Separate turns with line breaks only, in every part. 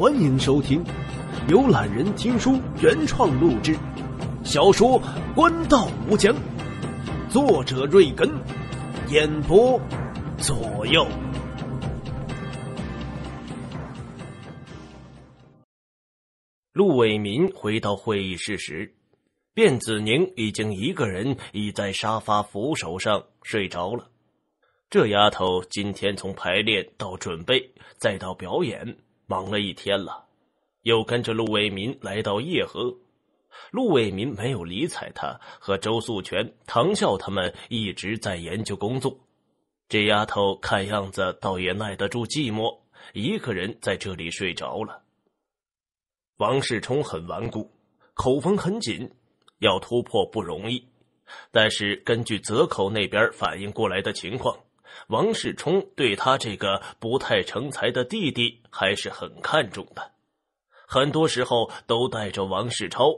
欢迎收听，由懒人听书原创录制小说《官道无疆》，作者：瑞根，演播：左右。
陆伟民回到会议室时，卞子宁已经一个人倚在沙发扶手上睡着了。这丫头今天从排练到准备再到表演。忙了一天了，又跟着陆伟民来到叶河。陆伟民没有理睬他，和周素全、唐笑他们一直在研究工作。这丫头看样子倒也耐得住寂寞，一个人在这里睡着了。王世充很顽固，口风很紧，要突破不容易。但是根据泽口那边反映过来的情况。王世充对他这个不太成才的弟弟还是很看重的，很多时候都带着王世超，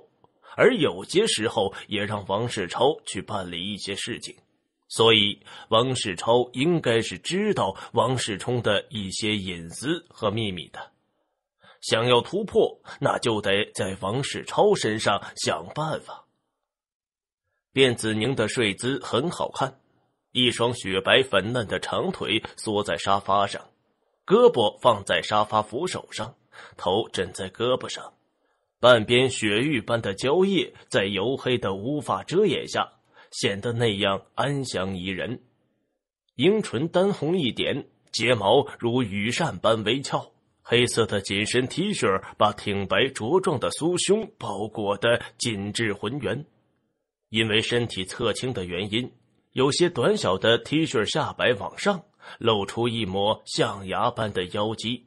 而有些时候也让王世超去办理一些事情，所以王世超应该是知道王世充的一些隐私和秘密的。想要突破，那就得在王世超身上想办法。卞子宁的睡姿很好看。一双雪白粉嫩的长腿缩在沙发上，胳膊放在沙发扶手上，头枕在胳膊上，半边雪域般的蕉叶在黝黑的乌发遮掩下，显得那样安详宜人。樱唇丹红一点，睫毛如羽扇般微翘，黑色的紧身 T 恤把挺白茁壮的酥胸包裹的紧致浑圆，因为身体侧倾的原因。有些短小的 T 恤下摆往上露出一抹象牙般的腰肌，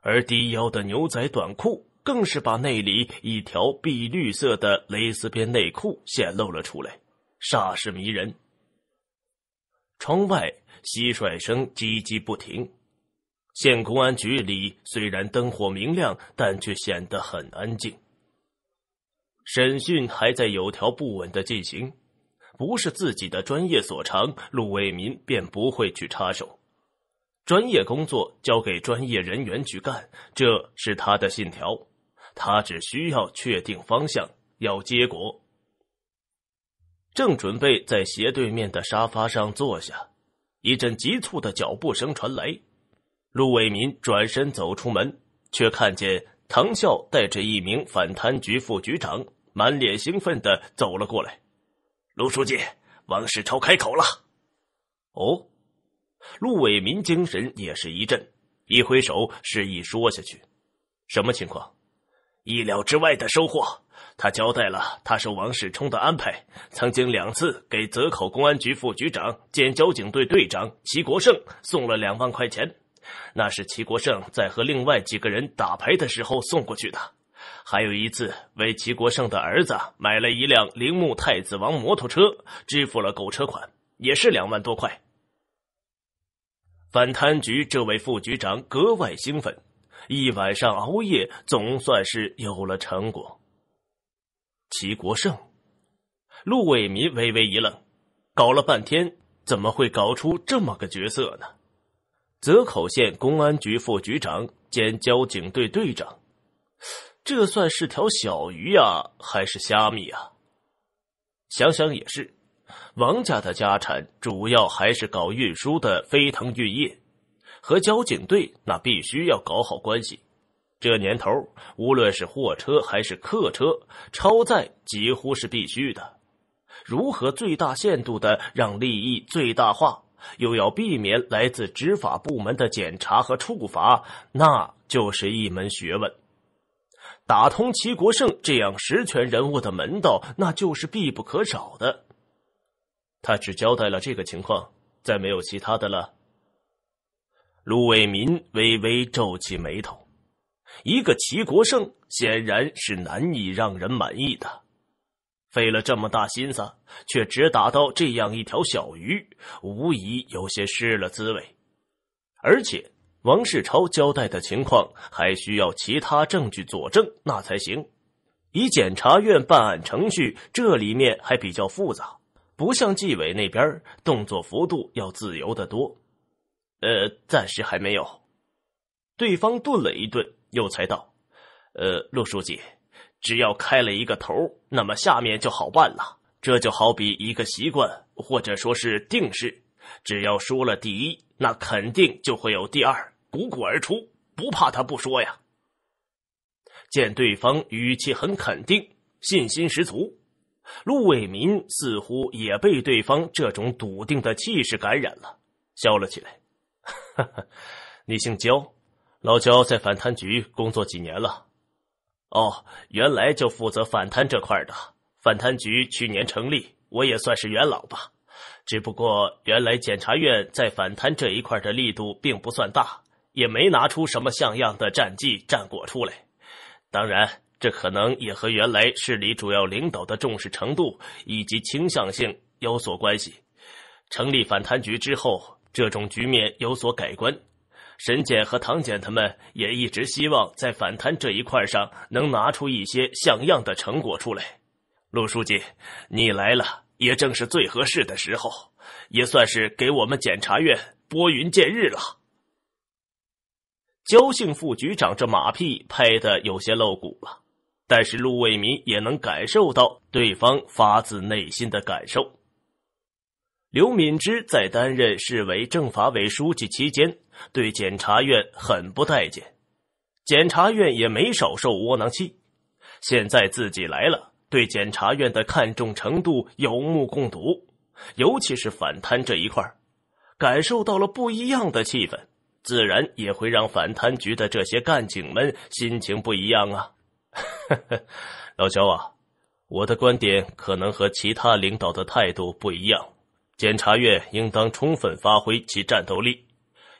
而低腰的牛仔短裤更是把内里一条碧绿色的蕾丝边内裤显露了出来，煞是迷人。窗外蟋蟀声唧唧不停，县公安局里虽然灯火明亮，但却显得很安静。审讯还在有条不紊的进行。不是自己的专业所长，陆伟民便不会去插手。专业工作交给专业人员去干，这是他的信条。他只需要确定方向，要结果。正准备在斜对面的沙发上坐下，一阵急促的脚步声传来。陆伟民转身走出门，却看见唐笑带着一名反贪局副局长，满脸兴奋的走了过来。陆书记，王世超开口了。哦，陆伟民精神也是一振，一挥手示意说下去。什么情况？意料之外的收获。他交代了，他受王世充的安排，曾经两次给泽口公安局副局长兼交警队队长齐国胜送了两万块钱，那是齐国胜在和另外几个人打牌的时候送过去的。还有一次，为齐国胜的儿子买了一辆铃木太子王摩托车，支付了购车款，也是两万多块。反贪局这位副局长格外兴奋，一晚上熬夜，总算是有了成果。齐国胜，陆伟民微微一愣，搞了半天，怎么会搞出这么个角色呢？泽口县公安局副局长兼交警队队长。这算是条小鱼呀，还是虾米啊？想想也是，王家的家产主要还是搞运输的飞腾运业和交警队，那必须要搞好关系。这年头，无论是货车还是客车，超载几乎是必须的。如何最大限度的让利益最大化，又要避免来自执法部门的检查和处罚，那就是一门学问。打通齐国胜这样实权人物的门道，那就是必不可少的。他只交代了这个情况，再没有其他的了。陆伟民微微皱起眉头，一个齐国胜显然是难以让人满意的，费了这么大心思，却只打到这样一条小鱼，无疑有些失了滋味，而且。王世超交代的情况还需要其他证据佐证，那才行。以检察院办案程序，这里面还比较复杂，不像纪委那边动作幅度要自由的多。呃，暂时还没有。对方顿了一顿，又才道：“呃，陆书记，只要开了一个头，那么下面就好办了。这就好比一个习惯，或者说是定式，只要说了第一，那肯定就会有第二。”鼓鼓而出，不怕他不说呀。见对方语气很肯定，信心十足，陆伟民似乎也被对方这种笃定的气势感染了，笑了起来。哈哈，你姓焦，老焦在反贪局工作几年了？哦，原来就负责反贪这块的。反贪局去年成立，我也算是元老吧。只不过原来检察院在反贪这一块的力度并不算大。也没拿出什么像样的战绩战果出来，当然，这可能也和原来市里主要领导的重视程度以及倾向性有所关系。成立反贪局之后，这种局面有所改观。沈检和唐检他们也一直希望在反贪这一块上能拿出一些像样的成果出来。陆书记，你来了，也正是最合适的时候，也算是给我们检察院拨云见日了。焦姓副局长这马屁拍的有些露骨了，但是陆卫民也能感受到对方发自内心的感受。刘敏之在担任市委政法委书记期间，对检察院很不待见，检察院也没少受窝囊气。现在自己来了，对检察院的看重程度有目共睹，尤其是反贪这一块感受到了不一样的气氛。自然也会让反贪局的这些干警们心情不一样啊！老肖啊，我的观点可能和其他领导的态度不一样。检察院应当充分发挥其战斗力，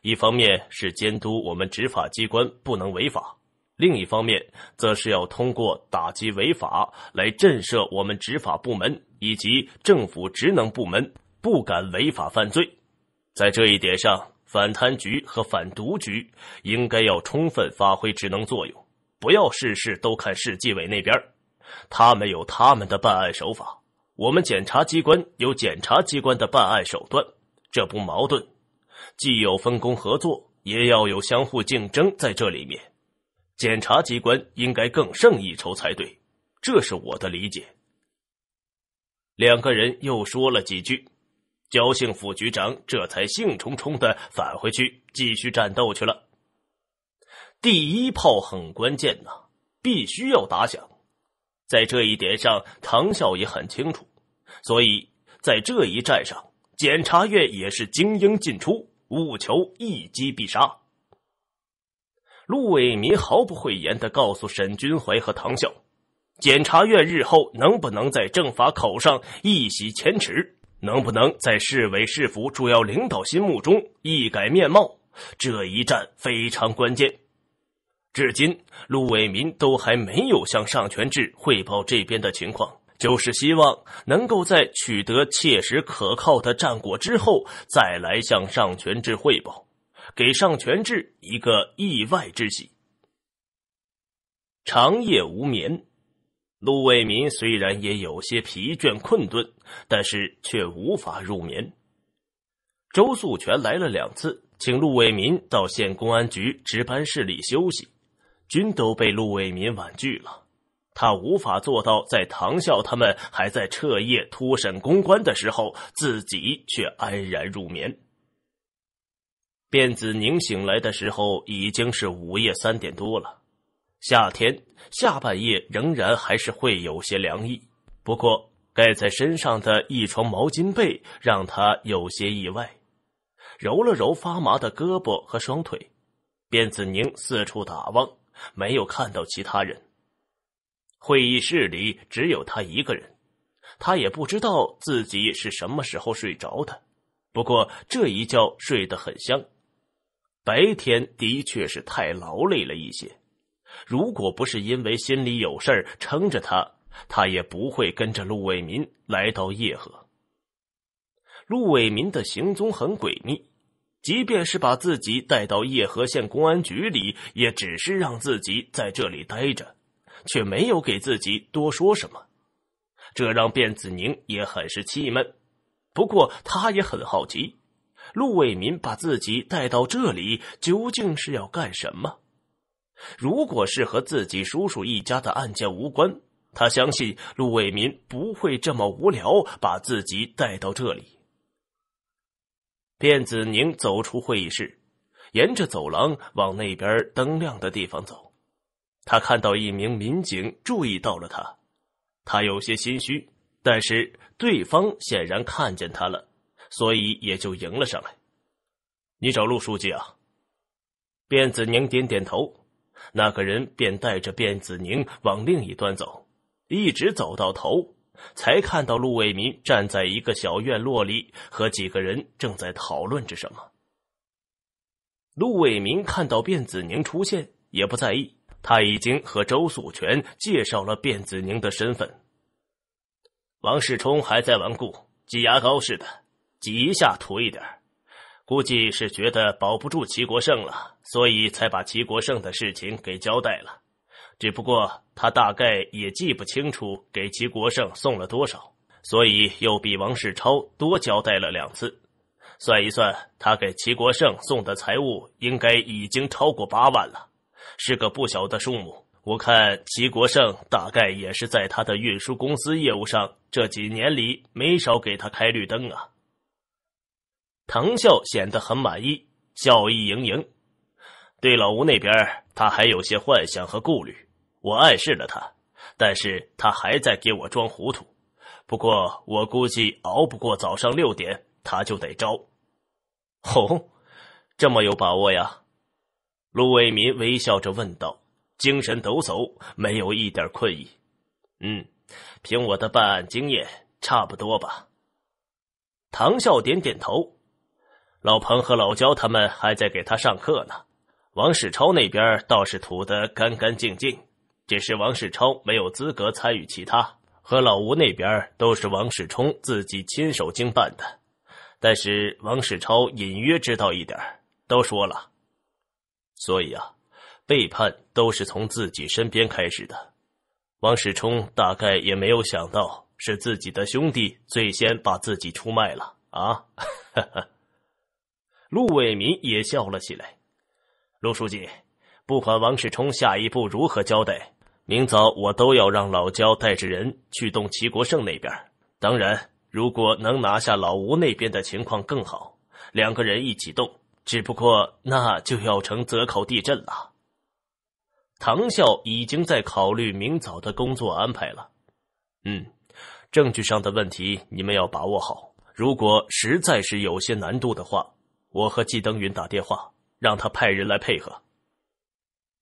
一方面是监督我们执法机关不能违法，另一方面则是要通过打击违法来震慑我们执法部门以及政府职能部门不敢违法犯罪。在这一点上。反贪局和反毒局应该要充分发挥职能作用，不要事事都看市纪委那边他们有他们的办案手法，我们检察机关有检察机关的办案手段，这不矛盾。既有分工合作，也要有相互竞争在这里面。检察机关应该更胜一筹才对，这是我的理解。两个人又说了几句。焦姓副局长这才兴冲冲的返回去继续战斗去了。第一炮很关键呐，必须要打响。在这一点上，唐笑也很清楚，所以在这一战上，检察院也是精英进出，务求一击必杀。陆伟民毫不讳言的告诉沈君怀和唐笑，检察院日后能不能在政法口上一洗前耻。能不能在市委市府主要领导心目中一改面貌？这一战非常关键。至今，陆伟民都还没有向上全志汇报这边的情况，就是希望能够在取得切实可靠的战果之后，再来向上全志汇报，给上全志一个意外之喜。长夜无眠。陆伟民虽然也有些疲倦困顿，但是却无法入眠。周素全来了两次，请陆伟民到县公安局值班室里休息，均都被陆伟民婉拒了。他无法做到在唐笑他们还在彻夜突审公关的时候，自己却安然入眠。卞子宁醒来的时候，已经是午夜三点多了。夏天下半夜仍然还是会有些凉意，不过盖在身上的一床毛巾被让他有些意外。揉了揉发麻的胳膊和双腿，卞子宁四处打望，没有看到其他人。会议室里只有他一个人。他也不知道自己是什么时候睡着的，不过这一觉睡得很香。白天的确是太劳累了一些。如果不是因为心里有事儿撑着他，他也不会跟着陆伟民来到叶河。陆伟民的行踪很诡秘，即便是把自己带到叶河县公安局里，也只是让自己在这里待着，却没有给自己多说什么。这让卞子宁也很是气闷。不过，他也很好奇，陆伟民把自己带到这里究竟是要干什么。如果是和自己叔叔一家的案件无关，他相信陆伟民不会这么无聊把自己带到这里。卞子宁走出会议室，沿着走廊往那边灯亮的地方走。他看到一名民警注意到了他，他有些心虚，但是对方显然看见他了，所以也就迎了上来。“你找陆书记啊？”卞子宁点点头。那个人便带着卞子宁往另一端走，一直走到头，才看到陆伟民站在一个小院落里，和几个人正在讨论着什么。陆伟民看到卞子宁出现，也不在意，他已经和周素全介绍了卞子宁的身份。王世充还在顽固，挤牙膏似的，挤一下涂一点。估计是觉得保不住齐国胜了，所以才把齐国胜的事情给交代了。只不过他大概也记不清楚给齐国胜送了多少，所以又比王世超多交代了两次。算一算，他给齐国胜送的财物应该已经超过八万了，是个不小的数目。我看齐国胜大概也是在他的运输公司业务上这几年里没少给他开绿灯啊。唐笑显得很满意，笑意盈盈。对老吴那边，他还有些幻想和顾虑。我暗示了他，但是他还在给我装糊涂。不过，我估计熬不过早上六点，他就得招。哼，这么有把握呀？陆伟民微笑着问道，精神抖擞，没有一点困意。嗯，凭我的办案经验，差不多吧。唐笑点点头。老彭和老焦他们还在给他上课呢，王世超那边倒是吐得干干净净，只是王世超没有资格参与其他，和老吴那边都是王世充自己亲手经办的，但是王世超隐约知道一点，都说了，所以啊，背叛都是从自己身边开始的，王世充大概也没有想到是自己的兄弟最先把自己出卖了啊，哈哈。陆伟民也笑了起来。陆书记，不管王世充下一步如何交代，明早我都要让老焦带着人去动齐国胜那边。当然，如果能拿下老吴那边的情况更好，两个人一起动。只不过，那就要成泽口地震了。唐笑已经在考虑明早的工作安排了。嗯，证据上的问题你们要把握好。如果实在是有些难度的话，我和季登云打电话，让他派人来配合。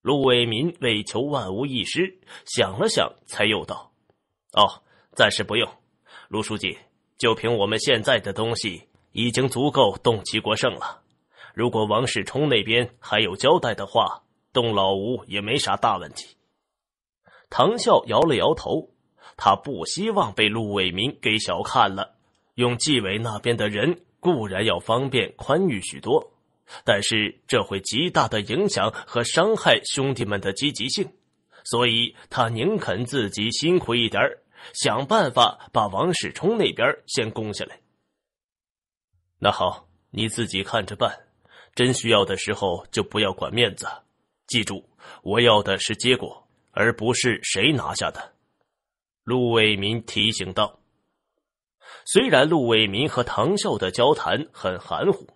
陆伟民为求万无一失，想了想，才又道：“哦，暂时不用，陆书记，就凭我们现在的东西，已经足够动齐国胜了。如果王世充那边还有交代的话，动老吴也没啥大问题。”唐笑摇了摇头，他不希望被陆伟民给小看了，用纪委那边的人。固然要方便宽裕许多，但是这会极大的影响和伤害兄弟们的积极性，所以他宁肯自己辛苦一点想办法把王世充那边先攻下来。那好，你自己看着办，真需要的时候就不要管面子，记住，我要的是结果，而不是谁拿下的。”陆伟民提醒道。虽然陆伟民和唐笑的交谈很含糊，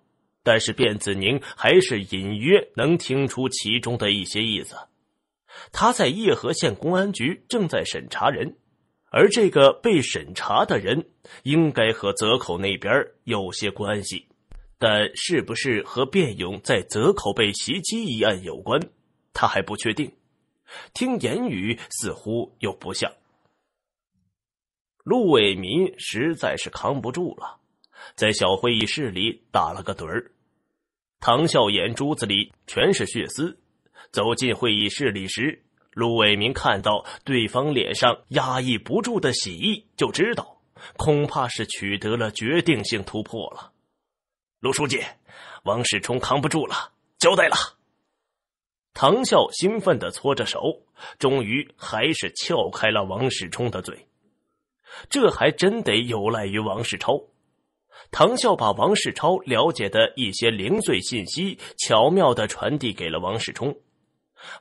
但是卞子宁还是隐约能听出其中的一些意思。他在叶河县公安局正在审查人，而这个被审查的人应该和泽口那边有些关系，但是不是和卞勇在泽口被袭击一案有关，他还不确定。听言语似乎又不像。陆伟民实在是扛不住了，在小会议室里打了个盹儿。唐笑眼珠子里全是血丝，走进会议室里时，陆伟民看到对方脸上压抑不住的喜意，就知道恐怕是取得了决定性突破了。陆书记，王世充扛不住了，交代了。唐笑兴奋的搓着手，终于还是撬开了王世充的嘴。这还真得有赖于王世超。唐笑把王世超了解的一些零碎信息巧妙的传递给了王世充。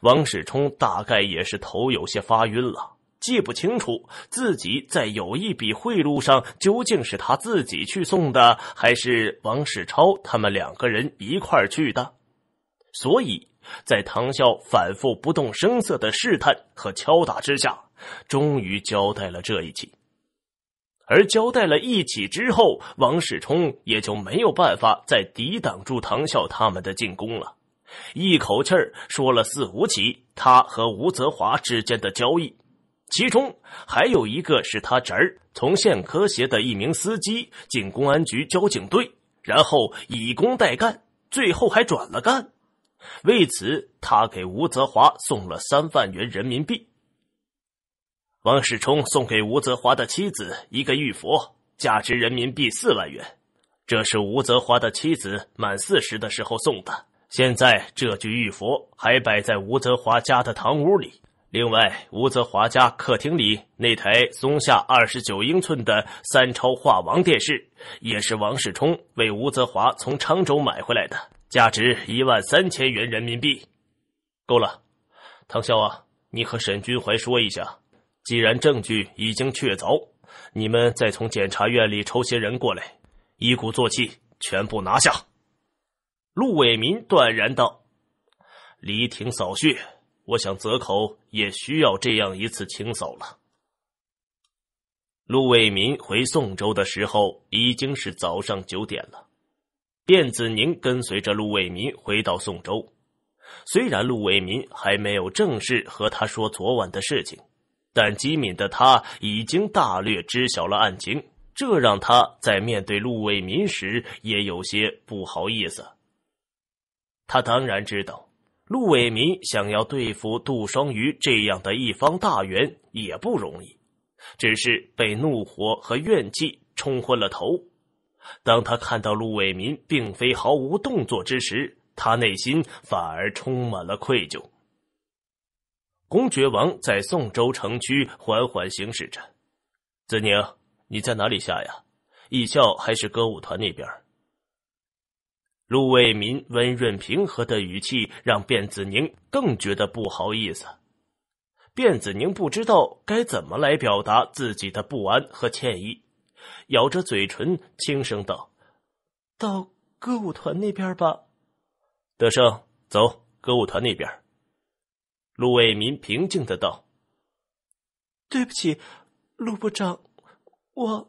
王世充大概也是头有些发晕了，记不清楚自己在有一笔贿赂上究竟是他自己去送的，还是王世超他们两个人一块去的。所以在唐笑反复不动声色的试探和敲打之下，终于交代了这一起。而交代了一起之后，王世充也就没有办法再抵挡住唐笑他们的进攻了。一口气说了四五起他和吴泽华之间的交易，其中还有一个是他侄儿从县科协的一名司机进公安局交警队，然后以工代干，最后还转了干。为此，他给吴泽华送了三万元人民币。王世充送给吴泽华的妻子一个玉佛，价值人民币四万元，这是吴泽华的妻子满四十的时候送的。现在这具玉佛还摆在吴泽华家的堂屋里。另外，吴泽华家客厅里那台松下二十九英寸的三超画王电视，也是王世充为吴泽华从沧州买回来的，价值一万三千元人民币。够了，唐潇啊，你和沈君怀说一下。既然证据已经确凿，你们再从检察院里抽些人过来，一鼓作气全部拿下。”陆伟民断然道，“李庭扫穴，我想泽口也需要这样一次清扫了。”陆伟民回宋州的时候已经是早上九点了。卞子宁跟随着陆伟民回到宋州，虽然陆伟民还没有正式和他说昨晚的事情。但机敏的他已经大略知晓了案情，这让他在面对陆伟民时也有些不好意思。他当然知道，陆伟民想要对付杜双鱼这样的一方大员也不容易，只是被怒火和怨气冲昏了头。当他看到陆伟民并非毫无动作之时，他内心反而充满了愧疚。公爵王在宋州城区缓缓行驶着。子宁，你在哪里下呀？艺校还是歌舞团那边？陆为民温润平和的语气让卞子宁更觉得不好意思。卞子宁不知道该怎么来表达自己的不安和歉意，咬着嘴唇轻声道：“
到歌舞团那边吧。”
德胜，走歌舞团那边。陆伟民平静的道：“
对不起，陆部长，我。”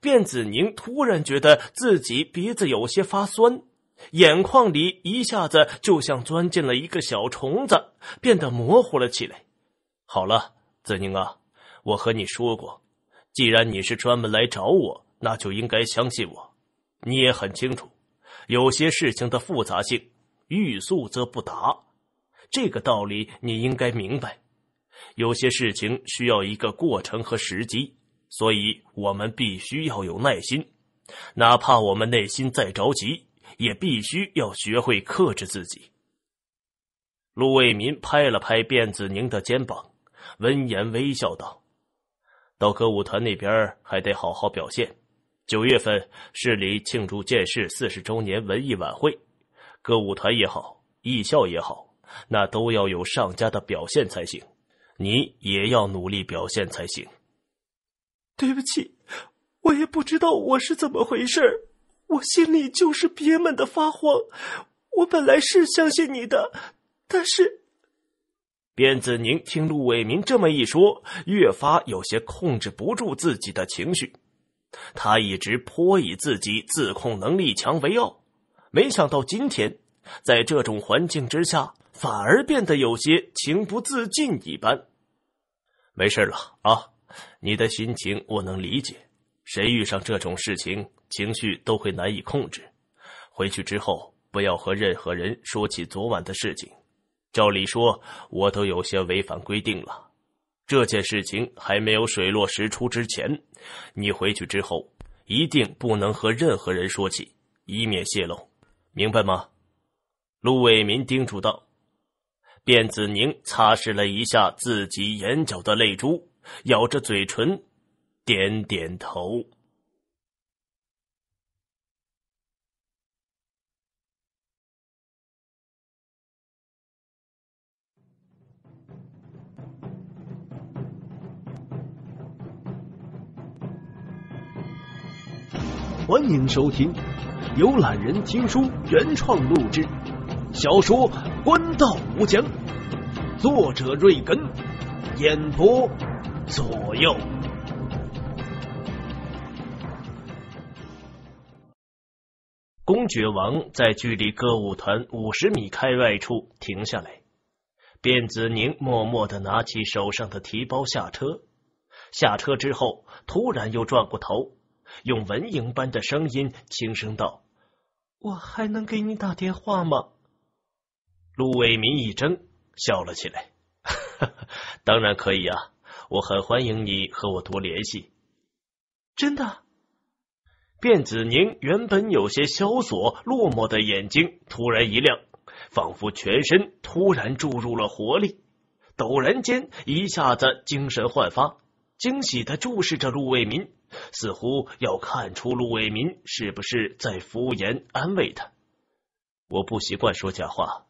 卞子宁突然觉得自己鼻子有些发酸，眼眶里一下子就像钻进了一个小虫子，变得模糊了起来。好了，子宁啊，我和你说过，既然你是专门来找我，那就应该相信我。你也很清楚，有些事情的复杂性，欲速则不达。这个道理你应该明白，有些事情需要一个过程和时机，所以我们必须要有耐心，哪怕我们内心再着急，也必须要学会克制自己。陆为民拍了拍卞子宁的肩膀，温言微笑道：“到歌舞团那边还得好好表现。九月份市里庆祝建市四十周年文艺晚会，歌舞团也好，艺校也好。”那都要有上佳的表现才行，你也要努力表现才行。
对不起，我也不知道我是怎么回事，我心里就是憋闷的发慌。我本来是相信你的，但是……
卞子宁听陆伟民这么一说，越发有些控制不住自己的情绪。他一直颇以自己自控能力强为傲，没想到今天在这种环境之下。反而变得有些情不自禁一般。没事了啊，你的心情我能理解。谁遇上这种事情，情绪都会难以控制。回去之后，不要和任何人说起昨晚的事情。照理说，我都有些违反规定了。这件事情还没有水落石出之前，你回去之后一定不能和任何人说起，以免泄露。明白吗？陆伟民叮嘱道。卞子宁擦拭了一下自己眼角的泪珠，咬着嘴唇，点点头。
欢迎收听，由懒人听书原创录制。小说《官道无疆》，作者：瑞根，演播：左右。
公爵王在距离歌舞团五十米开外处停下来，卞子宁默默的拿起手上的提包下车。下车之后，突然又转过头，用蚊蝇般的声音轻声道：“我还能给你打电话吗？”陆伟民一怔，笑了起来。当然可以啊，我很欢迎你和我多联系。真的？卞子宁原本有些萧索落寞的眼睛突然一亮，仿佛全身突然注入了活力，陡然间一下子精神焕发，惊喜的注视着陆伟民，似乎要看出陆伟民是不是在敷衍安慰他。我不习惯说假话。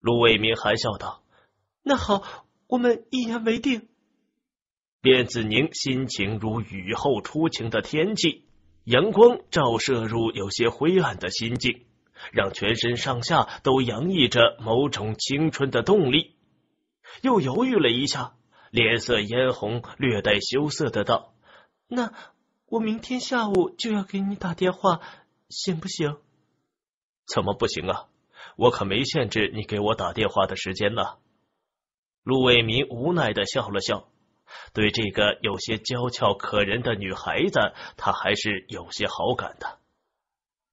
陆伟明含笑道：“
那好，我们一言为定。”
卞子宁心情如雨后初晴的天气，阳光照射入有些灰暗的心境，让全身上下都洋溢着某种青春的动力。又犹豫了一下，脸色嫣红，略带羞涩的道：“
那我明天下午就要给你打电话，行不行？”“
怎么不行啊？”我可没限制你给我打电话的时间呢。陆伟民无奈的笑了笑，对这个有些娇俏可人的女孩子，他还是有些好感的。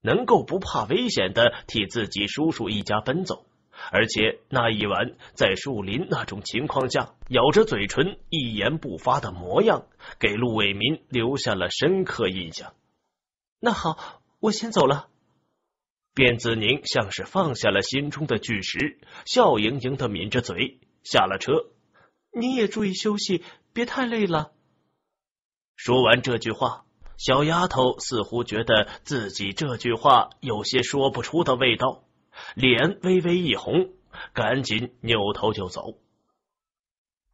能够不怕危险的替自己叔叔一家奔走，而且那一晚在树林那种情况下，咬着嘴唇一言不发的模样，给陆伟民留下了深刻印象。那好，我先走了。卞子宁像是放下了心中的巨石，笑盈盈的抿着嘴下了车。你也注意休息，别太累了。说完这句话，小丫头似乎觉得自己这句话有些说不出的味道，脸微微一红，赶紧扭头就走。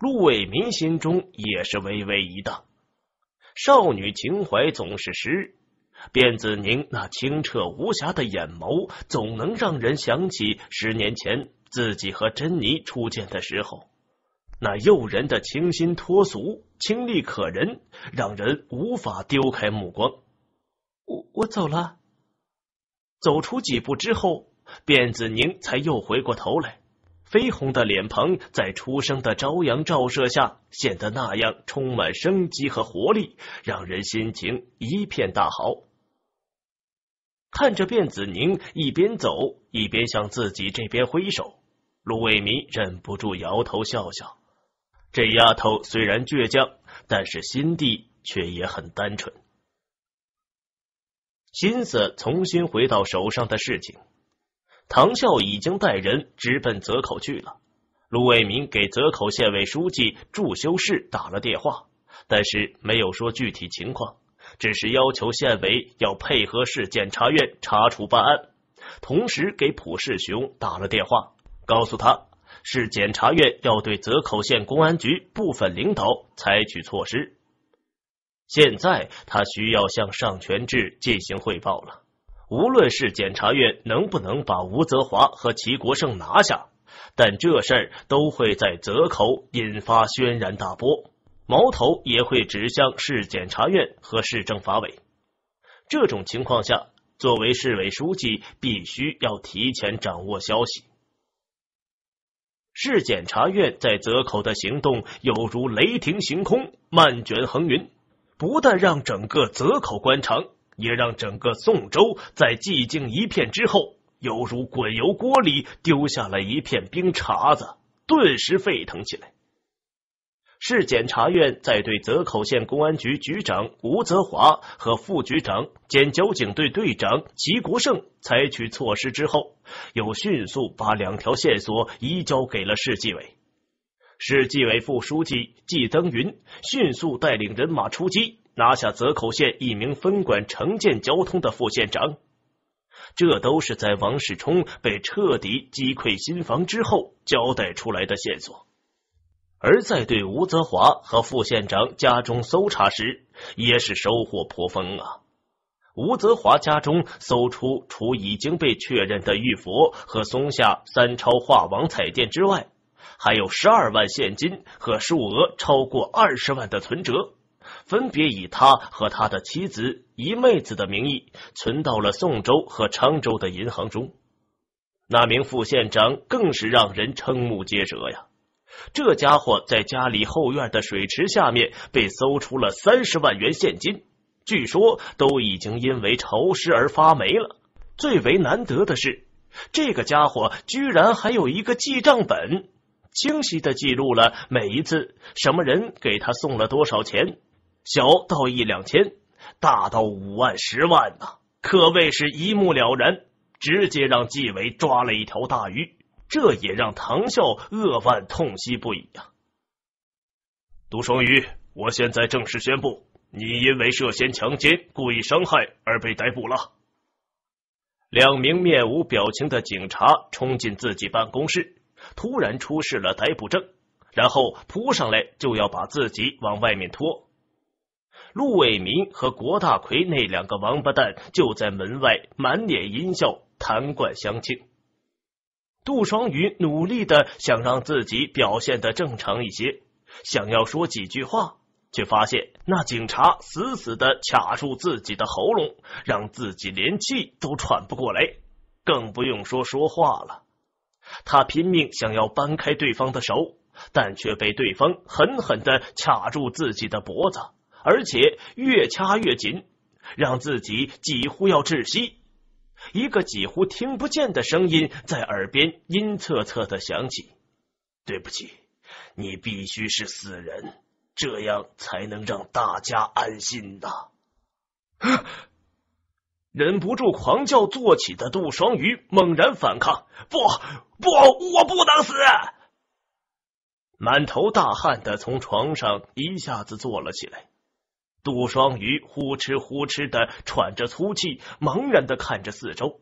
陆伟民心中也是微微一荡，少女情怀总是诗。卞子宁那清澈无瑕的眼眸，总能让人想起十年前自己和珍妮初见的时候，那诱人的清新脱俗、清丽可人，让人无法丢开目光。我我走了，走出几步之后，卞子宁才又回过头来，绯红的脸庞在初升的朝阳照射下，显得那样充满生机和活力，让人心情一片大好。看着卞子宁一边走一边向自己这边挥手，卢伟民忍不住摇头笑笑。这丫头虽然倔强，但是心地却也很单纯。心思重新回到手上的事情，唐笑已经带人直奔泽口去了。卢伟民给泽口县委书记祝修士打了电话，但是没有说具体情况。只是要求县委要配合市检察院查处办案，同时给蒲世雄打了电话，告诉他市检察院要对泽口县公安局部分领导采取措施。现在他需要向上权志进行汇报了。无论是检察院能不能把吴泽华和齐国胜拿下，但这事儿都会在泽口引发轩然大波。矛头也会指向市检察院和市政法委。这种情况下，作为市委书记，必须要提前掌握消息。市检察院在泽口的行动，犹如雷霆行空，漫卷横云，不但让整个泽口官场，也让整个宋州在寂静一片之后，犹如滚油锅里丢下了一片冰碴子，顿时沸腾起来。市检察院在对泽口县公安局局长吴泽华和副局长兼交警队队长齐国胜采取措施之后，又迅速把两条线索移交给了市纪委。市纪委副书记季登云迅速带领人马出击，拿下泽口县一名分管城建交通的副县长。这都是在王世充被彻底击溃心房之后交代出来的线索。而在对吴泽华和副县长家中搜查时，也是收获颇丰啊！吴泽华家中搜出除已经被确认的玉佛和松下三超画王彩电之外，还有十二万现金和数额超过二十万的存折，分别以他和他的妻子一妹子的名义存到了宋州和昌州的银行中。那名副县长更是让人瞠目结舌呀！这家伙在家里后院的水池下面被搜出了三十万元现金，据说都已经因为潮湿而发霉了。最为难得的是，这个家伙居然还有一个记账本，清晰的记录了每一次什么人给他送了多少钱，小到一两千，大到五万、十万呢，可谓是一目了然，直接让纪委抓了一条大鱼。这也让唐笑扼腕痛惜不已呀！杜双鱼，我现在正式宣布，你因为涉嫌强奸、故意伤害而被逮捕了。两名面无表情的警察冲进自己办公室，突然出示了逮捕证，然后扑上来就要把自己往外面拖。陆伟民和郭大奎那两个王八蛋就在门外，满脸阴笑，谈冠相庆。杜双雨努力的想让自己表现的正常一些，想要说几句话，却发现那警察死死的卡住自己的喉咙，让自己连气都喘不过来，更不用说说话了。他拼命想要扳开对方的手，但却被对方狠狠的卡住自己的脖子，而且越掐越紧，让自己几乎要窒息。一个几乎听不见的声音在耳边阴恻恻的响起：“对不起，你必须是死人，这样才能让大家安心呐！”啊！忍不住狂叫坐起的杜双鱼猛然反抗：“不
不，我不能死！”
满头大汗的从床上一下子坐了起来。杜双鱼呼哧呼哧的喘着粗气，茫然的看着四周，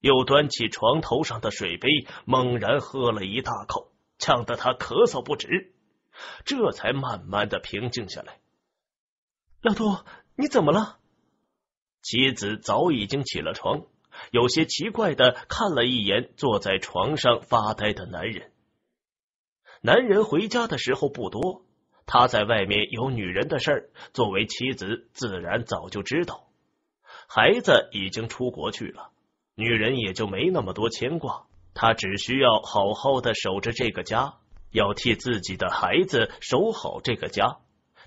又端起床头上的水杯，猛然喝了一大口，呛得他咳嗽不止，这才慢慢的平静下来。
老杜，你怎么了？
妻子早已经起了床，有些奇怪的看了一眼坐在床上发呆的男人。男人回家的时候不多。他在外面有女人的事儿，作为妻子自然早就知道。孩子已经出国去了，女人也就没那么多牵挂。他只需要好好的守着这个家，要替自己的孩子守好这个家，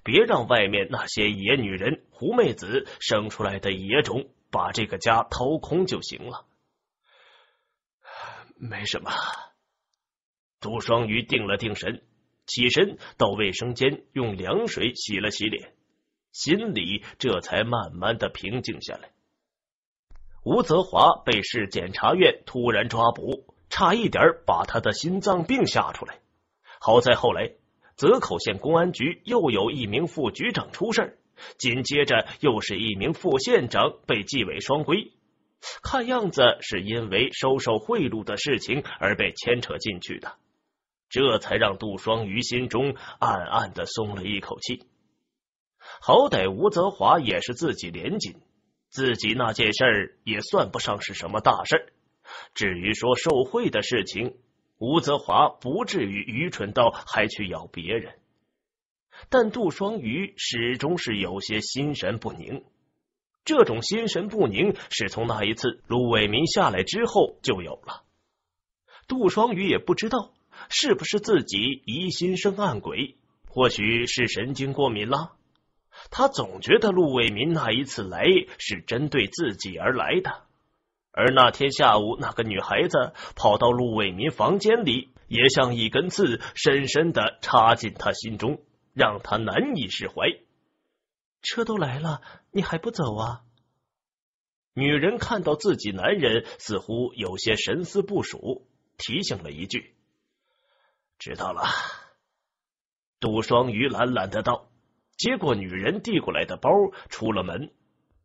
别让外面那些野女人、狐妹子生出来的野种把这个家掏空就行了。没什么。杜双鱼定了定神。起身到卫生间用凉水洗了洗脸，心里这才慢慢的平静下来。吴泽华被市检察院突然抓捕，差一点把他的心脏病吓出来。好在后来泽口县公安局又有一名副局长出事紧接着又是一名副县长被纪委双规，看样子是因为收受贿赂的事情而被牵扯进去的。这才让杜双鱼心中暗暗的松了一口气。好歹吴泽华也是自己联洁，自己那件事也算不上是什么大事。至于说受贿的事情，吴泽华不至于愚蠢到还去咬别人。但杜双鱼始终是有些心神不宁。这种心神不宁是从那一次陆伟民下来之后就有了。杜双鱼也不知道。是不是自己疑心生暗鬼？或许是神经过敏了。他总觉得陆伟民那一次来是针对自己而来的，而那天下午那个女孩子跑到陆伟民房间里，也像一根刺，深深的插进他心中，让他难以释怀。车都来了，你还不走啊？女人看到自己男人似乎有些神思不属，提醒了一句。知道了，杜双鱼懒懒的道，接过女人递过来的包，出了门。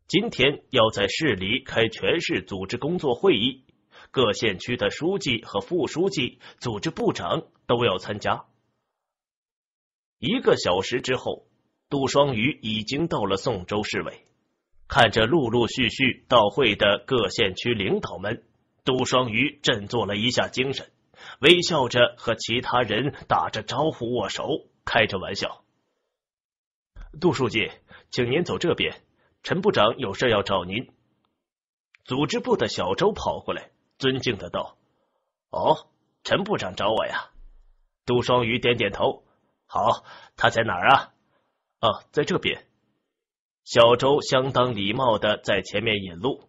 今天要在市里开全市组织工作会议，各县区的书记和副书记、组织部长都要参加。一个小时之后，杜双鱼已经到了宋州市委，看着陆陆续续到会的各县区领导们，杜双鱼振作了一下精神。微笑着和其他人打着招呼、握手、开着玩笑。杜书记，请您走这边，陈部长有事要找您。组织部的小周跑过来，尊敬的道：“哦，陈部长找我呀。”杜双鱼点点头：“好，他在哪儿啊？”“哦，在这边。”小周相当礼貌的在前面引路。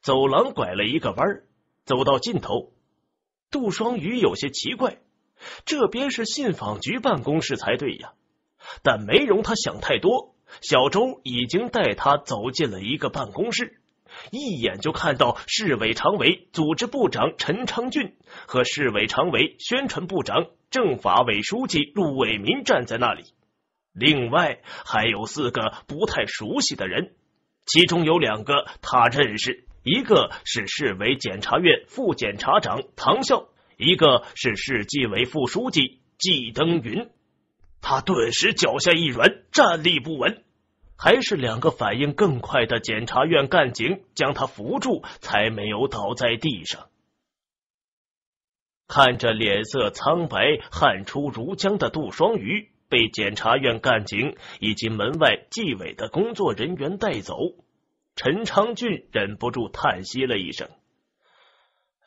走廊拐了一个弯，走到尽头。杜双宇有些奇怪，这边是信访局办公室才对呀，但没容他想太多，小周已经带他走进了一个办公室，一眼就看到市委常委组织部长陈昌俊和市委常委宣传部长政法委书记陆伟民站在那里，另外还有四个不太熟悉的人，其中有两个他认识。一个是市委检察院副检察长唐笑，一个是市纪委副书记季登云。他顿时脚下一软，站立不稳，还是两个反应更快的检察院干警将他扶住，才没有倒在地上。看着脸色苍白、汗出如浆的杜双鱼，被检察院干警以及门外纪委的工作人员带走。陈昌俊忍不住叹息了一声：“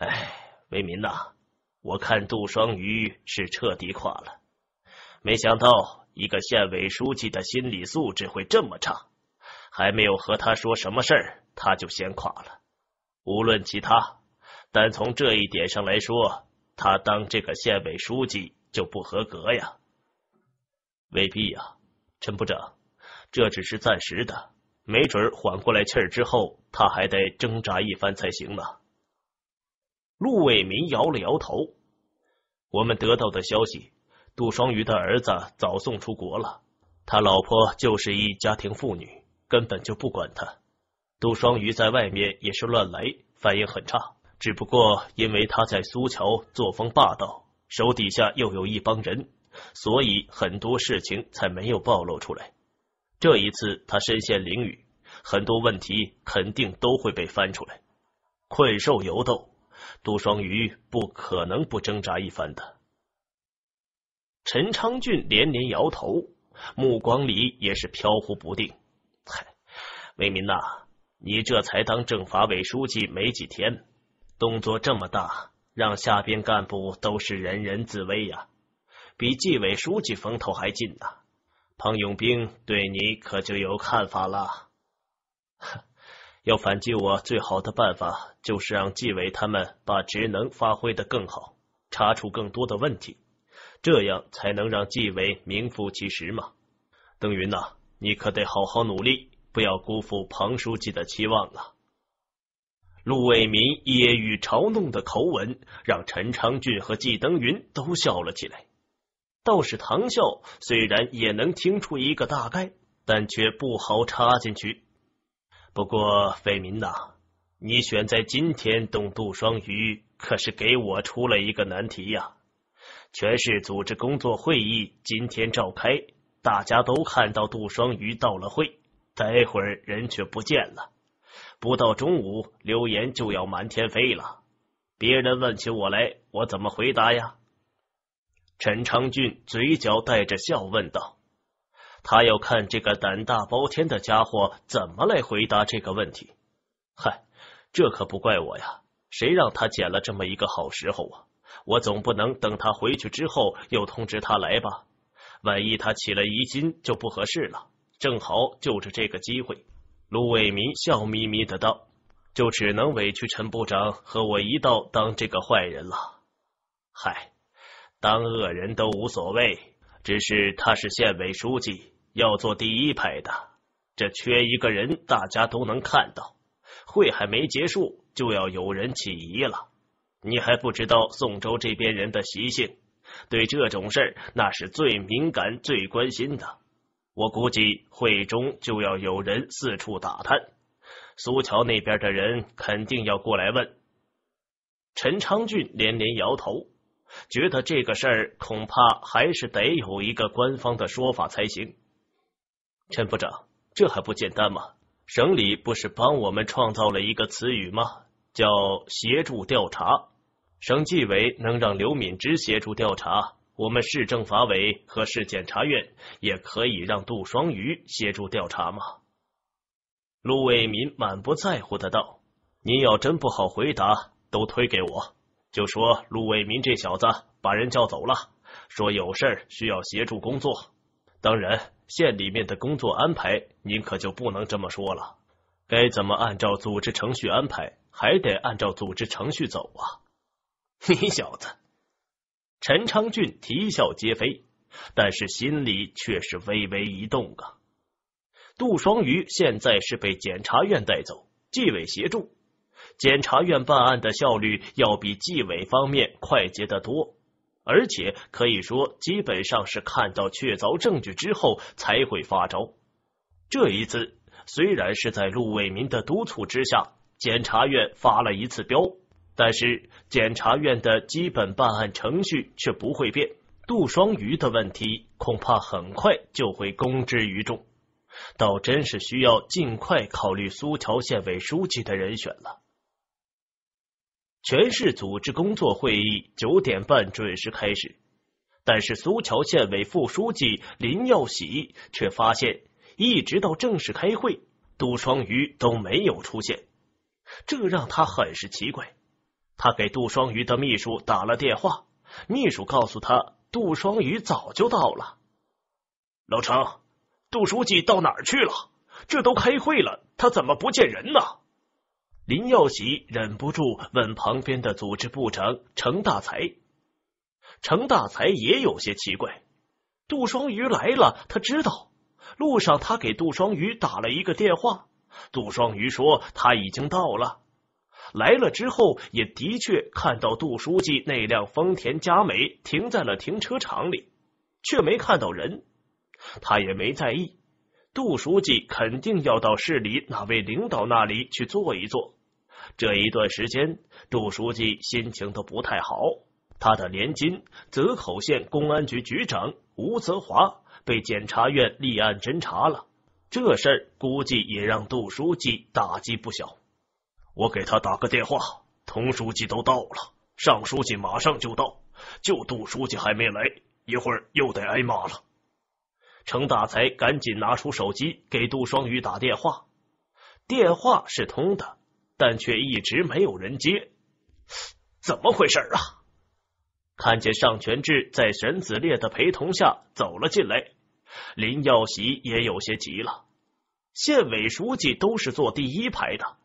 哎，为民呐，我看杜双鱼是彻底垮了。没想到一个县委书记的心理素质会这么差，还没有和他说什么事儿，他就先垮了。无论其他，但从这一点上来说，他当这个县委书记就不合格呀。未必呀，陈部长，这只是暂时的。”没准缓过来气儿之后，他还得挣扎一番才行呢。陆伟民摇了摇头。我们得到的消息，杜双鱼的儿子早送出国了，他老婆就是一家庭妇女，根本就不管他。杜双鱼在外面也是乱来，反应很差。只不过因为他在苏桥作风霸道，手底下又有一帮人，所以很多事情才没有暴露出来。这一次，他身陷囹圄，很多问题肯定都会被翻出来。困兽犹斗，杜双鱼不可能不挣扎一番的。陈昌俊连连摇头，目光里也是飘忽不定。嗨，为民呐，你这才当政法委书记没几天，动作这么大，让下边干部都是人人自危呀，比纪委书记风头还劲呢。庞永兵对你可就有看法了。要反击我，最好的办法就是让纪委他们把职能发挥的更好，查出更多的问题，这样才能让纪委名副其实嘛。邓云呐，你可得好好努力，不要辜负庞书记的期望啊！陆伟民揶揄嘲弄的口吻，让陈昌俊和季登云都笑了起来。倒是唐笑，虽然也能听出一个大概，但却不好插进去。不过费民呐，你选在今天动杜双鱼，可是给我出了一个难题呀！全市组织工作会议今天召开，大家都看到杜双鱼到了会，待会儿人却不见了，不到中午，流言就要满天飞了。别人问起我来，我怎么回答呀？陈昌俊嘴角带着笑问道：“他要看这个胆大包天的家伙怎么来回答这个问题？”嗨，这可不怪我呀，谁让他捡了这么一个好时候啊！我总不能等他回去之后又通知他来吧？万一他起了疑心就不合适了。正好就着这个机会，卢伟民笑眯眯的道：“就只能委屈陈部长和我一道当这个坏人了。”嗨。当恶人都无所谓，只是他是县委书记，要做第一排的。这缺一个人，大家都能看到。会还没结束，就要有人起疑了。你还不知道宋州这边人的习性，对这种事儿那是最敏感、最关心的。我估计会中就要有人四处打探，苏桥那边的人肯定要过来问。陈昌俊连连摇头。觉得这个事儿恐怕还是得有一个官方的说法才行。陈部长，这还不简单吗？省里不是帮我们创造了一个词语吗？叫协助调查。省纪委能让刘敏之协助调查，我们市政法委和市检察院也可以让杜双鱼协助调查吗？陆伟民满不在乎的道：“您要真不好回答，都推给我。”就说陆伟民这小子把人叫走了，说有事需要协助工作。当然，县里面的工作安排您可就不能这么说了，该怎么按照组织程序安排，还得按照组织程序走啊！你小子，陈昌俊啼笑皆非，但是心里却是微微一动啊。杜双鱼现在是被检察院带走，纪委协助。检察院办案的效率要比纪委方面快捷得多，而且可以说基本上是看到确凿证据之后才会发招。这一次虽然是在陆伟民的督促之下，检察院发了一次标，但是检察院的基本办案程序却不会变。杜双鱼的问题恐怕很快就会公之于众，倒真是需要尽快考虑苏桥县委书记的人选了。全市组织工作会议九点半准时开始，但是苏桥县委副书记林耀喜却发现，一直到正式开会，杜双鱼都没有出现，这让他很是奇怪。他给杜双鱼的秘书打了电话，秘书告诉他，杜双鱼早就到了。老程，杜书记到哪儿去了？这都开会了，他怎么不见人呢？林耀喜忍不住问旁边的组织部长程大才：“程大才也有些奇怪，杜双鱼来了，他知道。路上他给杜双鱼打了一个电话，杜双鱼说他已经到了。来了之后，也的确看到杜书记那辆丰田佳美停在了停车场里，却没看到人。他也没在意，杜书记肯定要到市里哪位领导那里去坐一坐。”这一段时间，杜书记心情都不太好。他的连襟泽口县公安局局长吴泽华被检察院立案侦查了，这事估计也让杜书记打击不小。我给他打个电话，童书记都到了，尚书记马上就到，就杜书记还没来，一会儿又得挨骂了。程大才赶紧拿出手机给杜双雨打电话，电话是通的。但却一直没有人接，怎么回事啊？看见尚全志在沈子烈的陪同下走了进来，林耀喜也有些急了。县委书记都是坐第一排的，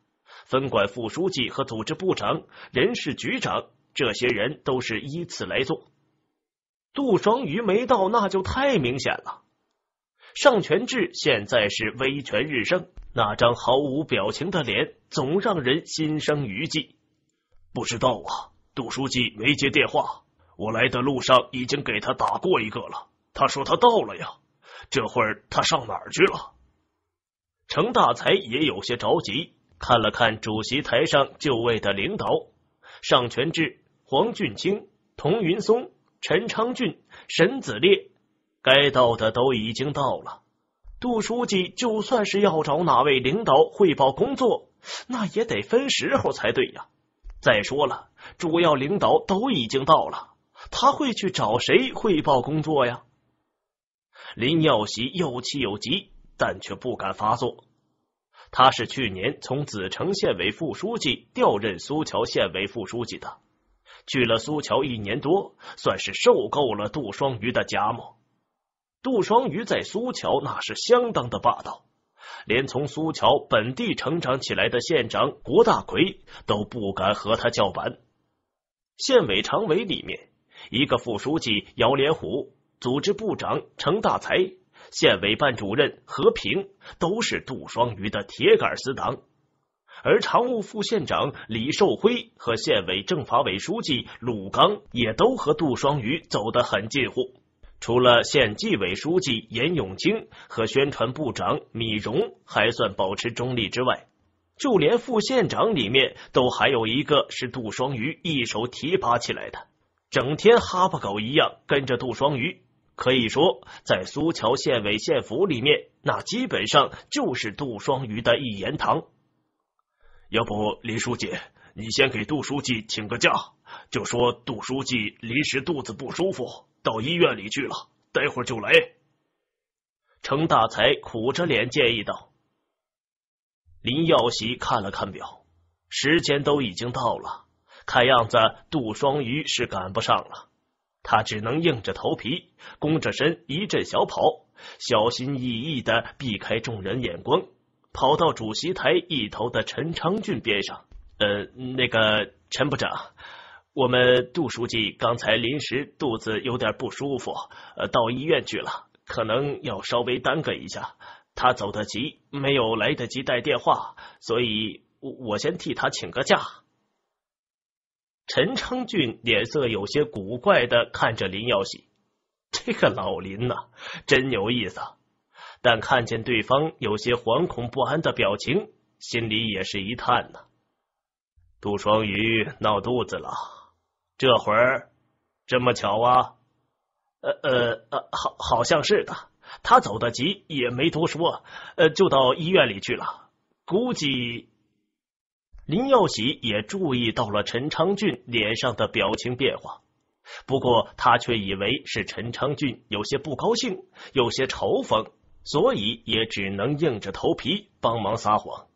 分管副书记和组织部长、人事局长这些人都是依次来做。杜双鱼没到，那就太明显了。尚全志现在是威权日盛。那张毫无表情的脸，总让人心生余悸。不知道啊，杜书记没接电话。我来的路上已经给他打过一个了，他说他到了呀。这会儿他上哪儿去了？程大才也有些着急，看了看主席台上就位的领导：尚全志、黄俊清、童云松、陈昌俊、沈子烈，该到的都已经到了。杜书记就算是要找哪位领导汇报工作，那也得分时候才对呀。再说了，主要领导都已经到了，他会去找谁汇报工作呀？林耀喜又气又急，但却不敢发作。他是去年从子城县委副书记调任苏桥县委副书记的，去了苏桥一年多，算是受够了杜双鱼的贾某。杜双鱼在苏桥那是相当的霸道，连从苏桥本地成长起来的县长郭大奎都不敢和他叫板。县委常委里面，一个副书记姚连虎，组织部长程大才，县委办主任何平都是杜双鱼的铁杆死党，而常务副县长李寿辉和县委政法委书记鲁刚也都和杜双鱼走得很近乎。除了县纪委书记严永清和宣传部长米荣还算保持中立之外，就连副县长里面都还有一个是杜双鱼一手提拔起来的，整天哈巴狗一样跟着杜双鱼。可以说，在苏桥县委县府里面，那基本上就是杜双鱼的一言堂。要不，林书记，你先给杜书记请个假，就说杜书记临时肚子不舒服。到医院里去了，待会儿就来。程大才苦着脸建议道。林耀喜看了看表，时间都已经到了，看样子杜双鱼是赶不上了，他只能硬着头皮，弓着身，一阵小跑，小心翼翼的避开众人眼光，跑到主席台一头的陈昌俊边上。呃，那个陈部长。我们杜书记刚才临时肚子有点不舒服，呃，到医院去了，可能要稍微耽搁一下。他走得急，没有来得及带电话，所以我我先替他请个假。陈昌俊脸色有些古怪的看着林耀喜，这个老林呐，真有意思。但看见对方有些惶恐不安的表情，心里也是一叹呐。杜双鱼闹肚子了。这会儿这么巧啊？呃呃，呃，好，好像是的。他走得急，也没多说，呃，就到医院里去了。估计林耀喜也注意到了陈昌俊脸上的表情变化，不过他却以为是陈昌俊有些不高兴，有些嘲讽，所以也只能硬着头皮帮忙撒谎。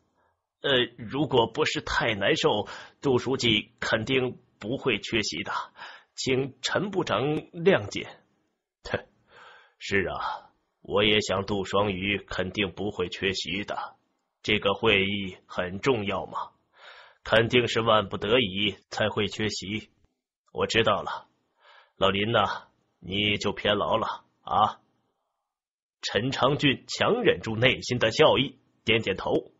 呃，如果不是太难受，杜书记肯定。不会缺席的，请陈部长谅解。是啊，我也想杜双鱼肯定不会缺席的。这个会议很重要嘛，肯定是万不得已才会缺席。我知道了，老林呐，你就偏劳了啊。陈昌俊强忍住内心的笑意，点点头。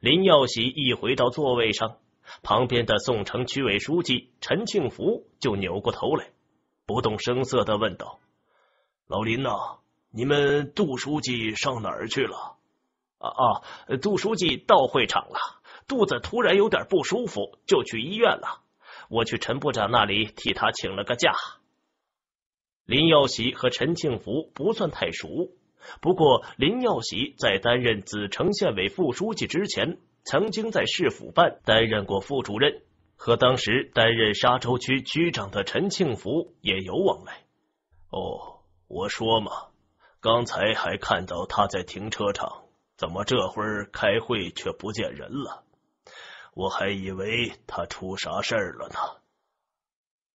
林耀喜一回到座位上。旁边的宋城区委书记陈庆福就扭过头来，不动声色的问道：“老林呐，你们杜书记上哪儿去了？”“啊啊，杜书记到会场了，肚子突然有点不舒服，就去医院了。我去陈部长那里替他请了个假。”林耀喜和陈庆福不算太熟，不过林耀喜在担任子城县委副书记之前。曾经在市府办担任过副主任，和当时担任沙洲区区长的陈庆福也有往来。哦，我说嘛，刚才还看到他在停车场，怎么这会儿开会却不见人了？我还以为他出啥事儿了呢。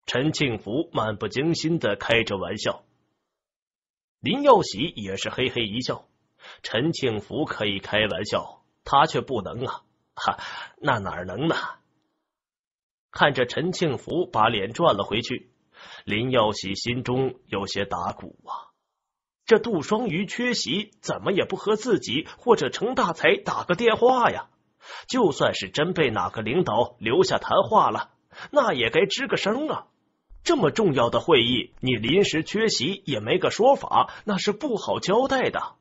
陈庆福漫不经心的开着玩笑，林耀喜也是嘿嘿一笑。陈庆福可以开玩笑。他却不能啊，哈，那哪能呢？看着陈庆福把脸转了回去，林耀喜心中有些打鼓啊。这杜双鱼缺席，怎么也不和自己或者程大才打个电话呀？就算是真被哪个领导留下谈话了，那也该吱个声啊！这么重要的会议，你临时缺席也没个说法，那是不好交代的。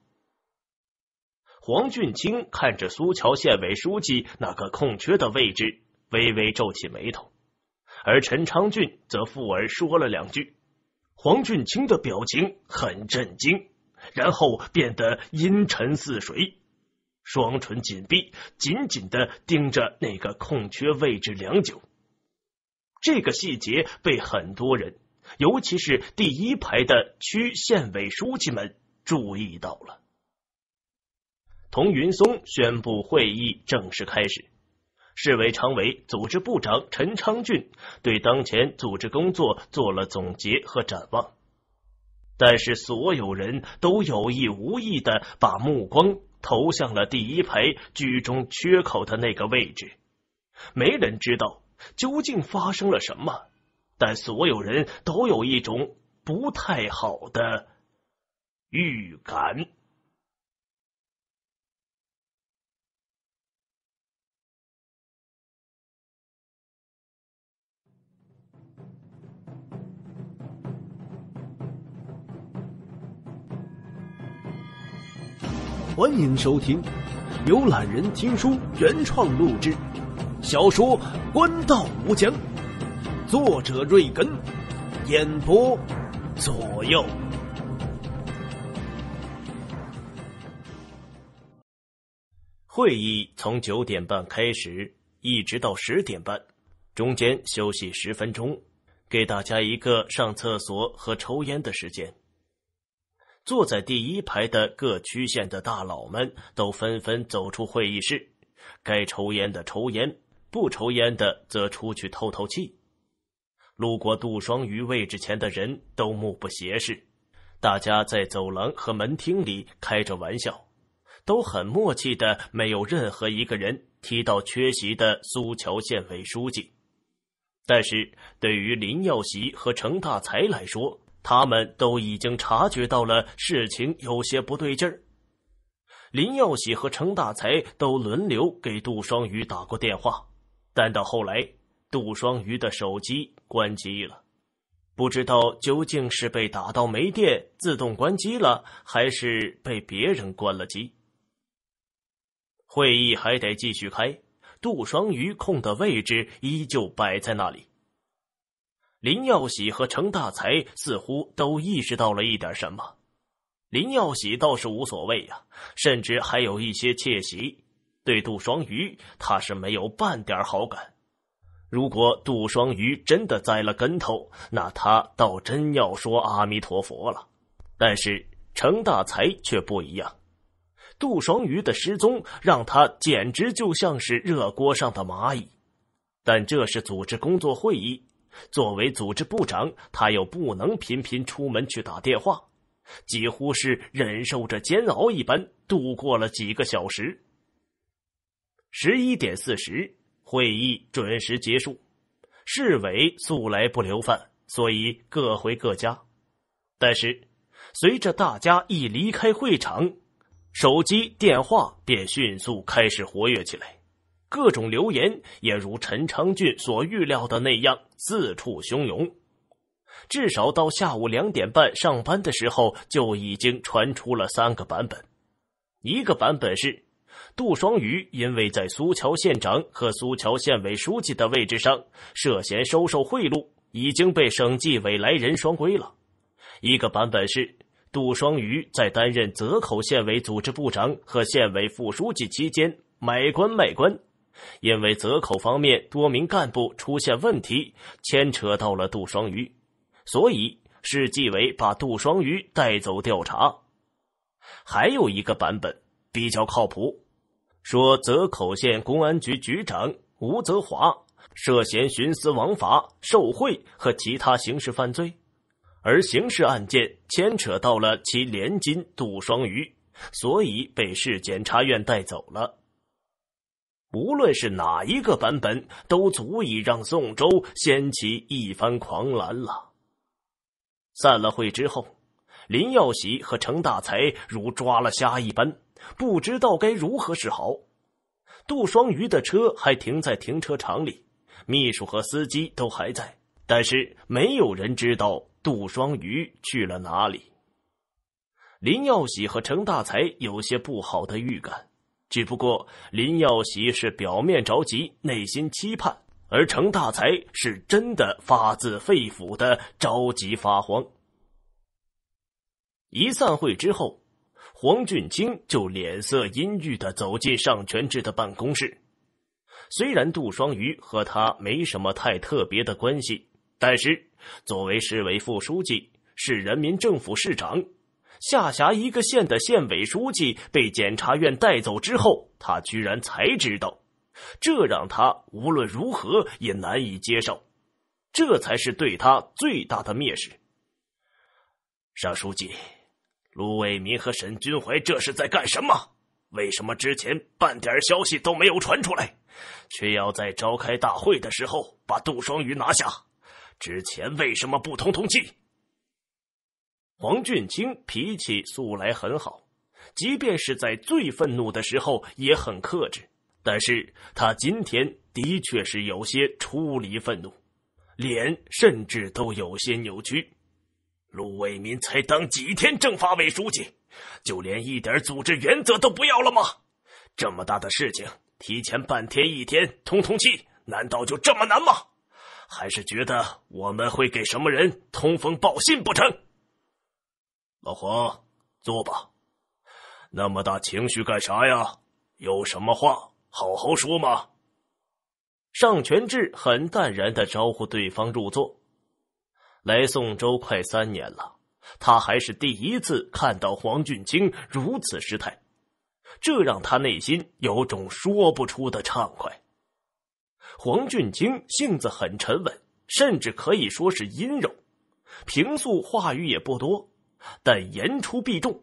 黄俊清看着苏桥县委书记那个空缺的位置，微微皱起眉头，而陈昌俊则附耳说了两句。黄俊清的表情很震惊，然后变得阴沉似水，双唇紧闭，紧紧的盯着那个空缺位置良久。这个细节被很多人，尤其是第一排的区县委书记们注意到了。童云松宣布会议正式开始。市委常委、组织部长陈昌俊对当前组织工作做了总结和展望。但是，所有人都有意无意的把目光投向了第一排居中缺口的那个位置。没人知道究竟发生了什么，但所有人都有一种不太好的
预感。欢迎收听，由懒人听书原创录制小说《官道无疆》，作者：瑞根，演播：左右。会议
从九点半开始，一直到十点半，中间休息十分钟，给大家一个上厕所和抽烟的时间。坐在第一排的各区县的大佬们都纷纷走出会议室，该抽烟的抽烟，不抽烟的则出去透透气。路过杜双鱼位置前的人都目不斜视，大家在走廊和门厅里开着玩笑，都很默契的没有任何一个人提到缺席的苏桥县委书记。但是对于林耀习和程大才来说。他们都已经察觉到了事情有些不对劲儿。林耀喜和程大才都轮流给杜双鱼打过电话，但到后来，杜双鱼的手机关机了，不知道究竟是被打到没电自动关机了，还是被别人关了机。会议还得继续开，杜双鱼空的位置依旧摆在那里。林耀喜和程大才似乎都意识到了一点什么。林耀喜倒是无所谓呀，甚至还有一些窃喜。对杜双鱼，他是没有半点好感。如果杜双鱼真的栽了跟头，那他倒真要说阿弥陀佛了。但是程大才却不一样。杜双鱼的失踪让他简直就像是热锅上的蚂蚁。但这是组织工作会议。作为组织部长，他又不能频频出门去打电话，几乎是忍受着煎熬一般度过了几个小时。十一点四十，会议准时结束。市委素来不留饭，所以各回各家。但是，随着大家一离开会场，手机电话便迅速开始活跃起来。各种流言也如陈昌俊所预料的那样四处汹涌，至少到下午两点半上班的时候就已经传出了三个版本。一个版本是杜双鱼因为在苏桥县长和苏桥县委书记的位置上涉嫌收受贿赂，已经被省纪委来人双规了；一个版本是杜双鱼在担任泽口县委组织部长和县委副书记期间买官卖官。因为泽口方面多名干部出现问题，牵扯到了杜双鱼，所以市纪委把杜双鱼带走调查。还有一个版本比较靠谱，说泽口县公安局局长吴泽华涉嫌徇私枉法、受贿和其他刑事犯罪，而刑事案件牵扯到了其连襟杜双鱼，所以被市检察院带走了。无论是哪一个版本，都足以让宋州掀起一番狂澜了。散了会之后，林耀喜和程大才如抓了瞎一般，不知道该如何是好。杜双鱼的车还停在停车场里，秘书和司机都还在，但是没有人知道杜双鱼去了哪里。林耀喜和程大才有些不好的预感。只不过林耀喜是表面着急，内心期盼；而成大才是真的发自肺腑的着急发慌。一散会之后，黄俊清就脸色阴郁的走进尚全志的办公室。虽然杜双鱼和他没什么太特别的关系，但是作为市委副书记、市人民政府市长。下辖一个县的县委书记被检察院带走之后，他居然才知道，这让他无论如何也难以接受。这才是对他最大的蔑视。沙书记，卢伟民和沈军怀这是在干什么？为什么之前半点消息都没有传出来，却要在召开大会的时候把杜双鱼拿下？之前为什么不通通气？黄俊清脾气素来很好，即便是在最愤怒的时候也很克制。但是他今天的确是有些出离愤怒，脸甚至都有些扭曲。陆伟民才当几天政法委书记，就连一点组织原则都不要了吗？这么大的事情，提前半天一天通通气，难道就这么难吗？还是觉得我们会给什么人通风报信不成？老黄，坐吧。那么大情绪干啥呀？有什么话好好说嘛。尚全志很淡然的招呼对方入座。来宋州快三年了，他还是第一次看到黄俊清如此失态，这让他内心有种说不出的畅快。黄俊清性子很沉稳，甚至可以说是阴柔，平素话语也不多。但言出必重。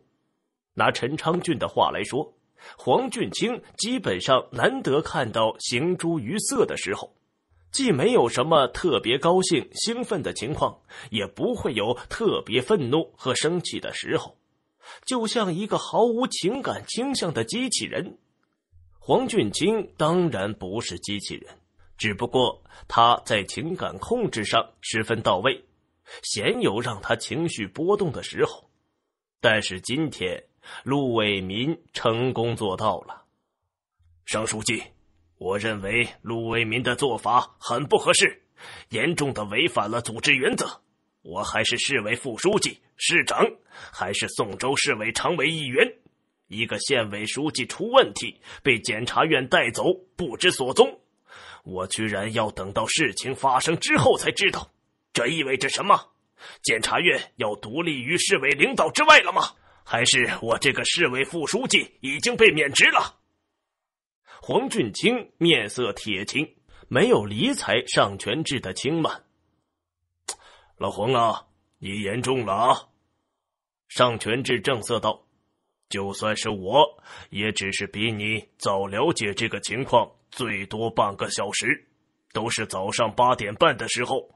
拿陈昌俊的话来说，黄俊清基本上难得看到形诸于色的时候，既没有什么特别高兴、兴奋的情况，也不会有特别愤怒和生气的时候，就像一个毫无情感倾向的机器人。黄俊清当然不是机器人，只不过他在情感控制上十分到位。鲜有让他情绪波动的时候，但是今天陆伟民成功做到了。尚书记，我认为陆伟民的做法很不合适，严重的违反了组织原则。我还是市委副书记、市长，还是宋州市委常委一员，一个县委书记出问题被检察院带走不知所踪，我居然要等到事情发生之后才知道。这意味着什么？检察院要独立于市委领导之外了吗？还是我这个市委副书记已经被免职了？黄俊清面色铁青，没有理睬尚全志的轻慢。老黄啊，你严重了啊！尚全志正色道：“就算是我，也只是比你早了解这个情况最多半个小时，都是早上八点半的时候。”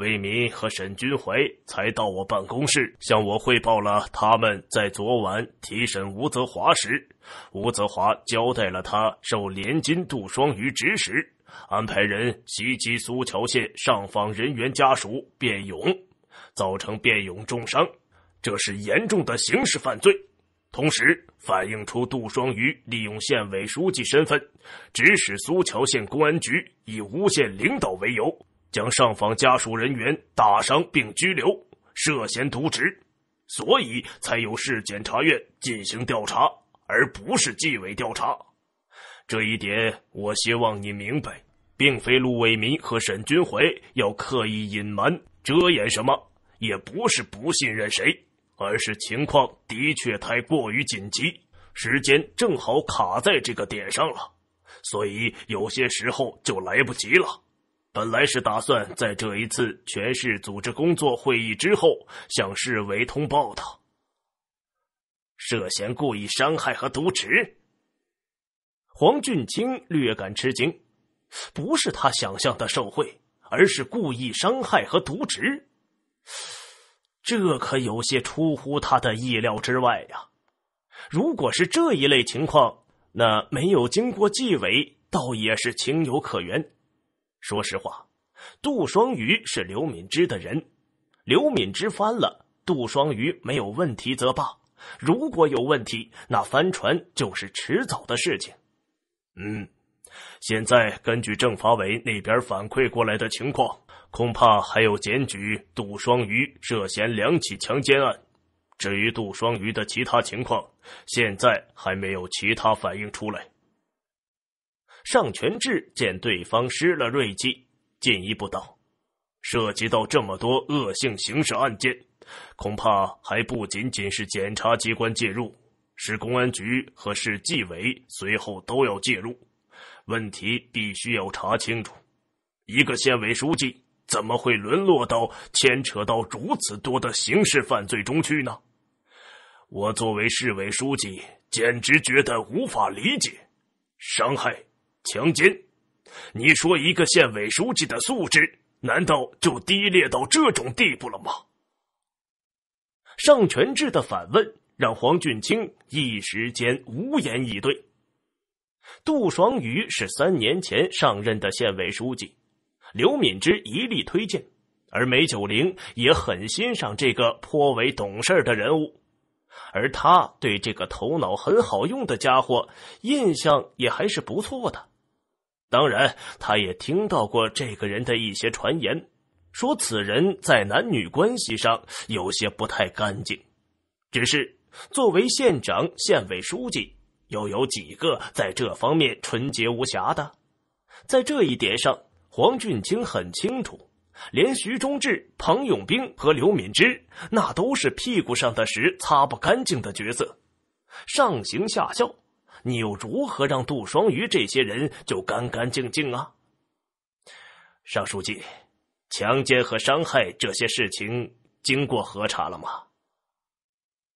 魏民和沈军怀才到我办公室，向我汇报了他们在昨晚提审吴泽华时，吴泽华交代了他受连金杜双鱼指使，安排人袭击苏桥县上访人员家属卞勇，造成卞勇重伤，这是严重的刑事犯罪，同时反映出杜双鱼利用县委书记身份，指使苏桥县公安局以诬陷领导为由。将上访家属人员打伤并拘留，涉嫌渎职，所以才有市检察院进行调查，而不是纪委调查。这一点我希望你明白，并非陆伟民和沈军怀要刻意隐瞒、遮掩什么，也不是不信任谁，而是情况的确太过于紧急，时间正好卡在这个点上了，所以有些时候就来不及了。本来是打算在这一次全市组织工作会议之后向市委通报的，涉嫌故意伤害和渎职。黄俊清略感吃惊，不是他想象的受贿，而是故意伤害和渎职，这可有些出乎他的意料之外呀。如果是这一类情况，那没有经过纪委，倒也是情有可原。说实话，杜双鱼是刘敏之的人。刘敏之翻了，杜双鱼没有问题则罢，如果有问题，那翻船就是迟早的事情。嗯，现在根据政法委那边反馈过来的情况，恐怕还有检举杜双鱼涉嫌两起强奸案。至于杜双鱼的其他情况，现在还没有其他反应出来。尚全志见对方失了锐气，进一步道：“涉及到这么多恶性刑事案件，恐怕还不仅仅是检察机关介入，市公安局和市纪委随后都要介入。问题必须要查清楚。一个县委书记怎么会沦落到牵扯到如此多的刑事犯罪中去呢？我作为市委书记，简直觉得无法理解。伤害。”强奸？你说一个县委书记的素质，难道就低劣到这种地步了吗？尚全志的反问让黄俊清一时间无言以对。杜双雨是三年前上任的县委书记，刘敏之一力推荐，而梅九龄也很欣赏这个颇为懂事的人物，而他对这个头脑很好用的家伙印象也还是不错的。当然，他也听到过这个人的一些传言，说此人在男女关系上有些不太干净。只是作为县长、县委书记，又有几个在这方面纯洁无瑕的？在这一点上，黄俊清很清楚，连徐中志、彭永兵和刘敏之，那都是屁股上的屎擦不干净的角色，上行下效。你又如何让杜双鱼这些人就干干净净啊，尚书记？强奸和伤害这些事情经过核查了吗？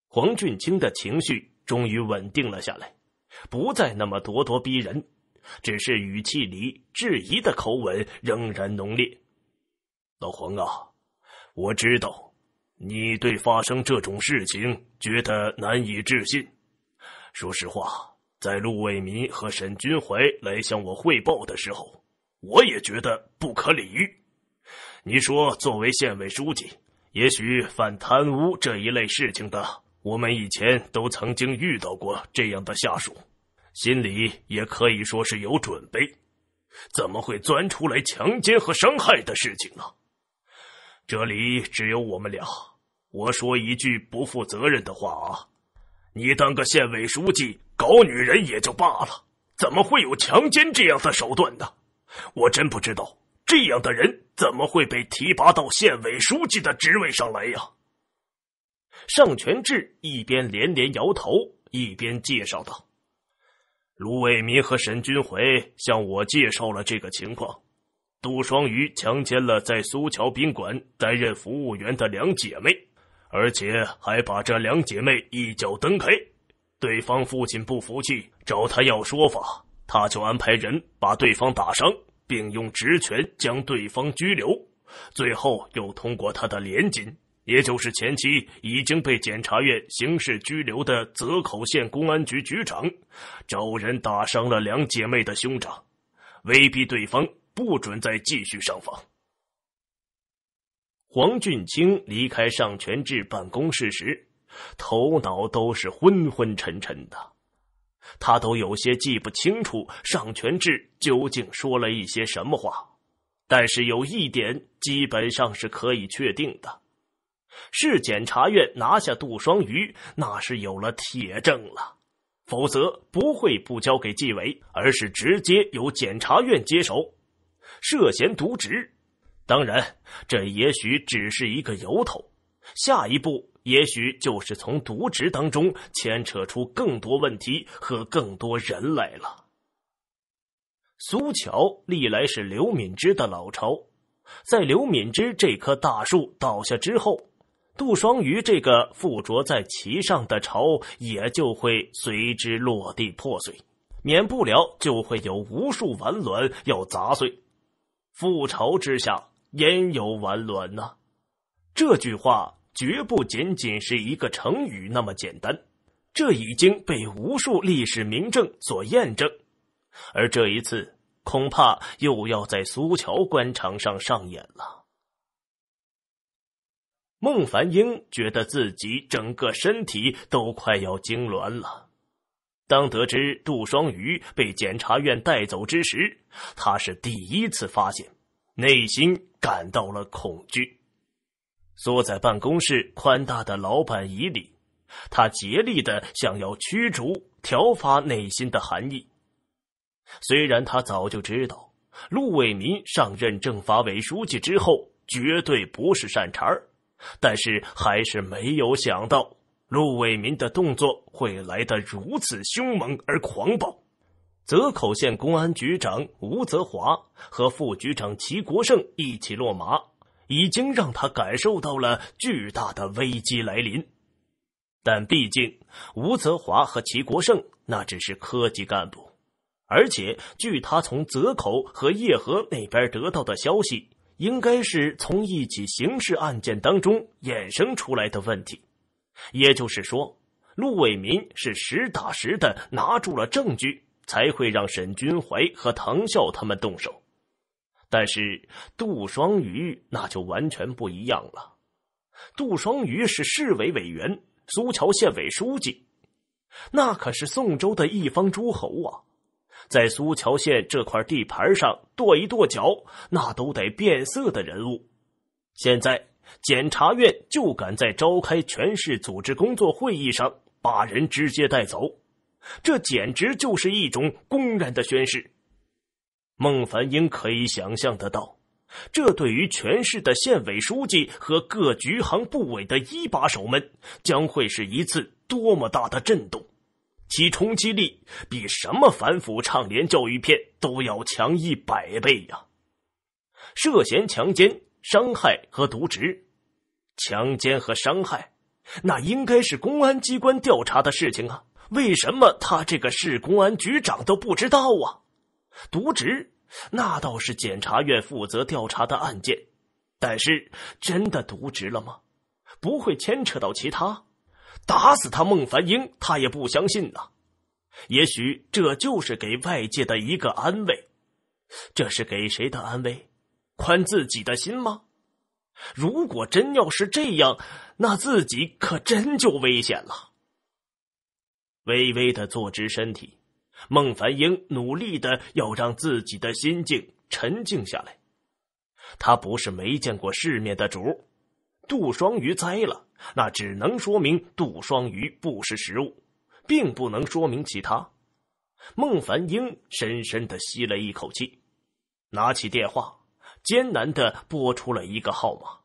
黄俊清的情绪终于稳定了下来，不再那么咄咄逼人，只是语气里质疑的口吻仍然浓烈。老黄啊，我知道你对发生这种事情觉得难以置信，说实话。在陆伟民和沈君怀来向我汇报的时候，我也觉得不可理喻。你说，作为县委书记，也许犯贪污这一类事情的，我们以前都曾经遇到过这样的下属，心里也可以说是有准备，怎么会钻出来强奸和伤害的事情呢？这里只有我们俩，我说一句不负责任的话啊，你当个县委书记。搞女人也就罢了，怎么会有强奸这样的手段呢？我真不知道这样的人怎么会被提拔到县委书记的职位上来呀！尚全志一边连连摇头，一边介绍道：“卢伟民和沈军回向我介绍了这个情况，杜双鱼强奸了在苏桥宾馆担任服务员的两姐妹，而且还把这两姐妹一脚蹬开。”对方父亲不服气，找他要说法，他就安排人把对方打伤，并用职权将对方拘留。最后又通过他的连襟，也就是前期已经被检察院刑事拘留的泽口县公安局局长，找人打伤了两姐妹的兄长，威逼对方不准再继续上访。黄俊清离开上全志办公室时。头脑都是昏昏沉沉的，他都有些记不清楚尚全志究竟说了一些什么话。但是有一点基本上是可以确定的：市检察院拿下杜双瑜，那是有了铁证了，否则不会不交给纪委，而是直接由检察院接手。涉嫌渎职，当然这也许只是一个由头，下一步。也许就是从渎职当中牵扯出更多问题和更多人来了。苏桥历来是刘敏之的老巢，在刘敏之这棵大树倒下之后，杜双鱼这个附着在其上的巢也就会随之落地破碎，免不了就会有无数完卵要砸碎。覆巢之下焉有完卵呢？这句话。绝不仅仅是一个成语那么简单，这已经被无数历史名证所验证，而这一次恐怕又要在苏桥官场上上演了。孟凡英觉得自己整个身体都快要痉挛了。当得知杜双鱼被检察院带走之时，他是第一次发现内心感到了恐惧。缩在办公室宽大的老板椅里，他竭力的想要驱逐、调发内心的寒意。虽然他早就知道陆伟民上任政法委书记之后绝对不是善茬儿，但是还是没有想到陆伟民的动作会来得如此凶猛而狂暴。泽口县公安局局长吴泽华和副局长齐国胜一起落马。已经让他感受到了巨大的危机来临，但毕竟吴泽华和齐国胜那只是科级干部，而且据他从泽口和叶河那边得到的消息，应该是从一起刑事案件当中衍生出来的问题。也就是说，陆伟民是实打实的拿住了证据，才会让沈君怀和唐笑他们动手。但是杜双鱼那就完全不一样了。杜双鱼是市委委员、苏桥县委书记，那可是宋州的一方诸侯啊！在苏桥县这块地盘上跺一跺脚，那都得变色的人物。现在检察院就敢在召开全市组织工作会议上把人直接带走，这简直就是一种公然的宣誓。孟凡英可以想象得到，这对于全市的县委书记和各局行部委的一把手们，将会是一次多么大的震动，其冲击力比什么反腐倡廉教育片都要强一百倍呀！涉嫌强奸、伤害和渎职，强奸和伤害，那应该是公安机关调查的事情啊，为什么他这个市公安局局长都不知道啊？渎职。那倒是检察院负责调查的案件，但是真的渎职了吗？不会牵扯到其他？打死他孟凡英，他也不相信呐。也许这就是给外界的一个安慰。这是给谁的安慰？宽自己的心吗？如果真要是这样，那自己可真就危险了。微微的坐直身体。孟凡英努力的要让自己的心境沉静下来，他不是没见过世面的主。杜双鱼栽了，那只能说明杜双鱼不识时务，并不能说明其他。孟凡英深深的吸了一口气，拿起电话，艰难的拨出了一个号码。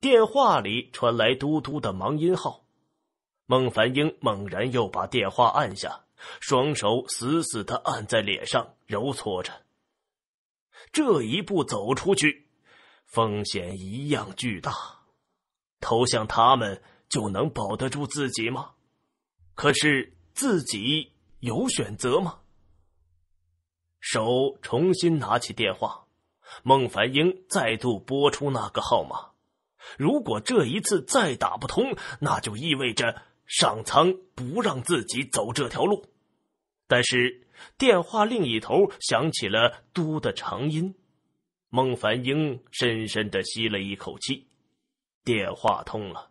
电话里传来嘟嘟的忙音号，孟凡英猛然又把电话按下。双手死死的按在脸上，揉搓着。这一步走出去，风险一样巨大。投向他们就能保得住自己吗？可是自己有选择吗？手重新拿起电话，孟凡英再度拨出那个号码。如果这一次再打不通，那就意味着上苍不让自己走这条路。但是电话另一头响起了嘟的长音，孟凡英深深的吸了一口气，电话通了。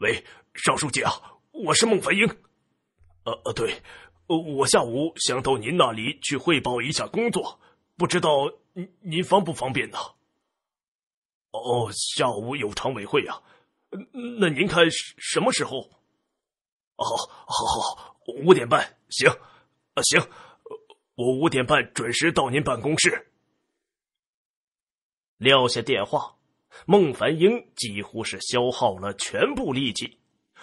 喂，邵书记啊，我是孟凡英。呃呃，对，我下午想到您那里去汇报一下工作，不知道您您方不方便呢？哦下午有常委会啊，那您看什么时候？哦，好好。五点半，行，啊行，我五点半准时到您办公室。撂下电话，孟凡英几乎是消耗了全部力气，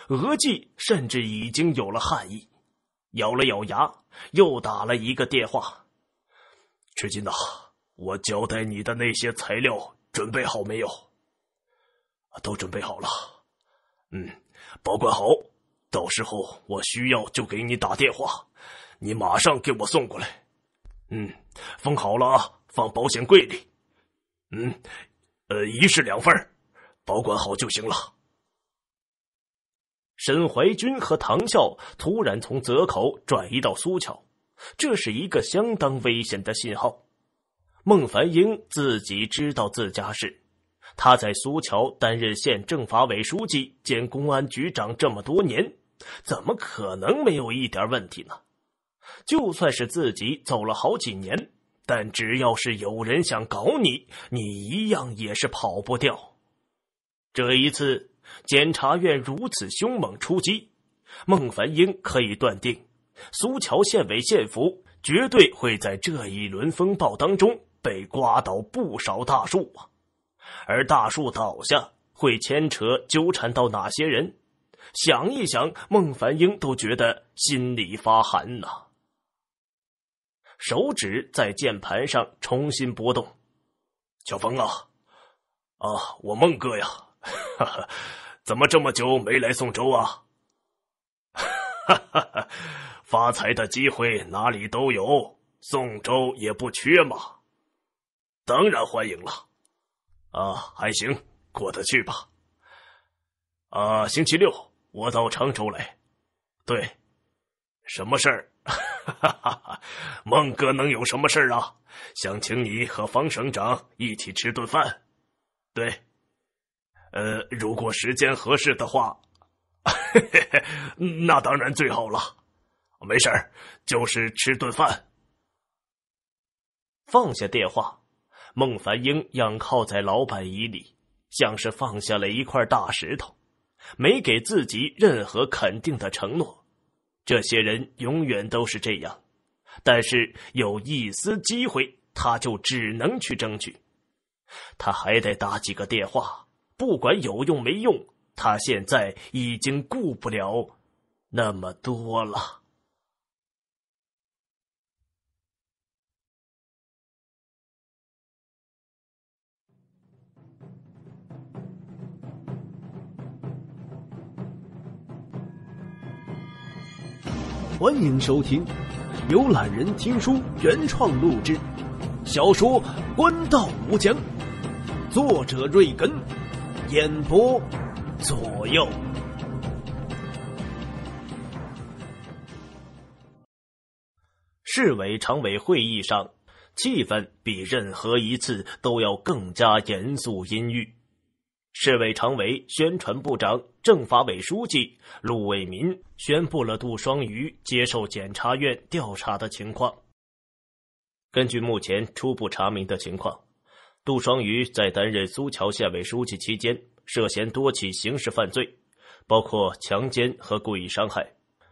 额际甚至已经有了汗意，咬了咬牙，又打了一个电话。屈金呐，我交代你的那些材料准备好没有？都准备好了，嗯，保管好。到时候我需要就给你打电话，你马上给我送过来。嗯，封好了啊，放保险柜里。嗯，呃，一式两份保管好就行了。沈怀军和唐笑突然从泽口转移到苏桥，这是一个相当危险的信号。孟凡英自己知道自家事，他在苏桥担任县政法委书记兼公安局长这么多年。怎么可能没有一点问题呢？就算是自己走了好几年，但只要是有人想搞你，你一样也是跑不掉。这一次检察院如此凶猛出击，孟凡英可以断定，苏桥县委县府绝对会在这一轮风暴当中被刮倒不少大树啊！而大树倒下，会牵扯、纠缠到哪些人？想一想，孟凡英都觉得心里发寒呐。手指在键盘上重新拨动。小峰啊，啊，我孟哥呀，哈哈，怎么这么久没来送粥啊？哈哈哈，发财的机会哪里都有，送粥也不缺嘛。当然欢迎了。啊，还行，过得去吧。啊，星期六。我到常州来，对，什么事儿？孟哥能有什么事儿啊？想请你和方省长一起吃顿饭。对，呃，如果时间合适的话，那当然最好了。没事，就是吃顿饭。放下电话，孟凡英仰靠在老板椅里，像是放下了一块大石头。没给自己任何肯定的承诺，这些人永远都是这样。但是有一丝机会，他就只能去争取。他还得打几个电话，不管有用没用，他现在已经顾不了那么多了。
欢迎收听，由懒人听书原创录制小说《官道无疆》，作者：瑞根，演播：左右。市委
常委会议上，气氛比任何一次都要更加严肃阴郁。市委常委、宣传部长、政法委书记陆伟民宣布了杜双瑜接受检察院调查的情况。根据目前初步查明的情况，杜双瑜在担任苏桥县委书记期间，涉嫌多起刑事犯罪，包括强奸和故意伤害，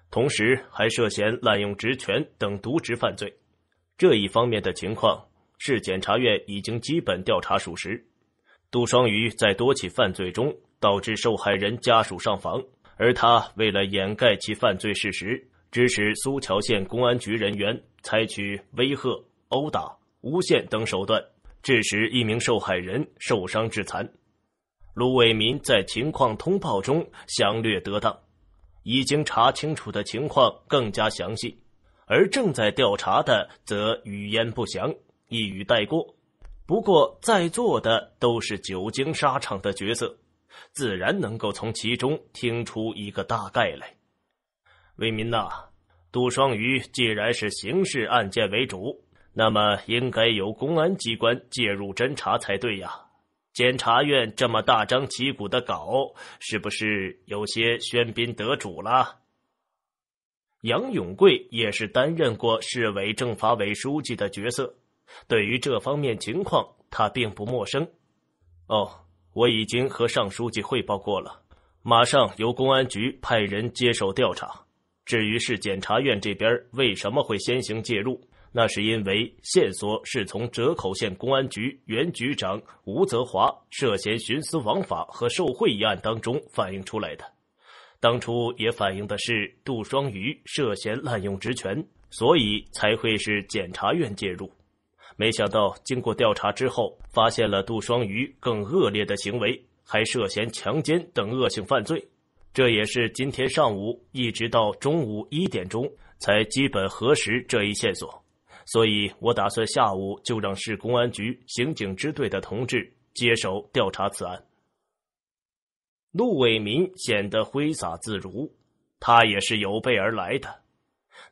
同时还涉嫌滥用职权等渎职犯罪。这一方面的情况，市检察院已经基本调查属实。杜双瑜在多起犯罪中导致受害人家属上访，而他为了掩盖其犯罪事实，指使苏桥县公安局人员采取威吓、殴打、诬陷等手段，致使一名受害人受伤致残。卢伟民在情况通报中详略得当，已经查清楚的情况更加详细，而正在调查的则语焉不详，一语带过。不过，在座的都是久经沙场的角色，自然能够从其中听出一个大概来。为民呐，杜双鱼既然是刑事案件为主，那么应该由公安机关介入侦查才对呀。检察院这么大张旗鼓的搞，是不是有些喧宾得主了？杨永贵也是担任过市委政法委书记的角色。对于这方面情况，他并不陌生。哦，我已经和尚书记汇报过了，马上由公安局派人接受调查。至于市检察院这边为什么会先行介入，那是因为线索是从折口县公安局原局长吴泽华涉嫌徇私枉法和受贿一案当中反映出来的。当初也反映的是杜双瑜涉嫌滥用职权，所以才会是检察院介入。没想到，经过调查之后，发现了杜双鱼更恶劣的行为，还涉嫌强奸等恶性犯罪。这也是今天上午一直到中午一点钟才基本核实这一线索。所以我打算下午就让市公安局刑警支队的同志接手调查此案。陆伟民显得挥洒自如，他也是有备而来的。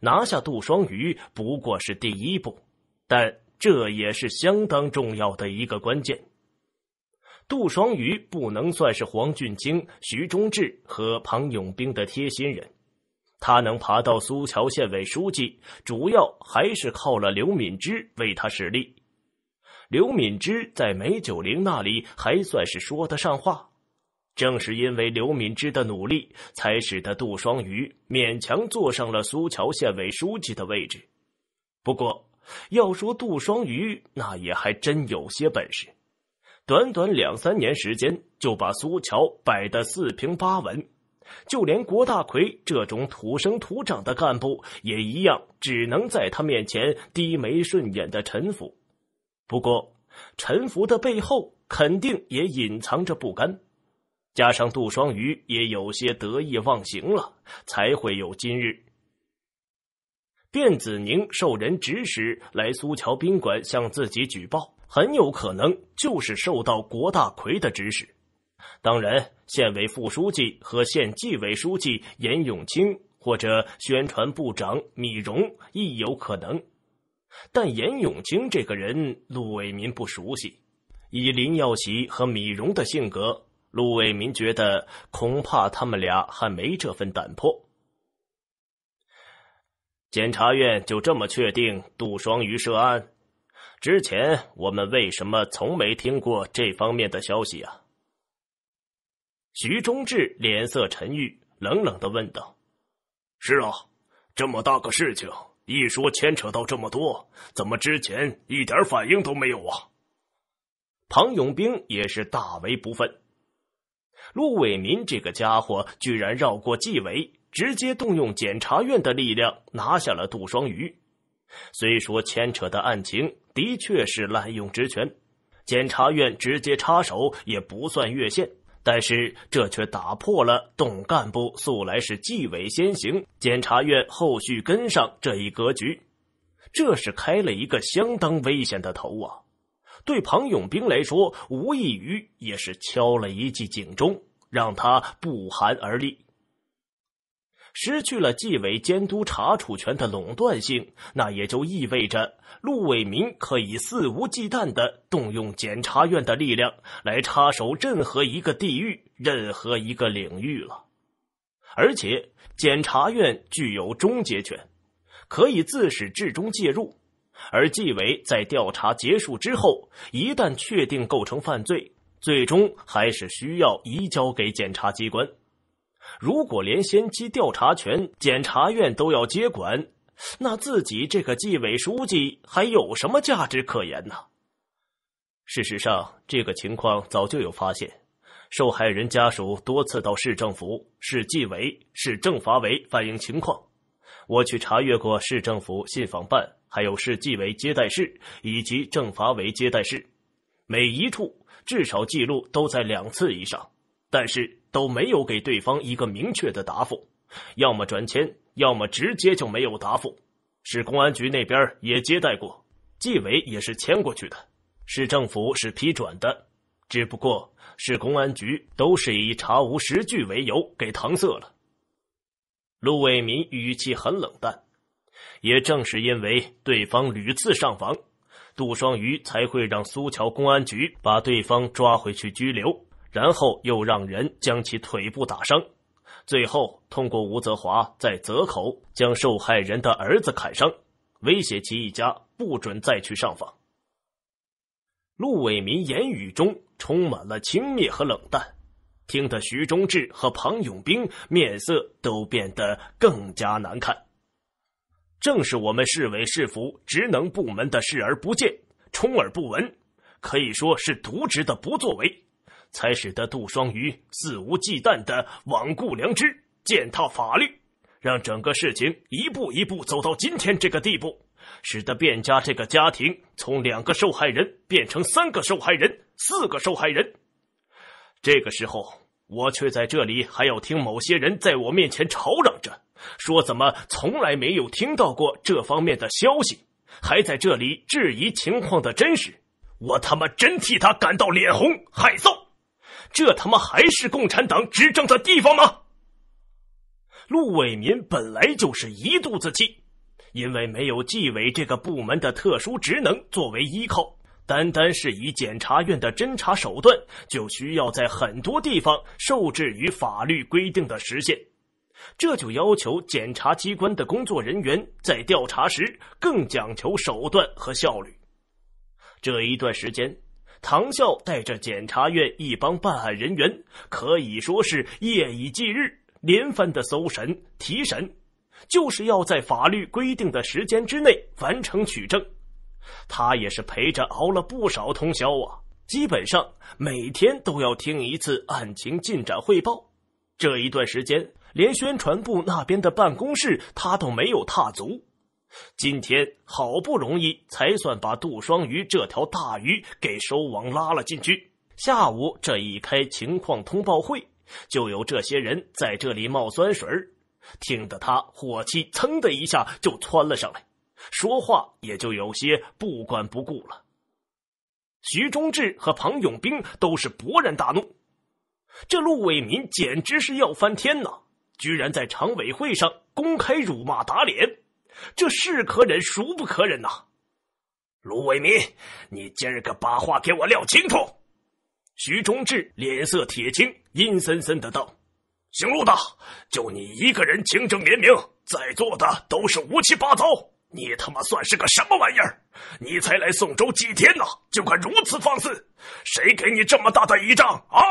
拿下杜双鱼不过是第一步，但……这也是相当重要的一个关键。杜双鱼不能算是黄俊清、徐忠志和庞永兵的贴心人，他能爬到苏桥县委书记，主要还是靠了刘敏之为他使力。刘敏之在梅九龄那里还算是说得上话，正是因为刘敏之的努力，才使得杜双鱼勉强坐上了苏桥县委书记的位置。不过，要说杜双鱼，那也还真有些本事。短短两三年时间，就把苏桥摆得四平八稳，就连郭大奎这种土生土长的干部，也一样只能在他面前低眉顺眼的臣服。不过，臣服的背后肯定也隐藏着不甘。加上杜双鱼也有些得意忘形了，才会有今日。卞子宁受人指使来苏桥宾馆向自己举报，很有可能就是受到郭大奎的指使。当然，县委副书记和县纪委书记严永清，或者宣传部长米荣，亦有可能。但严永清这个人，陆伟民不熟悉。以林耀喜和米荣的性格，陆伟民觉得恐怕他们俩还没这份胆魄。检察院就这么确定杜双鱼涉案？之前我们为什么从没听过这方面的消息啊？徐忠志脸色沉郁，冷冷的问道：“是啊，这么大个事情，一说牵扯到这么多，怎么之前一点反应都没有啊？”庞永兵也是大为不忿，陆伟民这个家伙居然绕过纪委。直接动用检察院的力量拿下了杜双瑜，虽说牵扯的案情的确是滥用职权，检察院直接插手也不算越线，但是这却打破了董干部素来是纪委先行、检察院后续跟上这一格局，这是开了一个相当危险的头啊！对庞永兵来说，无异于也是敲了一记警钟，让他不寒而栗。失去了纪委监督查处权的垄断性，那也就意味着陆伟明可以肆无忌惮的动用检察院的力量来插手任何一个地域、任何一个领域了。而且，检察院具有终结权，可以自始至终介入；而纪委在调查结束之后，一旦确定构成犯罪，最终还是需要移交给检察机关。如果连先期调查权，检察院都要接管，那自己这个纪委书记还有什么价值可言呢？事实上，这个情况早就有发现，受害人家属多次到市政府、市纪委、市政法委反映情况。我去查阅过市政府信访办，还有市纪委接待室以及政法委接待室，每一处至少记录都在两次以上。但是。都没有给对方一个明确的答复，要么转签，要么直接就没有答复。市公安局那边也接待过，纪委也是签过去的，市政府是批转的，只不过市公安局都是以查无实据为由给搪塞了。陆伟民语气很冷淡，也正是因为对方屡次上访，杜双瑜才会让苏桥公安局把对方抓回去拘留。然后又让人将其腿部打伤，最后通过吴泽华在泽口将受害人的儿子砍伤，威胁其一家不准再去上访。陆伟民言语中充满了轻蔑和冷淡，听得徐忠志和庞永兵面色都变得更加难看。正是我们市委市府职能部门的视而不见、充耳不闻，可以说是渎职的不作为。才使得杜双鱼肆无忌惮的罔顾良知、践踏法律，让整个事情一步一步走到今天这个地步，使得卞家这个家庭从两个受害人变成三个受害人、四个受害人。这个时候，我却在这里还要听某些人在我面前吵嚷着，说怎么从来没有听到过这方面的消息，还在这里质疑情况的真实。我他妈真替他感到脸红、害臊。这他妈还是共产党执政的地方吗？陆伟民本来就是一肚子气，因为没有纪委这个部门的特殊职能作为依靠，单单是以检察院的侦查手段，就需要在很多地方受制于法律规定的实现，这就要求检察机关的工作人员在调查时更讲求手段和效率。这一段时间。唐笑带着检察院一帮办案人员，可以说是夜以继日、连番的搜审、提审，就是要在法律规定的时间之内完成取证。他也是陪着熬了不少通宵啊，基本上每天都要听一次案情进展汇报。这一段时间，连宣传部那边的办公室他都没有踏足。今天好不容易才算把杜双鱼这条大鱼给收网拉了进去。下午这一开情况通报会，就有这些人在这里冒酸水听得他火气噌的一下就窜了上来，说话也就有些不管不顾了。徐忠志和庞永兵都是勃然大怒，这陆伟民简直是要翻天呐！居然在常委会上公开辱骂打脸。这是可忍，孰不可忍呐！卢伟民，你今儿个把话给我撂清楚！徐忠志脸色铁青，阴森森的道：“姓陆的，就你一个人清正廉明，在座的都是乌七八糟，你他妈算是个什么玩意儿？你才来宋州几天呢，就敢如此放肆？谁给你这么大的倚仗啊？”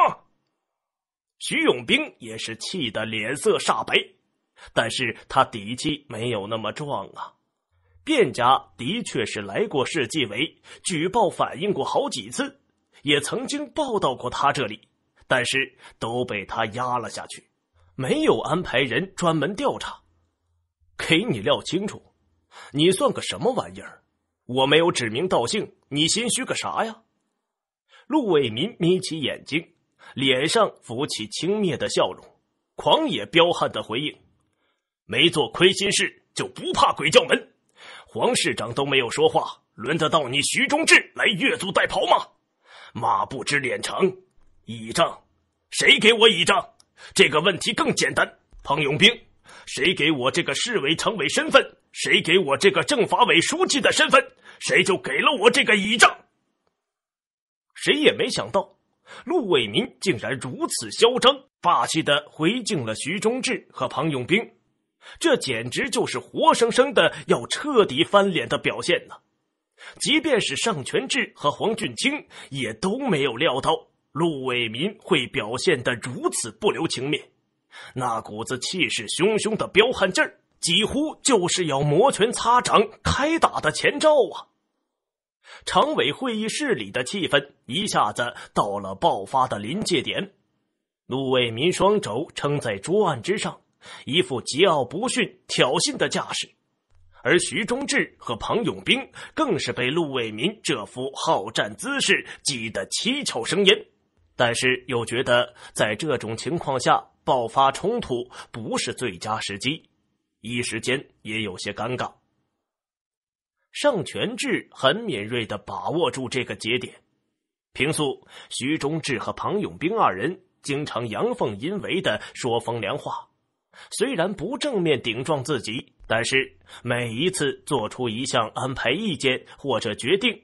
徐永兵也是气得脸色煞白。但是他底气没有那么壮啊！卞家的确是来过市纪委举报、反映过好几次，也曾经报道过他这里，但是都被他压了下去，没有安排人专门调查。给你撂清楚，你算个什么玩意儿？我没有指名道姓，你心虚个啥呀？陆伟民眯起眼睛，脸上浮起轻蔑的笑容，狂野彪悍的回应。没做亏心事就不怕鬼叫门，黄市长都没有说话，轮得到你徐忠志来越俎代庖吗？马不知脸长，倚仗谁给我倚仗？这个问题更简单，彭永兵，谁给我这个市委常委身份？谁给我这个政法委书记的身份？谁就给了我这个倚仗。谁也没想到，陆伟民竟然如此嚣张，霸气的回敬了徐忠志和彭永兵。这简直就是活生生的要彻底翻脸的表现呢！即便是尚全志和黄俊清，也都没有料到陆伟民会表现得如此不留情面。那股子气势汹汹的彪悍劲儿，几乎就是要摩拳擦掌开打的前兆啊！常委会议室里的气氛一下子到了爆发的临界点。陆伟民双肘撑在桌案之上。一副桀骜不驯、挑衅的架势，而徐忠志和庞永兵更是被陆伟民这副好战姿势挤得七窍生烟，但是又觉得在这种情况下爆发冲突不是最佳时机，一时间也有些尴尬。尚全志很敏锐地把握住这个节点。平素，徐忠志和庞永兵二人经常阳奉阴违地说风凉话。虽然不正面顶撞自己，但是每一次做出一项安排、意见或者决定，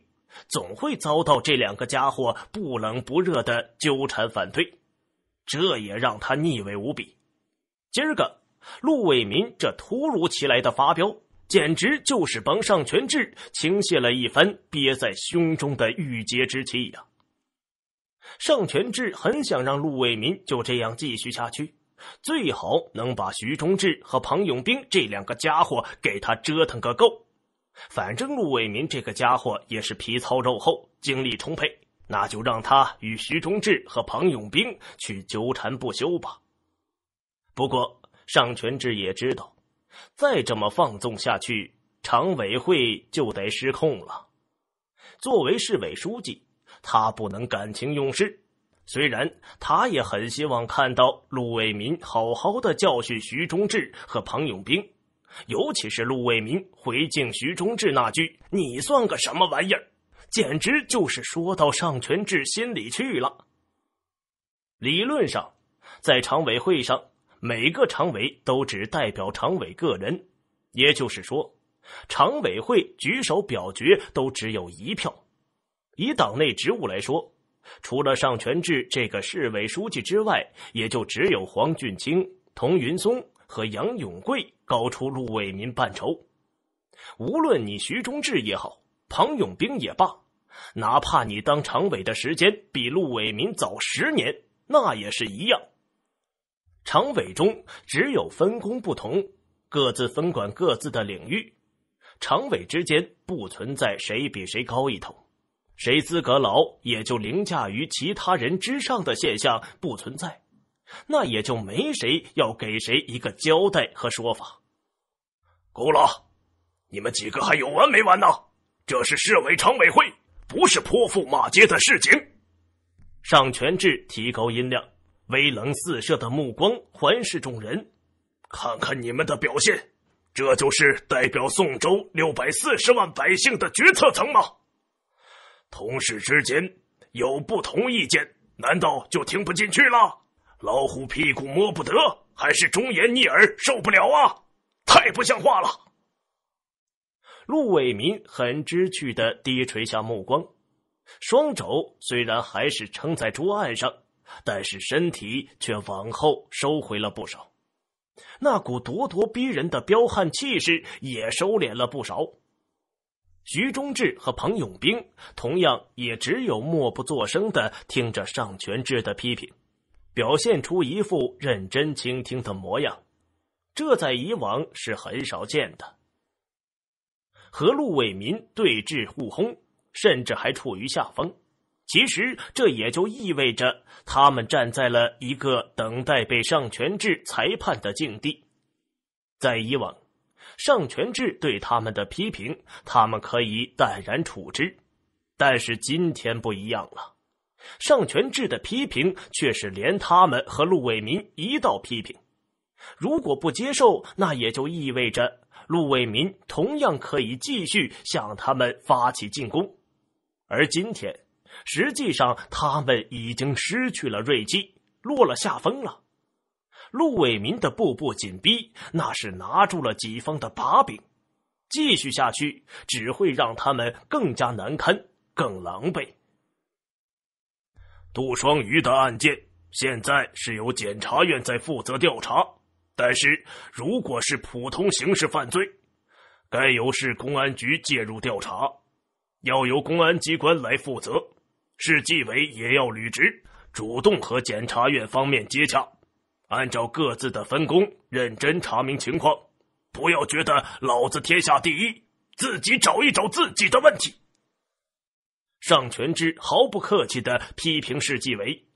总会遭到这两个家伙不冷不热的纠缠反对，这也让他腻味无比。今儿个，陆伟民这突如其来的发飙，简直就是帮尚全志倾泻了一番憋在胸中的郁结之气呀。尚全志很想让陆伟民就这样继续下去。最好能把徐忠志和庞永兵这两个家伙给他折腾个够。反正陆伟民这个家伙也是皮糙肉厚、精力充沛，那就让他与徐忠志和庞永兵去纠缠不休吧。不过尚全志也知道，再这么放纵下去，常委会就得失控了。作为市委书记，他不能感情用事。虽然他也很希望看到陆卫民好好的教训徐中志和庞永兵，尤其是陆卫民回敬徐中志那句“你算个什么玩意儿”，简直就是说到尚全志心里去了。理论上，在常委会上，每个常委都只代表常委个人，也就是说，常委会举手表决都只有一票。以党内职务来说。除了尚全志这个市委书记之外，也就只有黄俊清、童云松和杨永贵高出陆伟民半筹。无论你徐忠志也好，庞永兵也罢，哪怕你当常委的时间比陆伟民早十年，那也是一样。常委中只有分工不同，各自分管各自的领域，常委之间不存在谁比谁高一头。谁资格老，也就凌驾于其他人之上的现象不存在，那也就没谁要给谁一个交代和说法。够了，你们几个还有完没完呢？这是市委常委会，不是泼妇骂街的市井。尚全志提高音量，威棱四射的目光环视众人，看看你们的表现，这就是代表宋州六百四十万百姓的决策层吗？同事之间有不同意见，难道就听不进去了？老虎屁股摸不得，还是忠言逆耳，受
不了啊！太不像话了。
陆伟民很知趣的低垂下目光，双肘虽然还是撑在桌案上，但是身体却往后收回了不少，那股咄咄逼人的彪悍气势也收敛了不少。徐中志和彭永兵同样也只有默不作声的听着尚全志的批评，表现出一副认真倾听的模样，这在以往是很少见的。和陆伟民对峙互轰，甚至还处于下风，其实这也就意味着他们站在了一个等待被尚全志裁判的境地，在以往。尚全志对他们的批评，他们可以淡然处之，但是今天不一样了。尚全志的批评却是连他们和陆伟民一道批评。如果不接受，那也就意味着陆伟民同样可以继续向他们发起进攻。而今天，实际上他们已经失去了锐气，落了下风了。陆伟民的步步紧逼，那是拿住了己方的把柄，继续下去只会让他们更加难堪、更狼狈。杜双鱼的案件现在是由检察院在负责调查，但是如果是普通刑事犯罪，该由市公安局介入调查，要由公安机关来负责，市纪委也要履职，主动和检察院方面接洽。按照各自的分工，认真查明情况，不要觉得老子天下第一，自己找一找自己的问题。尚全之毫不客气的批评世纪为，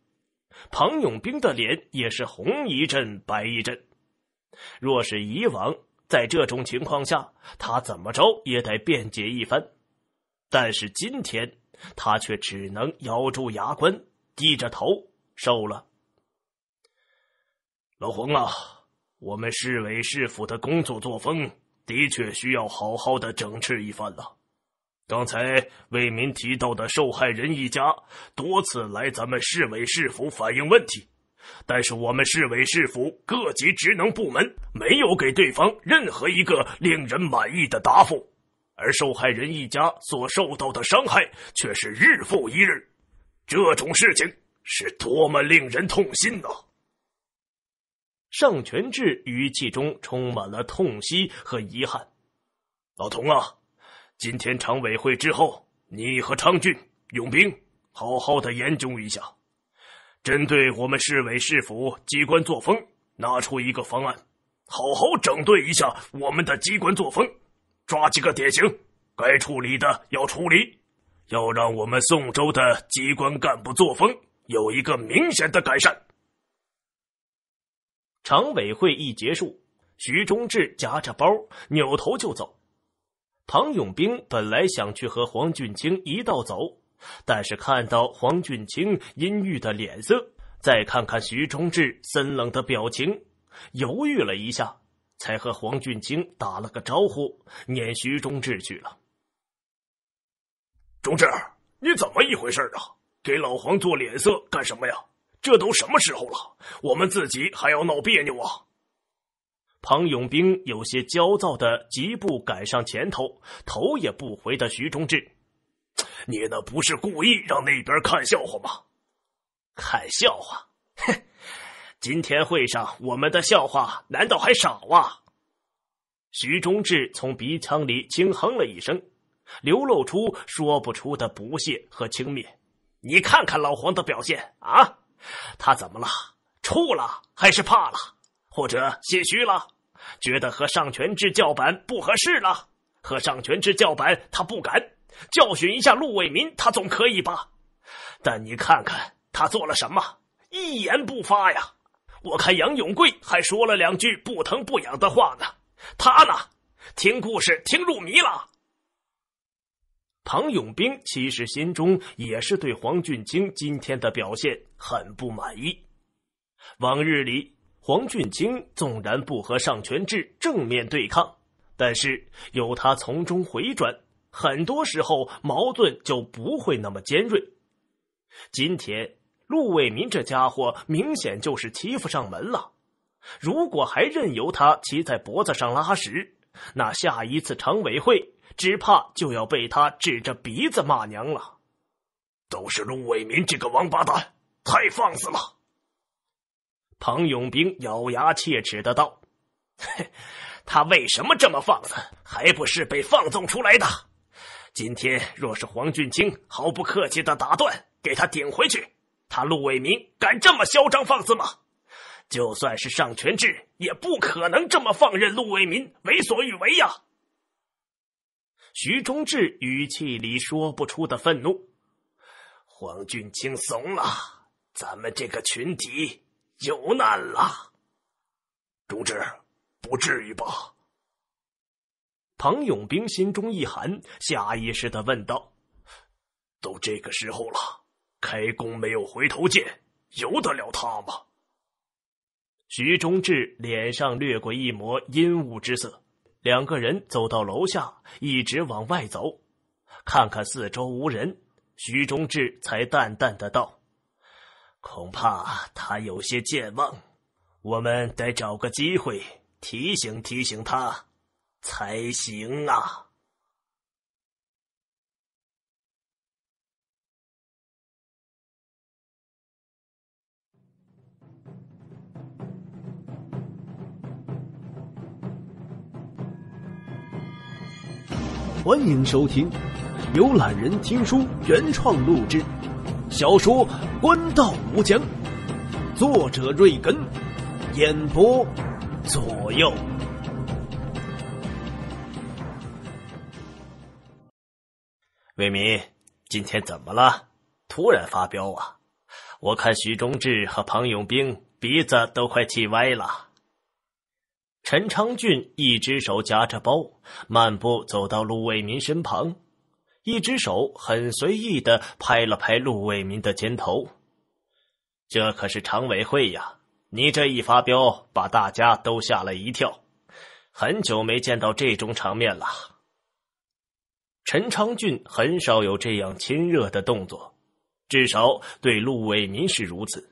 庞永兵的脸也是红一阵白一阵。若是以往，在这种情况下，他怎么着也得辩解一番，但是今天他却只能咬住牙关，低着头受了。老黄啊，我们市委市府的工作作风的确需要好好的整治一番了。刚才为民提到的受害人一家多次来咱们市委市府反映问题，但是我们市委市府各级职能部门没有给对方任何一个令人满意的答复，而受害人一家所受到的伤害却是日复一日，这种事情是多么令人痛心呐！尚全志语气中充满了痛惜和遗憾：“老童啊，今天常委会之后，你和昌俊、永兵好好的研究一下，针对我们市委市府机关作风，拿出一个方案，好好整顿一下我们的机关作风，抓几个典型，该处理的要处理，要让我们宋州的机关干部作风有一个明显的改善。”常委会一结束，徐中志夹着包扭头就走。庞永兵本来想去和黄俊清一道走，但是看到黄俊清阴郁的脸色，再看看徐中志森冷的表情，犹豫了一下，才和黄俊清打了个招呼，撵徐中志去了。中志，你怎么一回事啊？给老黄做脸色干什么呀？这都什么时候了，我们自己还要闹别扭啊！庞永兵有些焦躁的急步赶上前头，头也不回的徐中志，你那不是故意让那边看笑话吗？看笑话？哼！今天会上我们的笑话难道还少啊？徐中志从鼻腔里轻哼了一声，流露出说不出的不屑和轻蔑。你看看老黄的表现啊！他怎么了？怵了还是怕了，或者心虚了？觉得和尚全志叫板不合适了？和尚全志叫板他不敢，教训一下陆伟民他总可以吧？但你看看他做了什么？一言不发呀！我看杨永贵还说了两句不疼不痒的话呢，他呢？听故事听入迷了。庞永兵其实心中也是对黄俊清今天的表现很不满意。往日里，黄俊清纵然不和尚全志正面对抗，但是有他从中回转，很多时候矛盾就不会那么尖锐。今天，陆伟民这家伙明显就是欺负上门了。如果还任由他骑在脖子上拉屎，那下一次常委会……只怕就要被他指着鼻子骂娘了，都是陆伟民这个王八蛋，太放肆了。庞永兵咬牙切齿的道：“他为什么这么放肆？还不是被放纵出来的？今天若是黄俊清毫不客气的打断，给他顶回去，他陆伟民敢这么嚣张放肆吗？就算是尚全志，也不可能这么放任陆伟民为所欲为呀。”徐忠志语气里说不出的愤怒，黄俊清怂了，咱们这个群体有难了。忠志，不至于吧？唐永兵心中一寒，下意识的问道：“都这个时候了，开弓没有回头箭，由得了他吗？”徐忠志脸上掠过一抹阴雾之色。两个人走到楼下，一直往外走，看看四周无人，徐忠志才淡淡的道：“恐怕他有些健忘，我们得找个机会提
醒提醒他才行啊。”欢迎收听，由懒人听书原创录制小说《官道无疆》，作者：瑞根，演播：左右。
为民，今天怎么了？突然发飙啊！我看徐忠志和庞永兵鼻子都快气歪了。陈昌俊一只手夹着包，慢步走到陆伟民身旁，一只手很随意的拍了拍陆伟民的肩头。这可是常委会呀！你这一发飙，把大家都吓了一跳。很久没见到这种场面了。陈昌俊很少有这样亲热的动作，至少对陆伟民是如此。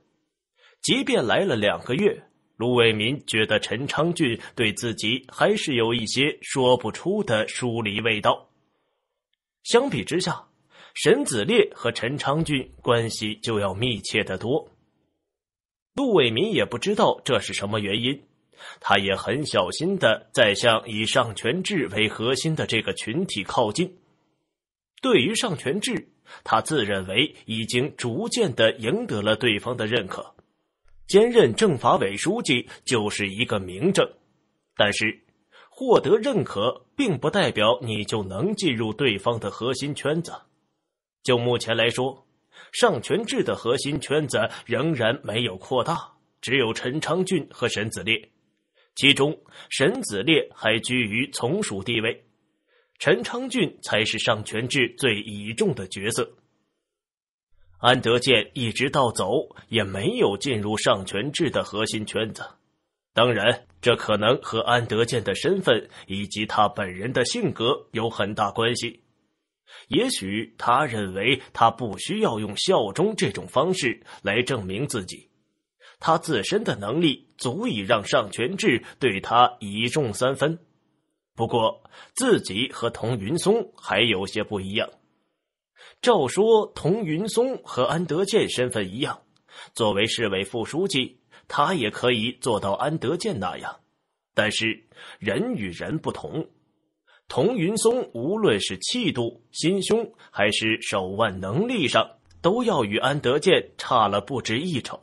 即便来了两个月。卢伟民觉得陈昌俊对自己还是有一些说不出的疏离味道。相比之下，沈子烈和陈昌俊关系就要密切的多。陆伟民也不知道这是什么原因，他也很小心的在向以上权志为核心的这个群体靠近。对于上权志，他自认为已经逐渐的赢得了对方的认可。兼任政法委书记就是一个明证，但是获得认可并不代表你就能进入对方的核心圈子。就目前来说，尚全志的核心圈子仍然没有扩大，只有陈昌俊和沈子烈，其中沈子烈还居于从属地位，陈昌俊才是尚全志最倚重的角色。安德建一直到走也没有进入尚全志的核心圈子，当然，这可能和安德建的身份以及他本人的性格有很大关系。也许他认为他不需要用效忠这种方式来证明自己，他自身的能力足以让尚全志对他倚重三分。不过，自己和童云松还有些不一样。照说，童云松和安德建身份一样，作为市委副书记，他也可以做到安德建那样。但是，人与人不同，童云松无论是气度、心胸，还是手腕能力上，都要与安德建差了不止一筹。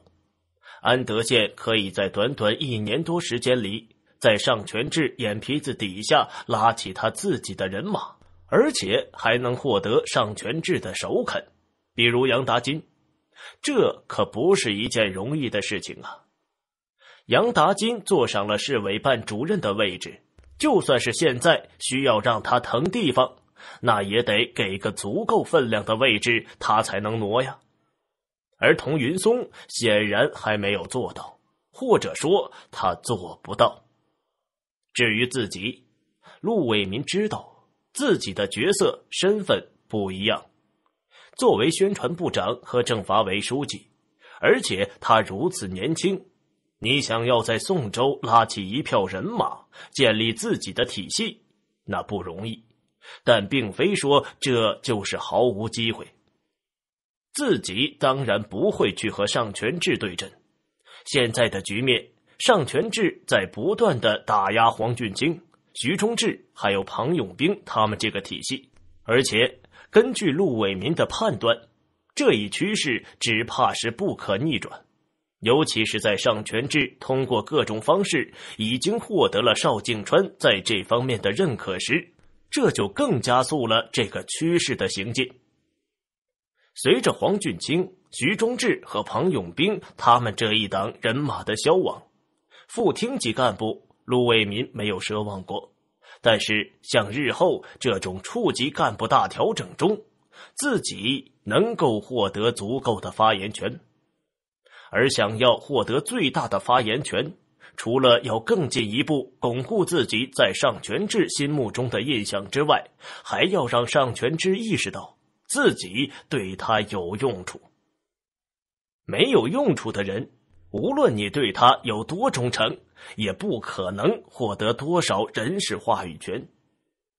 安德建可以在短短一年多时间里，在尚全志眼皮子底下拉起他自己的人马。而且还能获得上全志的首肯，比如杨达金，这可不是一件容易的事情啊！杨达金坐上了市委办主任的位置，就算是现在需要让他腾地方，那也得给个足够分量的位置，他才能挪呀。而童云松显然还没有做到，或者说他做不到。至于自己，陆伟民知道。自己的角色身份不一样，作为宣传部长和政法委书记，而且他如此年轻，你想要在宋州拉起一票人马，建立自己的体系，那不容易。但并非说这就是毫无机会。自己当然不会去和尚全志对阵。现在的局面，尚全志在不断的打压黄俊清。徐中志还有庞永兵他们这个体系，而且根据陆伟民的判断，这一趋势只怕是不可逆转。尤其是在尚全志通过各种方式已经获得了邵静川在这方面的认可时，这就更加速了这个趋势的行进。随着黄俊清、徐中志和庞永兵他们这一党人马的消亡，副厅级干部。陆伟民没有奢望过，但是像日后这种处级干部大调整中，自己能够获得足够的发言权。而想要获得最大的发言权，除了要更进一步巩固自己在上全志心目中的印象之外，还要让上全志意识到自己对他有用处。没有用处的人。无论你对他有多忠诚，也不可能获得多少人事话语权。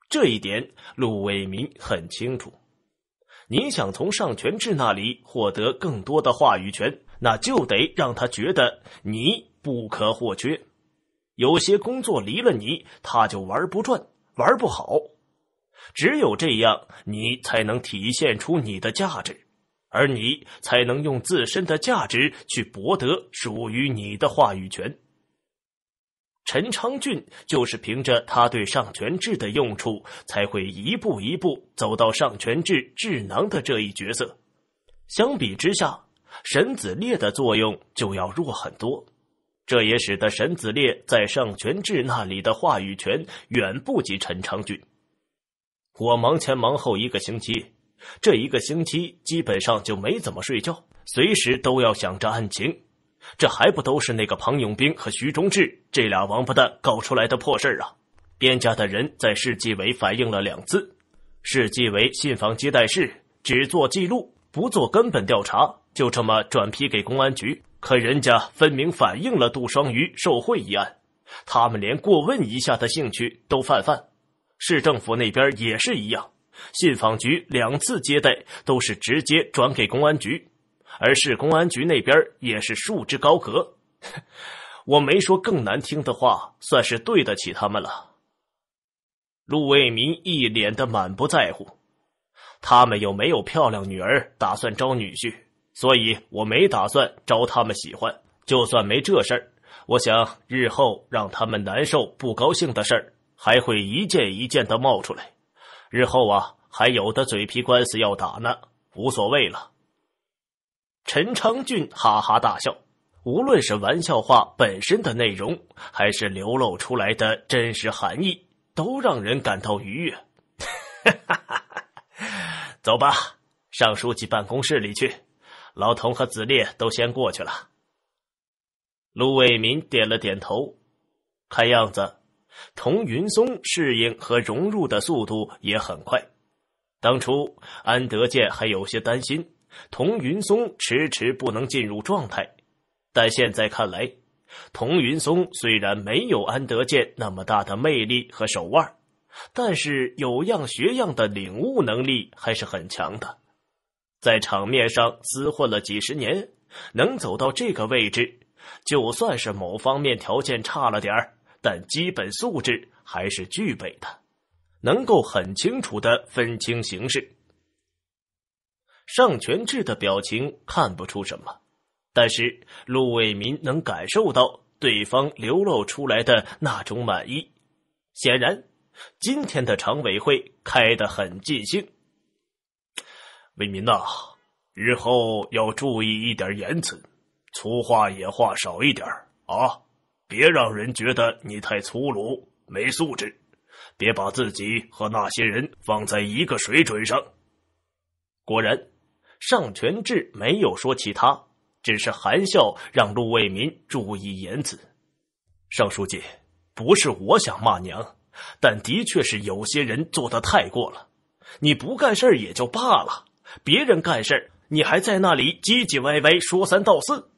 这一点，陆伟民很清楚。你想从尚全志那里获得更多的话语权，那就得让他觉得你不可或缺。有些工作离了你，他就玩不转、玩不好。只有这样，你才能体现出你的价值。而你才能用自身的价值去博得属于你的话语权。陈昌俊就是凭着他对尚全志的用处，才会一步一步走到尚全志智囊的这一角色。相比之下，沈子烈的作用就要弱很多，这也使得沈子烈在尚全志那里的话语权远不及陈昌俊。我忙前忙后一个星期。这一个星期基本上就没怎么睡觉，随时都要想着案情，这还不都是那个庞永兵和徐忠志这俩王八蛋搞出来的破事儿啊！边家的人在市纪委反映了两次，市纪委信访接待室只做记录，不做根本调查，就这么转批给公安局。可人家分明反映了杜双鱼受贿一案，他们连过问一下的兴趣都泛泛。市政府那边也是一样。信访局两次接待都是直接转给公安局，而市公安局那边也是束之高阁。我没说更难听的话，算是对得起他们了。陆为民一脸的满不在乎。他们又没有漂亮女儿，打算招女婿，所以我没打算招他们喜欢。就算没这事儿，我想日后让他们难受、不高兴的事儿还会一件一件的冒出来。日后啊，还有的嘴皮官司要打呢，无所谓了。陈昌俊哈哈大笑，无论是玩笑话本身的内容，还是流露出来的真实含义，都让人感到愉悦。走吧，上书记办公室里去。老童和子烈都先过去了。陆伟民点了点头，看样子。童云松适应和融入的速度也很快。当初安德建还有些担心童云松迟迟不能进入状态，但现在看来，童云松虽然没有安德建那么大的魅力和手腕，但是有样学样的领悟能力还是很强的。在场面上厮混了几十年，能走到这个位置，就算是某方面条件差了点儿。但基本素质还是具备的，能够很清楚的分清形势。尚全志的表情看不出什么，但是陆伟民能感受到对方流露出来的那种满意。显然，今天的常委会开得很尽兴。为民呐，日后要注意一点言辞，粗话野话少一点啊。别让人觉得你太粗鲁、没素质，别把自己和那些人放在一个水准上。果然，尚全志没有说其他，只是含笑让陆为民注意言辞。尚书记，不是我想骂娘，但的确是有些人做的太过了。你不干事也就罢了，别人干事，你还在那里唧唧歪歪，说三道四。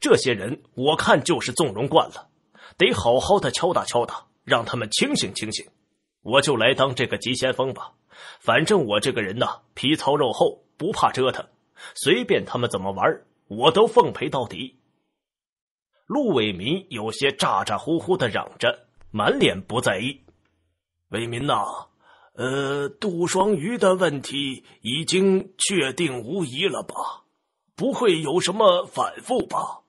这些人我看就是纵容惯了，得好好的敲打敲打，让他们清醒清醒。我就来当这个急先锋吧，反正我这个人呐，皮糙肉厚，不怕折腾，随便他们怎么玩，我都奉陪到底。陆伟民有些咋咋呼呼的嚷着，满脸不在意。伟民呐，呃，杜双鱼的问题已经确定无疑了吧？不会有什么反复吧？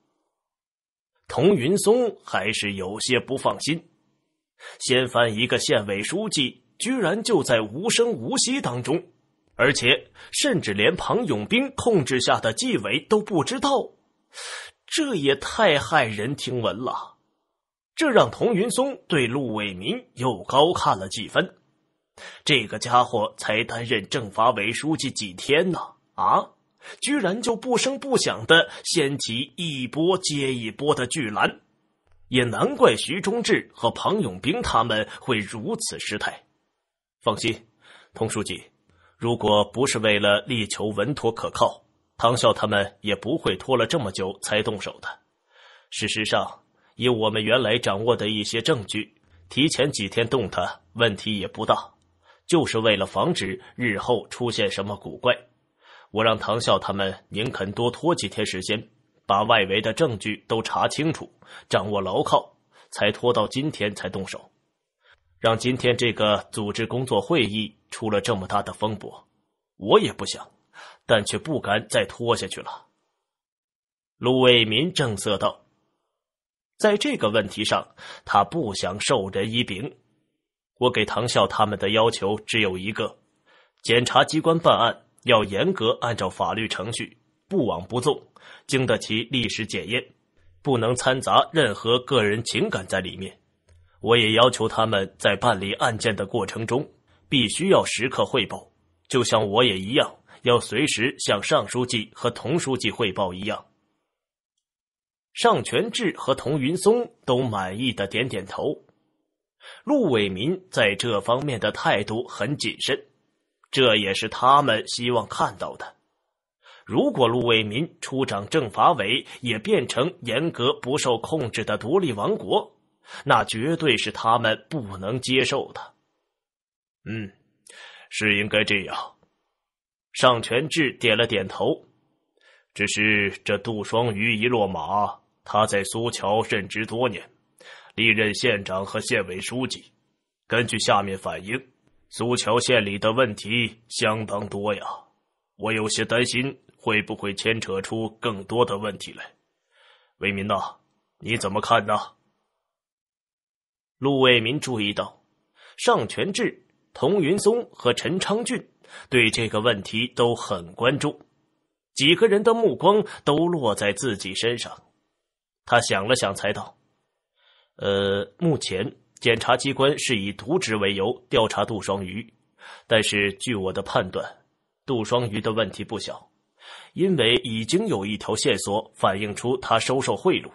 童云松还是有些不放心，掀翻一个县委书记，居然就在无声无息当中，而且甚至连庞永斌控制下的纪委都不知道，这也太骇人听闻了。这让童云松对陆伟民又高看了几分。这个家伙才担任政法委书记几天呢？啊？居然就不声不响地掀起一波接一波的巨澜，也难怪徐中志和庞永兵他们会如此失态。放心，童书记，如果不是为了力求稳妥可靠，唐笑他们也不会拖了这么久才动手的。事实上，以我们原来掌握的一些证据，提前几天动他问题也不大，就是为了防止日后出现什么古怪。我让唐笑他们宁肯多拖几天时间，把外围的证据都查清楚，掌握牢靠，才拖到今天才动手。让今天这个组织工作会议出了这么大的风波，我也不想，但却不敢再拖下去了。陆卫民正色道：“在这个问题上，他不想授人以柄。我给唐笑他们的要求只有一个：检察机关办案。”要严格按照法律程序，不枉不纵，经得起历史检验，不能掺杂任何个人情感在里面。我也要求他们在办理案件的过程中，必须要时刻汇报，就像我也一样，要随时向上书记和童书记汇报一样。尚全志和童云松都满意的点点头。陆伟民在这方面的态度很谨慎。这也是他们希望看到的。如果陆伟民出掌政法委，也变成严格不受控制的独立王国，那绝对是他们不能接受的。嗯，是应该这样。尚全志点了点头。只是这杜双鱼一落马，他在苏桥任职多年，历任县长和县委书记。根据下面反映。苏桥县里的问题相当多呀，我有些担心会不会牵扯出更多的问题来。为民呐，你怎么看呢？陆为民注意到，尚全志、童云松和陈昌俊对这个问题都很关注，几个人的目光都落在自己身上。他想了想，才道：“呃，目前。”检察机关是以渎职为由调查杜双瑜，但是据我的判断，杜双瑜的问题不小，因为已经有一条线索反映出他收受贿赂。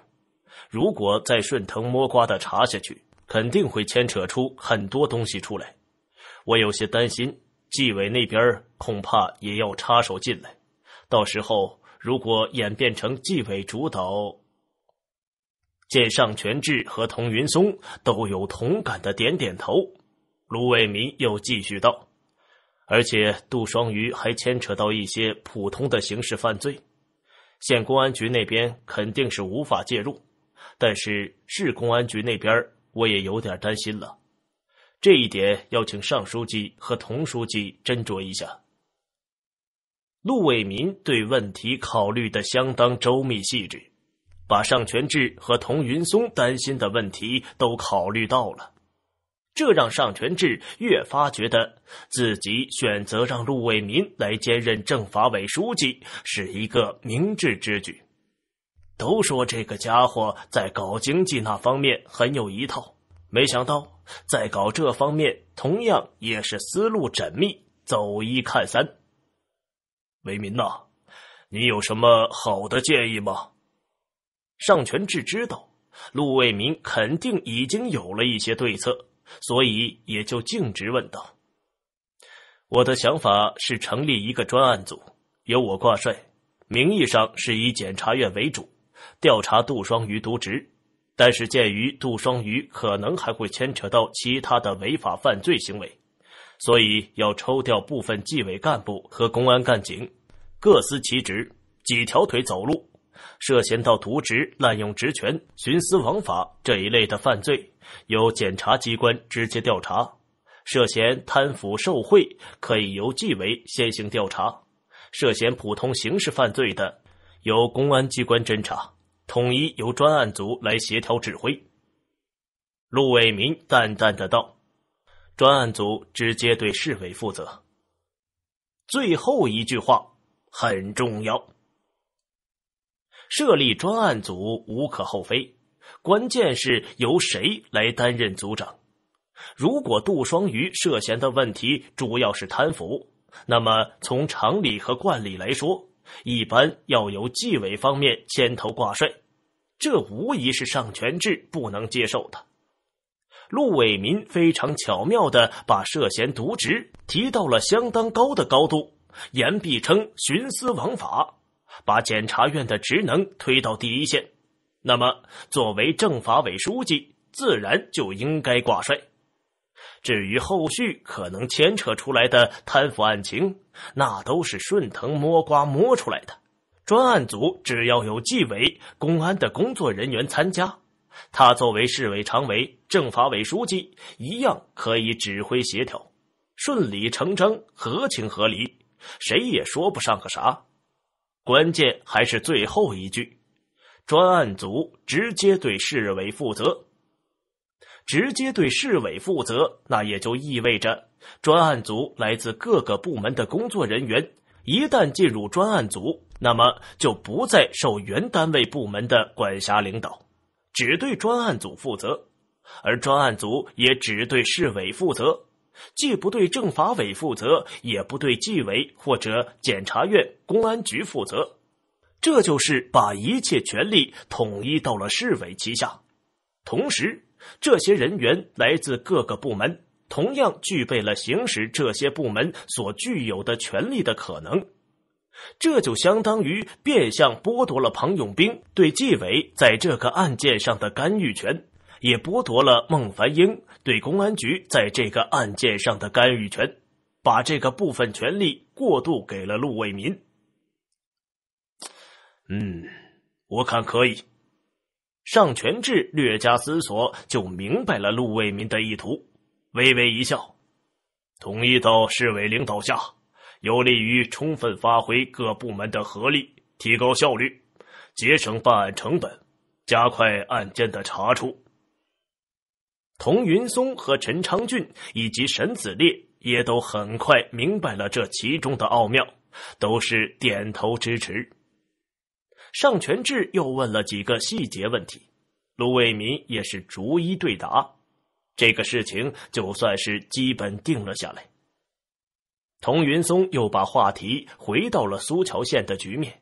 如果再顺藤摸瓜的查下去，肯定会牵扯出很多东西出来。我有些担心，纪委那边恐怕也要插手进来，到时候如果演变成纪委主导。见尚全志和童云松都有同感的，点点头。卢伟民又继续道：“而且杜双鱼还牵扯到一些普通的刑事犯罪，县公安局那边肯定是无法介入，但是市公安局那边我也有点担心了。这一点要请尚书记和童书记斟酌一下。”陆伟民对问题考虑的相当周密细致。把尚全志和童云松担心的问题都考虑到了，这让尚全志越发觉得自己选择让陆为民来兼任政法委书记是一个明智之举。都说这个家伙在搞经济那方面很有一套，没想到在搞这方面同样也是思路缜密，走一看三。为民呐，你有什么好的建议吗？尚全志知道，陆卫民肯定已经有了一些对策，所以也就径直问道：“我的想法是成立一个专案组，由我挂帅，名义上是以检察院为主调查杜双鱼渎职，但是鉴于杜双鱼可能还会牵扯到其他的违法犯罪行为，所以要抽调部分纪委干部和公安干警，各司其职，几条腿走路。”涉嫌到渎职、滥用职权、徇私枉法这一类的犯罪，由检察机关直接调查；涉嫌贪腐受贿，可以由纪委先行调查；涉嫌普通刑事犯罪的，由公安机关侦查。统一由专案组来协调指挥。陆伟民淡淡的道：“专案组直接对市委负责。”最后一句话很重要。设立专案组无可厚非，关键是由谁来担任组长。如果杜双瑜涉嫌的问题主要是贪腐，那么从常理和惯例来说，一般要由纪委方面牵头挂帅，这无疑是上权志不能接受的。陆伟民非常巧妙的把涉嫌渎职提到了相当高的高度，言必称徇私枉法。把检察院的职能推到第一线，那么作为政法委书记，自然就应该挂帅。至于后续可能牵扯出来的贪腐案情，那都是顺藤摸瓜摸出来的。专案组只要有纪委、公安的工作人员参加，他作为市委常委、政法委书记，一样可以指挥协调，顺理成章，合情合理，谁也说不上个啥。关键还是最后一句，专案组直接对市委负责。直接对市委负责，那也就意味着，专案组来自各个部门的工作人员，一旦进入专案组，那么就不再受原单位部门的管辖领导，只对专案组负责，而专案组也只对市委负责。既不对政法委负责，也不对纪委或者检察院、公安局负责，这就是把一切权力统一到了市委旗下。同时，这些人员来自各个部门，同样具备了行使这些部门所具有的权利的可能。这就相当于变相剥夺了庞永兵对纪委在这个案件上的干预权，也剥夺了孟凡英。对公安局在这个案件上的干预权，把这个部分权力过渡给了陆卫民。嗯，我看可以。尚全志略加思索，就明白了陆卫民的意图，微微一笑，同意到市委领导下，有利于充分发挥各部门的合力，提高效率，节省办案成本，加快案件的查处。童云松和陈昌俊以及沈子烈也都很快明白了这其中的奥妙，都是点头支持。尚全志又问了几个细节问题，卢卫民也是逐一对答，这个事情就算是基本定了下来。童云松又把话题回到了苏桥县的局面，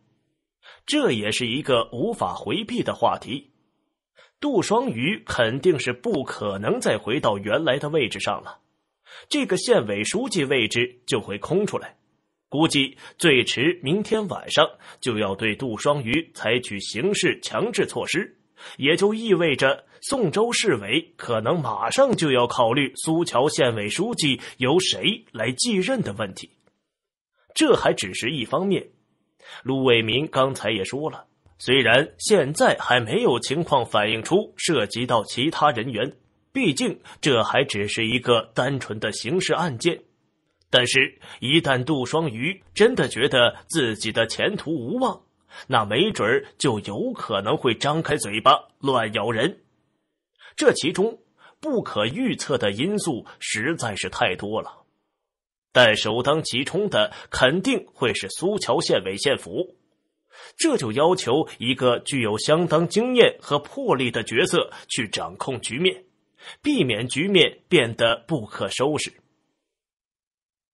这也是一个无法回避的话题。杜双鱼肯定是不可能再回到原来的位置上了，这个县委书记位置就会空出来。估计最迟明天晚上就要对杜双鱼采取刑事强制措施，也就意味着宋州市委可能马上就要考虑苏桥县委书记由谁来继任的问题。这还只是一方面，陆伟民刚才也说了。虽然现在还没有情况反映出涉及到其他人员，毕竟这还只是一个单纯的刑事案件，但是，一旦杜双鱼真的觉得自己的前途无望，那没准就有可能会张开嘴巴乱咬人。这其中不可预测的因素实在是太多了，但首当其冲的肯定会是苏桥县委县府。这就要求一个具有相当经验和魄力的角色去掌控局面，避免局面变得不可收拾。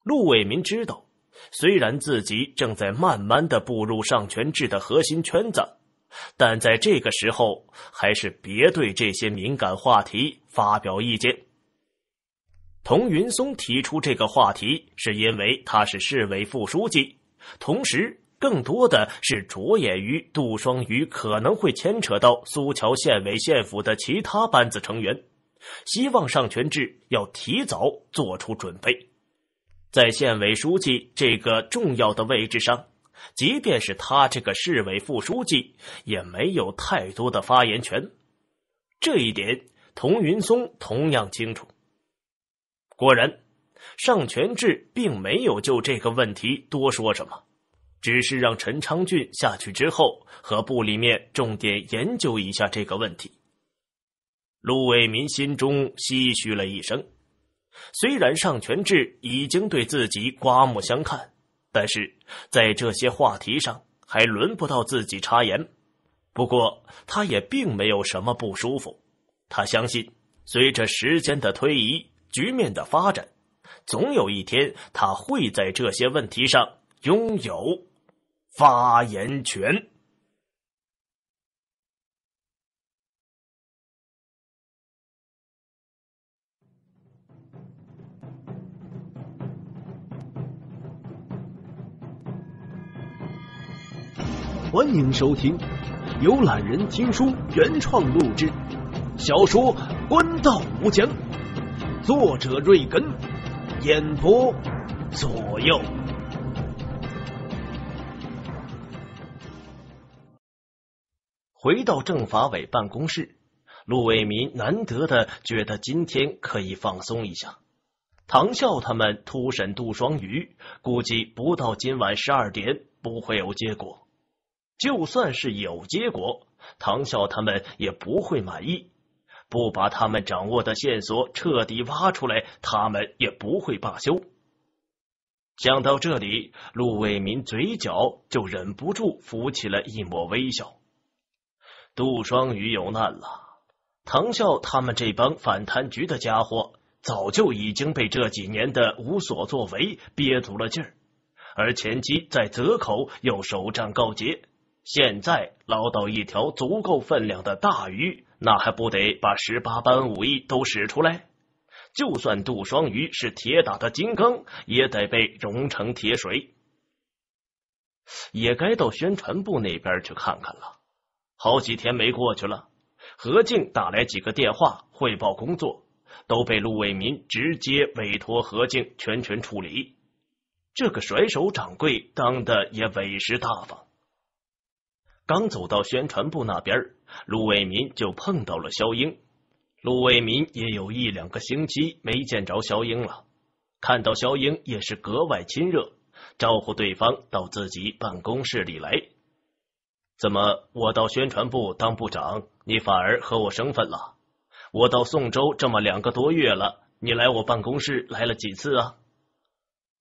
陆伟民知道，虽然自己正在慢慢的步入上权制的核心圈子，但在这个时候还是别对这些敏感话题发表意见。童云松提出这个话题，是因为他是市委副书记，同时。更多的是着眼于杜双宇可能会牵扯到苏桥县委县府的其他班子成员，希望尚全志要提早做出准备。在县委书记这个重要的位置上，即便是他这个市委副书记，也没有太多的发言权。这一点，童云松同样清楚。果然，尚全志并没有就这个问题多说什么。只是让陈昌俊下去之后，和部里面重点研究一下这个问题。陆伟民心中唏嘘了一声。虽然尚全志已经对自己刮目相看，但是在这些话题上还轮不到自己插言。不过，他也并没有什么不舒服。他相信，随着时间的推移，局面的发展，总有一天他会在这些问题上
拥有。发言权。欢迎收听由懒人听书原创录制小说《官道无疆》，作者：瑞根，演播：左右。回到
政法委办公室，陆伟民难得的觉得今天可以放松一下。唐笑他们突审杜双鱼，估计不到今晚十二点不会有结果。就算是有结果，唐笑他们也不会满意。不把他们掌握的线索彻底挖出来，他们也不会罢休。想到这里，陆伟民嘴角就忍不住浮起了一抹微笑。杜双鱼有难了，唐笑他们这帮反贪局的家伙早就已经被这几年的无所作为憋足了劲儿，而前期在泽口又首战告捷，现在捞到一条足够分量的大鱼，那还不得把十八般武艺都使出来？就算杜双鱼是铁打的金刚，也得被融成铁水。也该到宣传部那边去看看了。好几天没过去了，何静打来几个电话汇报工作，都被陆伟民直接委托何静全权处理。这个甩手掌柜当的也委实大方。刚走到宣传部那边，陆伟民就碰到了肖英。陆伟民也有一两个星期没见着肖英了，看到肖英也是格外亲热，招呼对方到自己办公室里来。怎么？我到宣传部当部长，你反而和我生分了？我到宋州这么两个多月了，你来我办公室来了几次啊？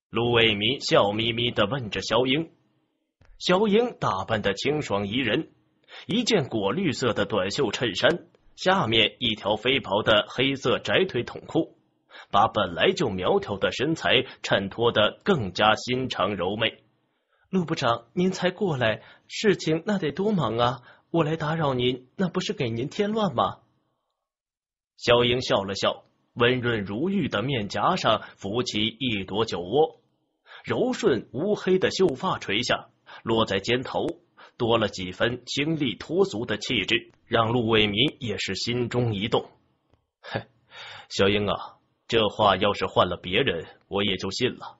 卢伟民笑眯眯的问着肖英。肖英打扮的清爽宜人，一件果绿色的短袖衬衫，下面一条肥薄的黑色窄腿筒裤，把本来就苗条的身材衬托得更加心肠柔媚。陆部长，您才过来，事情那得多忙啊！我来打扰您，那不是给您添乱吗？肖英笑了笑，温润如玉的面颊上浮起一朵酒窝，柔顺乌黑的秀发垂下，落在肩头，多了几分清丽脱俗的气质，让陆伟民也是心中一动。嘿，肖英啊，这话要是换了别人，我也就信了，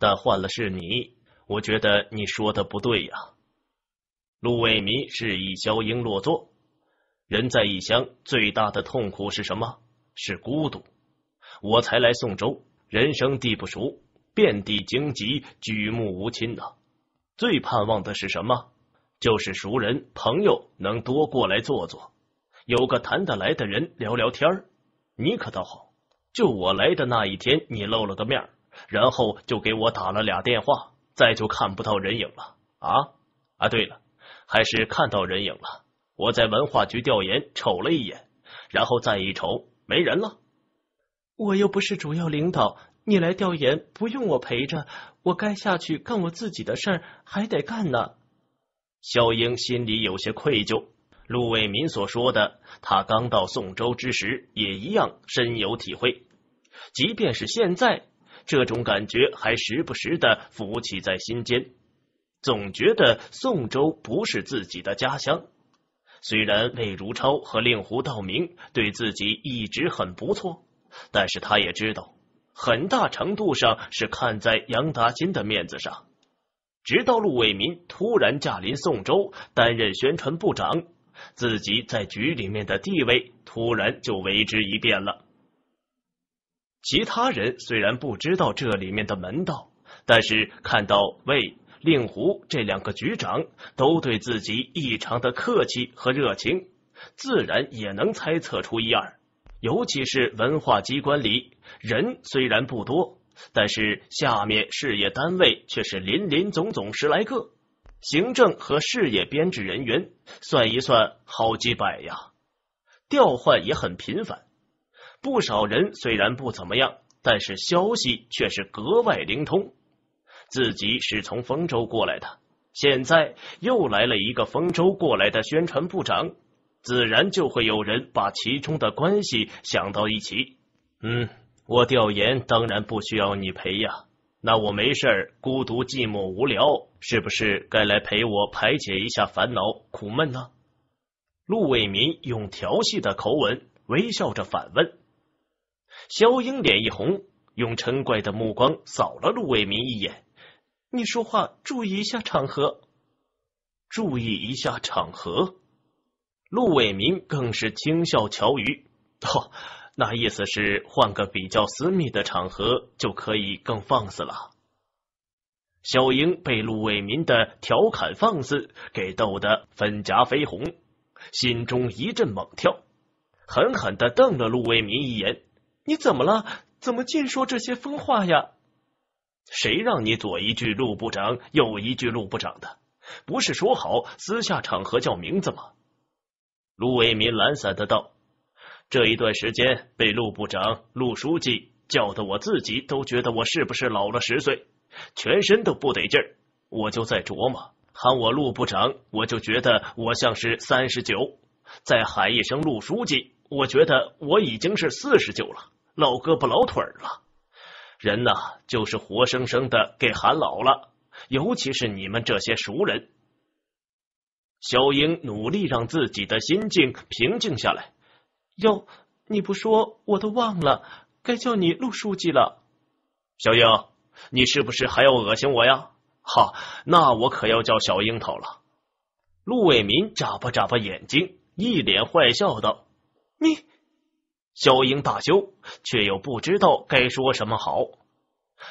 但换了是你。我觉得你说的不对呀。陆伟民示意萧英落座。人在异乡最大的痛苦是什么？是孤独。我才来宋州，人生地不熟，遍地荆棘，举目无亲呐。最盼望的是什么？就是熟人朋友能多过来坐坐，有个谈得来的人聊聊天儿。你可倒好，就我来的那一天，你露了个面，然后就给我打了俩电话。再就看不到人影了啊啊！对了，还是看到人影了。我在文化局调研，瞅了一眼，然后再一瞅，没人了。我又不是主要领导，你来调研不用我陪着，我该下去干我自己的事儿，还得干呢。肖英心里有些愧疚。陆伟民所说的，他刚到宋州之时也一样深有体会，即便是现在。这种感觉还时不时的浮起在心间，总觉得宋州不是自己的家乡。虽然魏如超和令狐道明对自己一直很不错，但是他也知道，很大程度上是看在杨达金的面子上。直到陆伟民突然驾临宋州，担任宣传部长，自己在局里面的地位突然就为之一变了。其他人虽然不知道这里面的门道，但是看到魏令狐这两个局长都对自己异常的客气和热情，自然也能猜测出一二。尤其是文化机关里人虽然不多，但是下面事业单位却是林林总总十来个，行政和事业编制人员算一算好几百呀，调换也很频繁。不少人虽然不怎么样，但是消息却是格外灵通。自己是从丰州过来的，现在又来了一个丰州过来的宣传部长，自然就会有人把其中的关系想到一起。嗯，我调研当然不需要你陪呀，那我没事儿，孤独寂寞无聊，是不是该来陪我排解一下烦恼苦闷呢？陆伟民用调戏的口吻微笑着反问。肖英脸一红，用嗔怪的目光扫了陆伟民一眼：“你说话注意一下场合，注意一下场合。”陆伟民更是轻笑，乔瑜：“哦，那意思是换个比较私密的场合就可以更放肆了。”肖英被陆伟民的调侃放肆给逗得粉颊绯红，心中一阵猛跳，狠狠的瞪了陆伟民一眼。你怎么了？怎么尽说这些疯话呀？谁让你左一句陆部长，右一句陆部长的？不是说好私下场合叫名字吗？卢为民懒散的道：“这一段时间被陆部长、陆书记叫的，我自己都觉得我是不是老了十岁，全身都不得劲儿。我就在琢磨，喊我陆部长，我就觉得我像是三十九；再喊一声陆书记，我觉得我已经是四十九了。”老胳膊老腿了，人呐就是活生生的给喊老了，尤其是你们这些熟人。肖英努力让自己的心境平静下来。哟，你不说我都忘了，该叫你陆书记了。小英，你是不是还要恶心我呀？哈，那我可要叫小樱桃了。陆伟民眨巴眨巴眼睛，一脸坏笑道：“你。”肖英大羞，却又不知道该说什么好。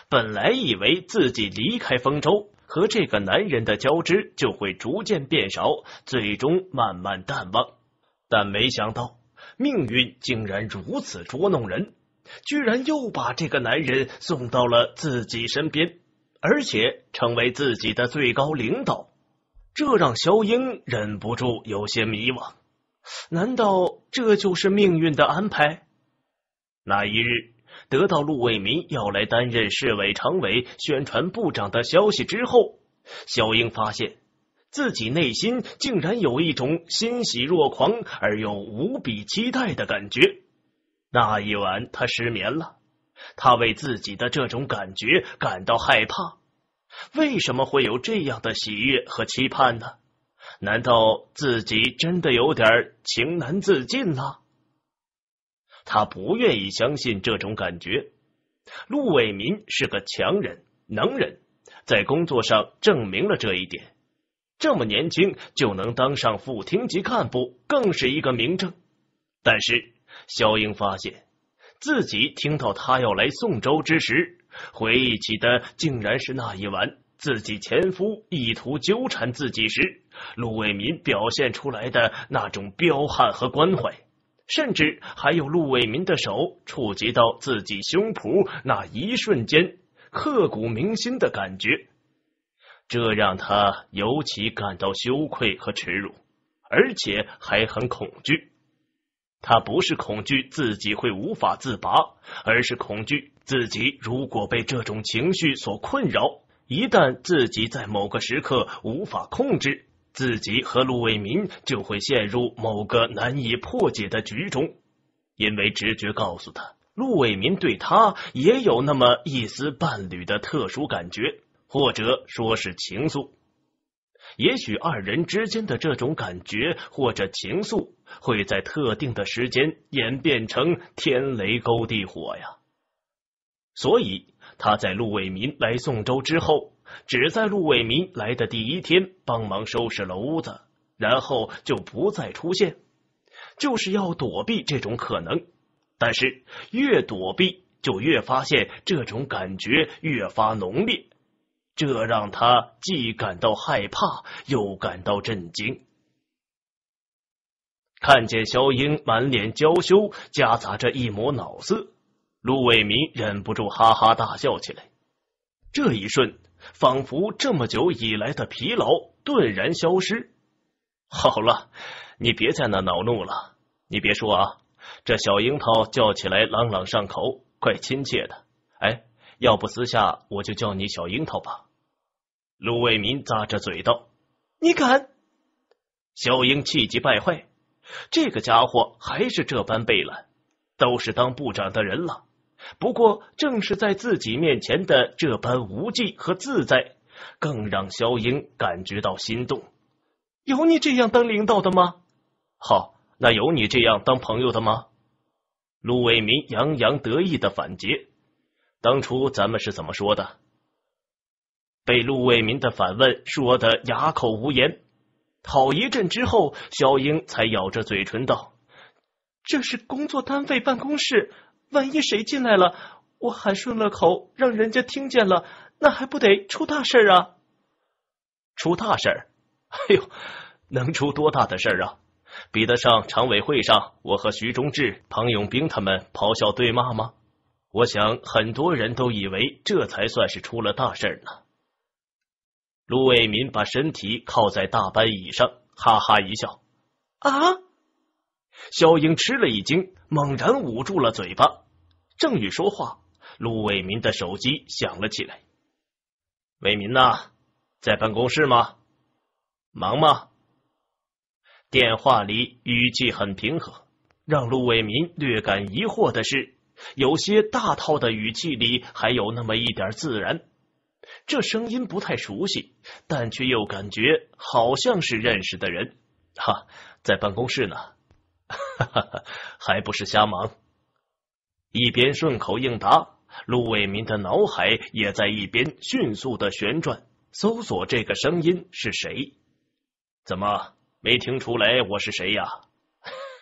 本来以为自己离开丰州，和这个男人的交织就会逐渐变少，最终慢慢淡忘，但没想到命运竟然如此捉弄人，居然又把这个男人送到了自己身边，而且成为自己的最高领导，这让肖英忍不住有些迷惘。难道这就是命运的安排？那一日得到陆为民要来担任市委常委、宣传部长的消息之后，肖英发现自己内心竟然有一种欣喜若狂而又无比期待的感觉。那一晚，他失眠了，他为自己的这种感觉感到害怕。为什么会有这样的喜悦和期盼呢？难道自己真的有点情难自禁了？他不愿意相信这种感觉。陆伟民是个强人、能人，在工作上证明了这一点。这么年轻就能当上副厅级干部，更是一个明证。但是肖英发现自己听到他要来宋州之时，回忆起的竟然是那一晚。自己前夫意图纠缠自己时，陆伟民表现出来的那种彪悍和关怀，甚至还有陆伟民的手触及到自己胸脯那一瞬间刻骨铭心的感觉，这让他尤其感到羞愧和耻辱，而且还很恐惧。他不是恐惧自己会无法自拔，而是恐惧自己如果被这种情绪所困扰。一旦自己在某个时刻无法控制自己和陆伟民，就会陷入某个难以破解的局中。因为直觉告诉他，陆伟民对他也有那么一丝伴侣的特殊感觉，或者说，是情愫。也许二人之间的这种感觉或者情愫，会在特定的时间演变成天雷勾地火呀。所以。他在陆伟民来宋州之后，只在陆伟民来的第一天帮忙收拾了屋子，然后就不再出现，就是要躲避这种可能。但是越躲避，就越发现这种感觉越发浓烈，这让他既感到害怕，又感到震惊。看见肖英满脸娇羞，夹杂着一抹恼色。陆伟民忍不住哈哈大笑起来，这一瞬仿佛这么久以来的疲劳顿然消失。好了，你别在那恼怒了，你别说啊，这小樱桃叫起来朗朗上口，怪亲切的。哎，要不私下我就叫你小樱桃吧。陆伟民咂着嘴道：“你敢？”小英气急败坏，这个家伙还是这般背了，都是当部长的人了。不过，正是在自己面前的这般无忌和自在，更让肖英感觉到心动。
有你这样当领导的吗？
好，那有你这样当朋友的吗？陆伟民洋洋得意的反诘。当初咱们是怎么说的？被陆伟民的反问说的哑口无言。好一阵之后，肖英才咬着嘴唇道：“
这是工作单位办公室。”万一谁进来了，我喊顺了口，让人家听见了，那还不得出大事啊？
出大事？哎呦，能出多大的事儿啊？比得上常委会上我和徐忠志、庞永兵他们咆哮对骂吗？我想很多人都以为这才算是出了大事呢。陆伟民把身体靠在大班椅上，哈哈一笑。啊！肖英吃了一惊，猛然捂住了嘴巴。正欲说话，陆伟民的手机响了起来。“伟民呐，在办公室吗？忙吗？”电话里语气很平和，让陆伟民略感疑惑的是，有些大套的语气里还有那么一点自然。这声音不太熟悉，但却又感觉好像是认识的人。哈，在办公室呢。哈哈哈，还不是瞎忙。一边顺口应答，陆伟民的脑海也在一边迅速的旋转，搜索这个声音是谁？怎么没听出来我是谁呀？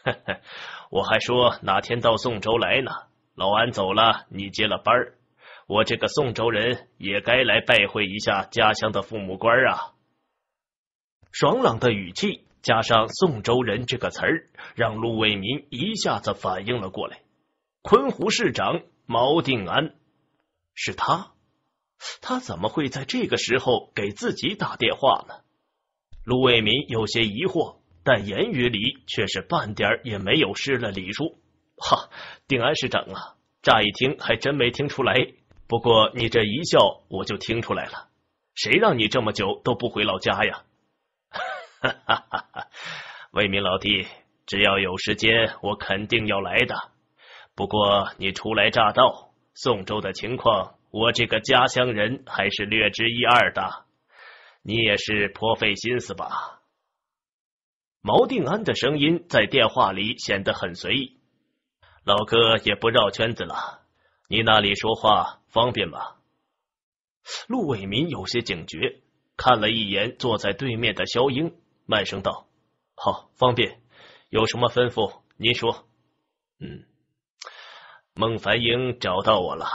我还说哪天到宋州来呢，老安走了，你接了班儿，我这个宋州人也该来拜会一下家乡的父母官啊。爽朗的语气。加上“宋州人”这个词儿，让陆卫民一下子反应了过来。昆湖市长毛定安是他，他怎么会在这个时候给自己打电话呢？陆卫民有些疑惑，但言语里却是半点也没有失了礼数。哈，定安市长啊，乍一听还真没听出来，不过你这一笑我就听出来了。谁让你这么久都不回老家呀？哈哈哈！魏民老弟，只要有时间，我肯定要来的。不过你初来乍到，宋州的情况，我这个家乡人还是略知一二的。你也是颇费心思吧？毛定安的声音在电话里显得很随意。老哥也不绕圈子了，你那里说话方便吗？陆伟民有些警觉，看了一眼坐在对面的肖英。慢声道：“好，方便，有什么吩咐您说。”嗯，孟凡英找到我了，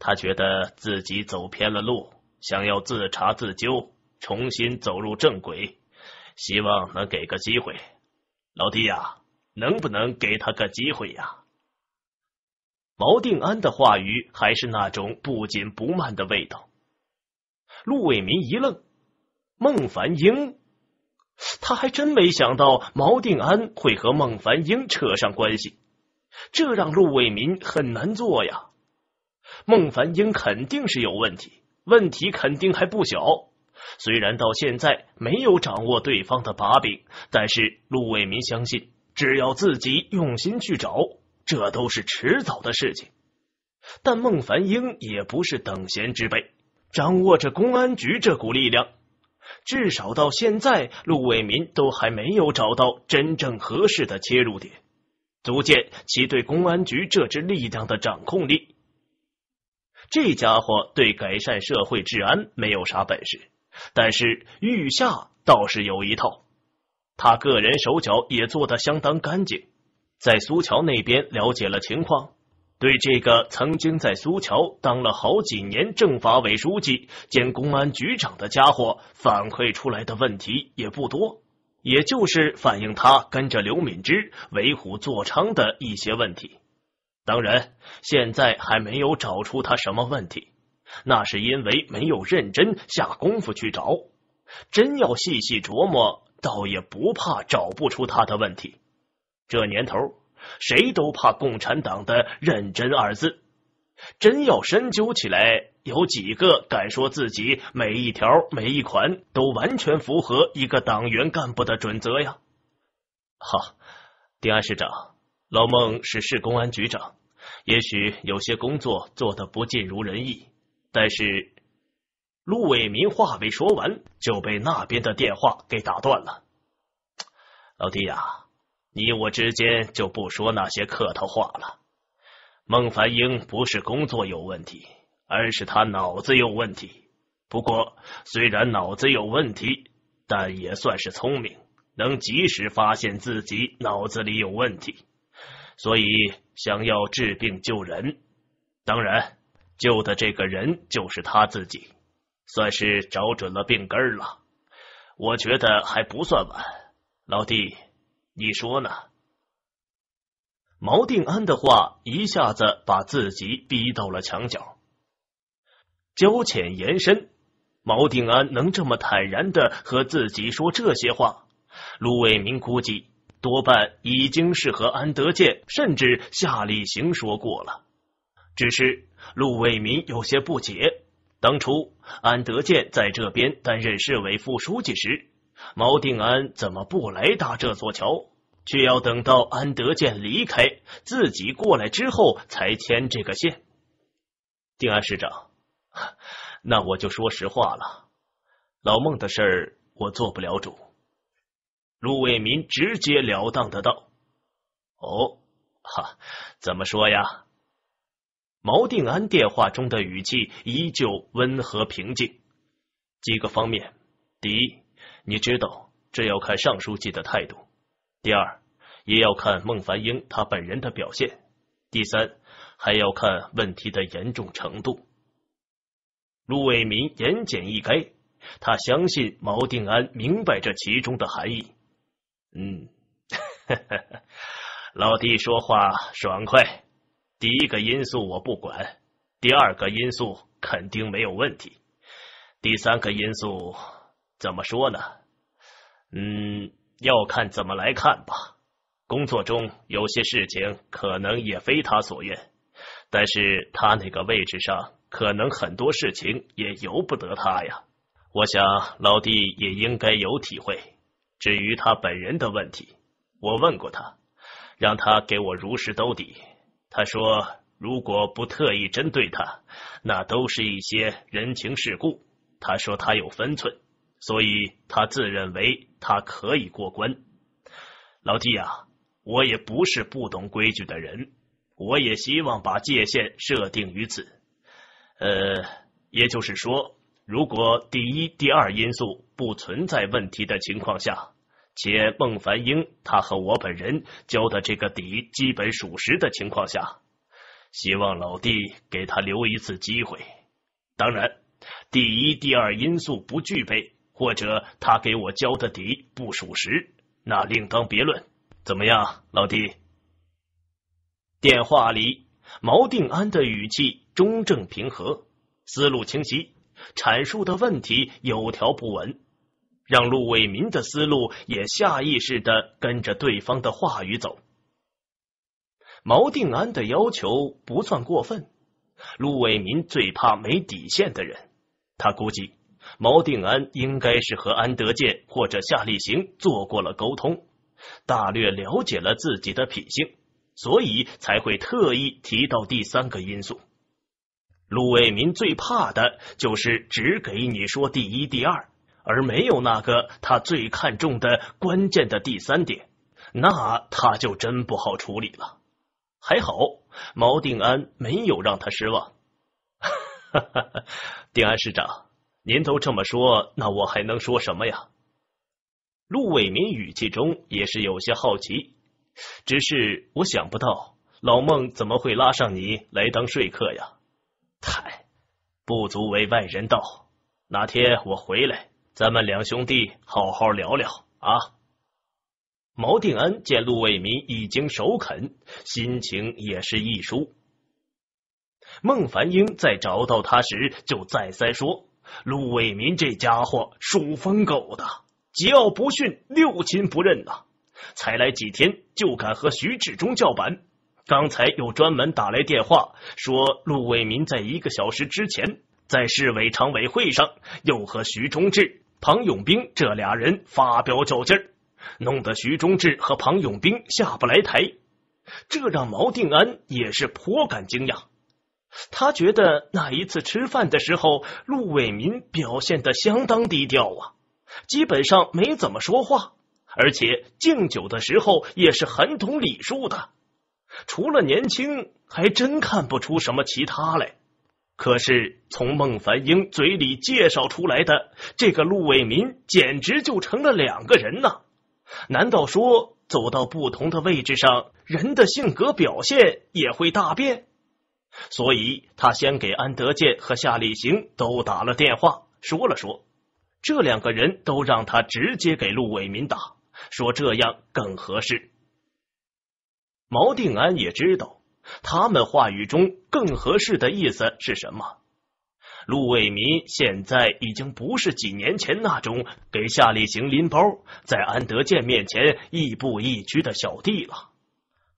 他觉得自己走偏了路，想要自查自纠，重新走入正轨，希望能给个机会。老弟呀，能不能给他个机会呀？毛定安的话语还是那种不紧不慢的味道。陆伟民一愣，孟凡英。他还真没想到毛定安会和孟凡英扯上关系，这让陆伟民很难做呀。孟凡英肯定是有问题，问题肯定还不小。虽然到现在没有掌握对方的把柄，但是陆伟民相信，只要自己用心去找，这都是迟早的事情。但孟凡英也不是等闲之辈，掌握着公安局这股力量。至少到现在，陆伟民都还没有找到真正合适的切入点，足见其对公安局这支力量的掌控力。这家伙对改善社会治安没有啥本事，但是御下倒是有一套，他个人手脚也做得相当干净，在苏桥那边了解了情况。对这个曾经在苏桥当了好几年政法委书记兼公安局长的家伙，反馈出来的问题也不多，也就是反映他跟着刘敏之为虎作伥的一些问题。当然，现在还没有找出他什么问题，那是因为没有认真下功夫去找。真要细细琢磨，倒也不怕找不出他的问题。这年头。谁都怕共产党的“认真”二字，真要深究起来，有几个敢说自己每一条、每一款都完全符合一个党员干部的准则呀？好，丁安市长，老孟是市公安局长，也许有些工作做得不尽如人意，但是陆伟民话未说完就被那边的电话给打断了。老弟呀！你我之间就不说那些客套话了。孟凡英不是工作有问题，而是他脑子有问题。不过虽然脑子有问题，但也算是聪明，能及时发现自己脑子里有问题，所以想要治病救人，当然救的这个人就是他自己，算是找准了病根了。我觉得还不算晚，老弟。你说呢？毛定安的话一下子把自己逼到了墙角。交浅言深，毛定安能这么坦然的和自己说这些话，陆伟民估计多半已经是和安德建甚至夏立行说过了。只是陆伟民有些不解，当初安德建在这边担任市委副书记时。毛定安怎么不来搭这座桥，却要等到安德建离开，自己过来之后才牵这个线？定安市长，那我就说实话了，老孟的事儿我做不了主。”陆伟民直截了当的道。“哦，哈，怎么说呀？”毛定安电话中的语气依旧温和平静。几个方面，第一。你知道，这要看尚书记的态度。第二，也要看孟凡英他本人的表现。第三，还要看问题的严重程度。陆伟民言简意赅，他相信毛定安明白这其中的含义。嗯，老弟说话爽快。第一个因素我不管，第二个因素肯定没有问题，第三个因素。怎么说呢？嗯，要看怎么来看吧。工作中有些事情可能也非他所愿，但是他那个位置上，可能很多事情也由不得他呀。我想老弟也应该有体会。至于他本人的问题，我问过他，让他给我如实兜底。他说，如果不特意针对他，那都是一些人情世故。他说他有分寸。所以他自认为他可以过关。老弟呀，我也不是不懂规矩的人，我也希望把界限设定于此。呃，也就是说，如果第一、第二因素不存在问题的情况下，且孟凡英他和我本人交的这个底基本属实的情况下，希望老弟给他留一次机会。当然，第一、第二因素不具备。或者他给我交的底不属实，那另当别论。怎么样，老弟？电话里，毛定安的语气中正平和，思路清晰，阐述的问题有条不紊，让陆伟民的思路也下意识的跟着对方的话语走。毛定安的要求不算过分，陆伟民最怕没底线的人，他估计。毛定安应该是和安德建或者夏立行做过了沟通，大略了解了自己的品性，所以才会特意提到第三个因素。陆为民最怕的就是只给你说第一、第二，而没有那个他最看重的关键的第三点，那他就真不好处理了。还好毛定安没有让他失望，哈哈哈，定安市长。您都这么说，那我还能说什么呀？陆伟民语气中也是有些好奇，只是我想不到老孟怎么会拉上你来当说客呀？嗨，不足为外人道。哪天我回来，咱们两兄弟好好聊聊啊！毛定安见陆伟民已经首肯，心情也是一舒。孟凡英在找到他时，就再三说。陆伟民这家伙属疯狗的，桀骜不驯，六亲不认呐！才来几天就敢和徐志忠叫板，刚才又专门打来电话说，陆伟民在一个小时之前在市委常委会上又和徐忠志、庞永兵这俩人发飙较劲儿，弄得徐忠志和庞永兵下不来台，这让毛定安也是颇感惊讶。他觉得那一次吃饭的时候，陆伟民表现的相当低调啊，基本上没怎么说话，而且敬酒的时候也是很懂礼数的。除了年轻，还真看不出什么其他来。可是从孟凡英嘴里介绍出来的这个陆伟民，简直就成了两个人呢。难道说走到不同的位置上，人的性格表现也会大变？所以他先给安德建和夏立行都打了电话，说了说，这两个人都让他直接给陆伟民打，说这样更合适。毛定安也知道他们话语中“更合适”的意思是什么。陆伟民现在已经不是几年前那种给夏立行拎包、在安德建面前亦步亦趋的小弟了，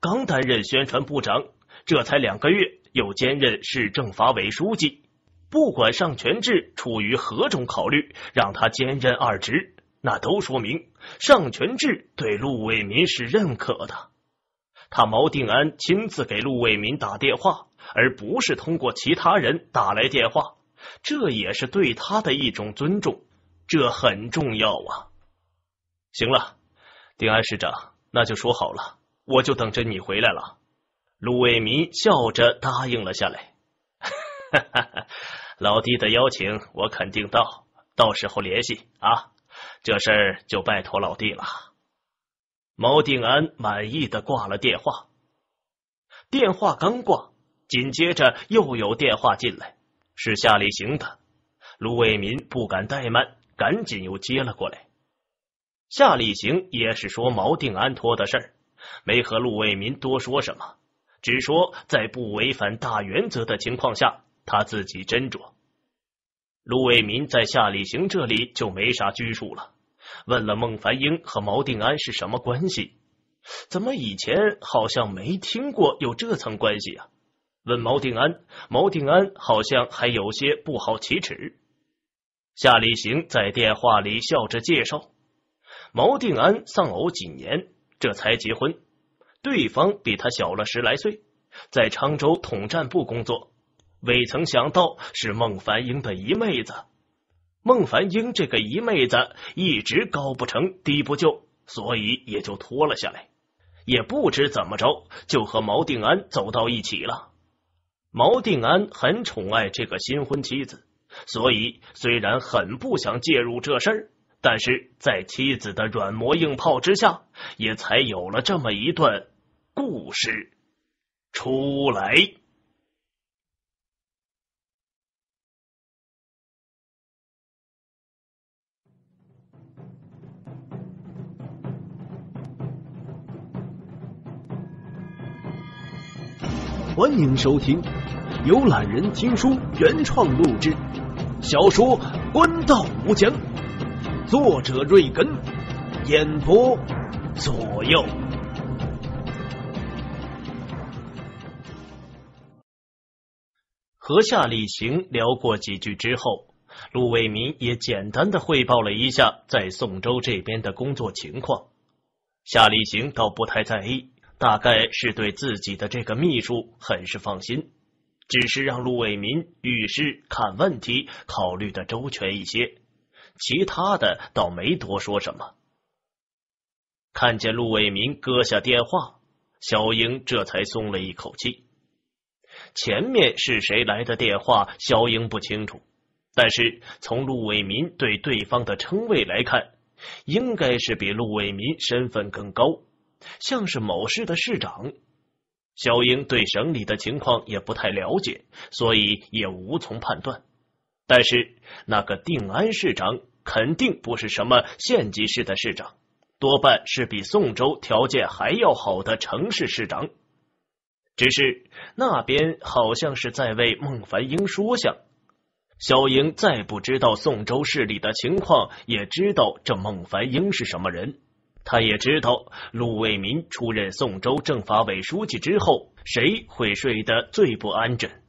刚担任宣传部长，这才两个月。又兼任市政法委书记，不管尚全志出于何种考虑让他兼任二职，那都说明尚全志对陆伟民是认可的。他毛定安亲自给陆伟民打电话，而不是通过其他人打来电话，这也是对他的一种尊重，这很重要啊。行了，定安市长，那就说好了，我就等着你回来了。陆伟民笑着答应了下来，老弟的邀请我肯定到，到时候联系啊，这事就拜托老弟了。毛定安满意的挂了电话，电话刚挂，紧接着又有电话进来，是夏立行的。陆伟民不敢怠慢，赶紧又接了过来。夏立行也是说毛定安托的事儿，没和陆伟民多说什么。只说在不违反大原则的情况下，他自己斟酌。卢伟民在夏立行这里就没啥拘束了。问了孟凡英和毛定安是什么关系，怎么以前好像没听过有这层关系啊？问毛定安，毛定安好像还有些不好启齿。夏立行在电话里笑着介绍，毛定安丧偶几年，这才结婚。对方比他小了十来岁，在沧州统战部工作。未曾想到是孟凡英的姨妹子。孟凡英这个姨妹子一直高不成低不就，所以也就拖了下来。也不知怎么着，就和毛定安走到一起了。毛定安很宠爱这个新婚妻子，所以虽然很不想介入这事，但是在妻子的软磨硬泡之下，也才有了这么一段。
故事，出来！欢迎收听由懒人听书原创录制小说《官道无疆》，作者：瑞根，演播：左右。和夏
立行聊过几句之后，陆伟民也简单的汇报了一下在宋州这边的工作情况。夏立行倒不太在意，大概是对自己的这个秘书很是放心，只是让陆伟民遇事看问题考虑的周全一些，其他的倒没多说什么。看见陆伟民搁下电话，小英这才松了一口气。前面是谁来的电话？肖英不清楚，但是从陆伟民对对方的称谓来看，应该是比陆伟民身份更高，像是某市的市长。肖英对省里的情况也不太了解，所以也无从判断。但是那个定安市长肯定不是什么县级市的市长，多半是比宋州条件还要好的城市市长。只是那边好像是在为孟凡英说项。肖英再不知道宋州市里的情况，也知道这孟凡英是什么人。他也知道陆卫民出任宋州政法委书记之后，谁会睡得最不安枕。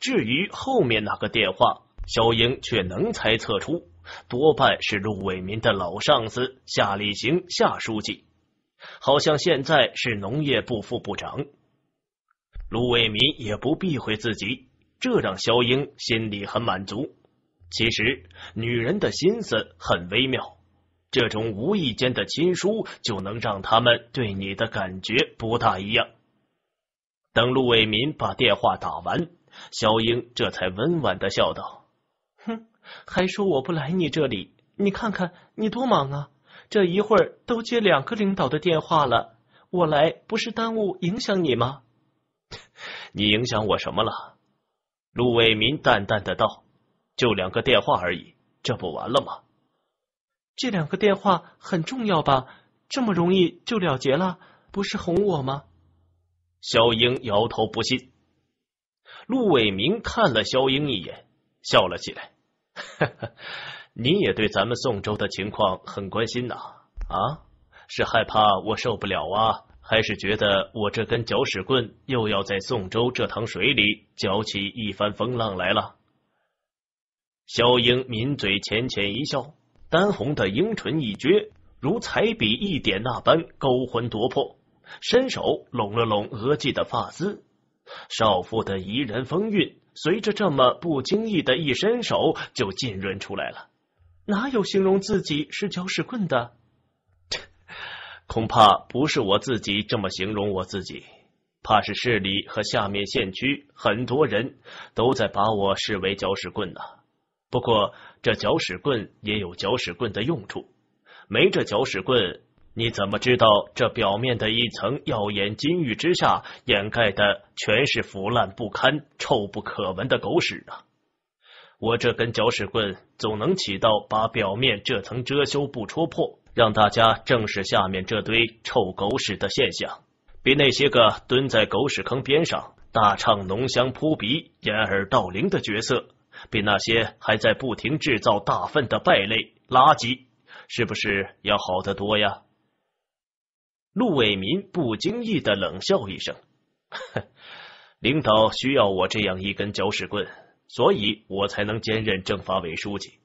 至于后面那个电话，肖英却能猜测出，多半是陆伟民的老上司夏立行，夏书记，好像现在是农业部副部长。陆伟民也不避讳自己，这让肖英心里很满足。其实女人的心思很微妙，这种无意间的亲疏就能让他们对你的感觉不大一样。等陆伟民把电话打完，肖英这才温婉的笑道：“哼，还说我不来你这里，你看看你多忙啊！这一会儿都接两个领导的电话了，我来不是耽误影响你吗？” 你影响我什么了？陆伟民淡淡的道：“就两个电话而已，这不完了吗？”这两个电话很重要吧？这么容易就了结了，不是哄我吗？肖英摇头不信。陆伟民看了肖英一眼，笑了起来：“呵呵，你也对咱们宋州的情况很关心呐？啊，是害怕我受不了啊？”还是觉得我这根搅屎棍又要在宋州这塘水里搅起一番风浪来了。萧英抿嘴浅浅一笑，丹红的樱唇一撅，如彩笔一点那般勾魂夺魄。伸手拢了拢额际的发丝，少妇的怡人风韵随着这么不经意的一伸手就浸润出来了。哪有形容自己是搅屎棍的？恐怕不是我自己这么形容我自己，怕是市里和下面县区很多人都在把我视为搅屎棍呢。不过这搅屎棍也有搅屎棍的用处，没这搅屎棍，你怎么知道这表面的一层耀眼金玉之下掩盖的全是腐烂不堪、臭不可闻的狗屎呢？我这根搅屎棍总能起到把表面这层遮羞布戳破。让大家正视下面这堆臭狗屎的现象，比那些个蹲在狗屎坑边上大唱浓香扑鼻、掩耳盗铃的角色，比那些还在不停制造大粪的败类垃圾，是不是要好得多呀？陆伟民不经意的冷笑一声，领导需要我这样一根搅屎棍，所以我才能兼任政法委书记。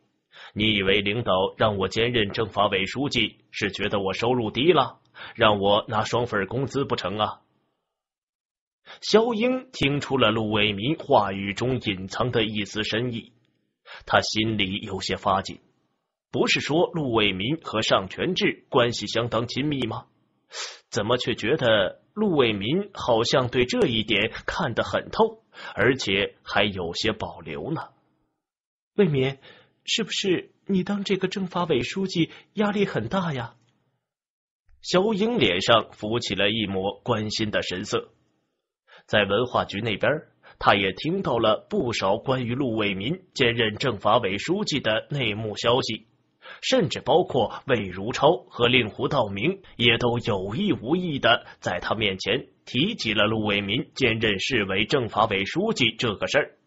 你以为领导让我兼任政法委书记，是觉得我收入低了，让我拿双份工资不成啊？肖英听出了陆伟民话语中隐藏的一丝深意，他心里有些发紧。不是说陆伟民和尚全志关系相当亲密吗？怎么却觉得陆伟民好像对这一点看得很透，而且还有些保留呢？未免是不是你当这个政法委书记压力很大呀？肖英脸上浮起了一抹关心的神色。在文化局那边，他也听到了不少关于陆伟民兼任政法委书记的内幕消息，甚至包括魏如超和令狐道明也都有意无意的在他面前提起了陆伟民兼任市委政法委书记这个事儿，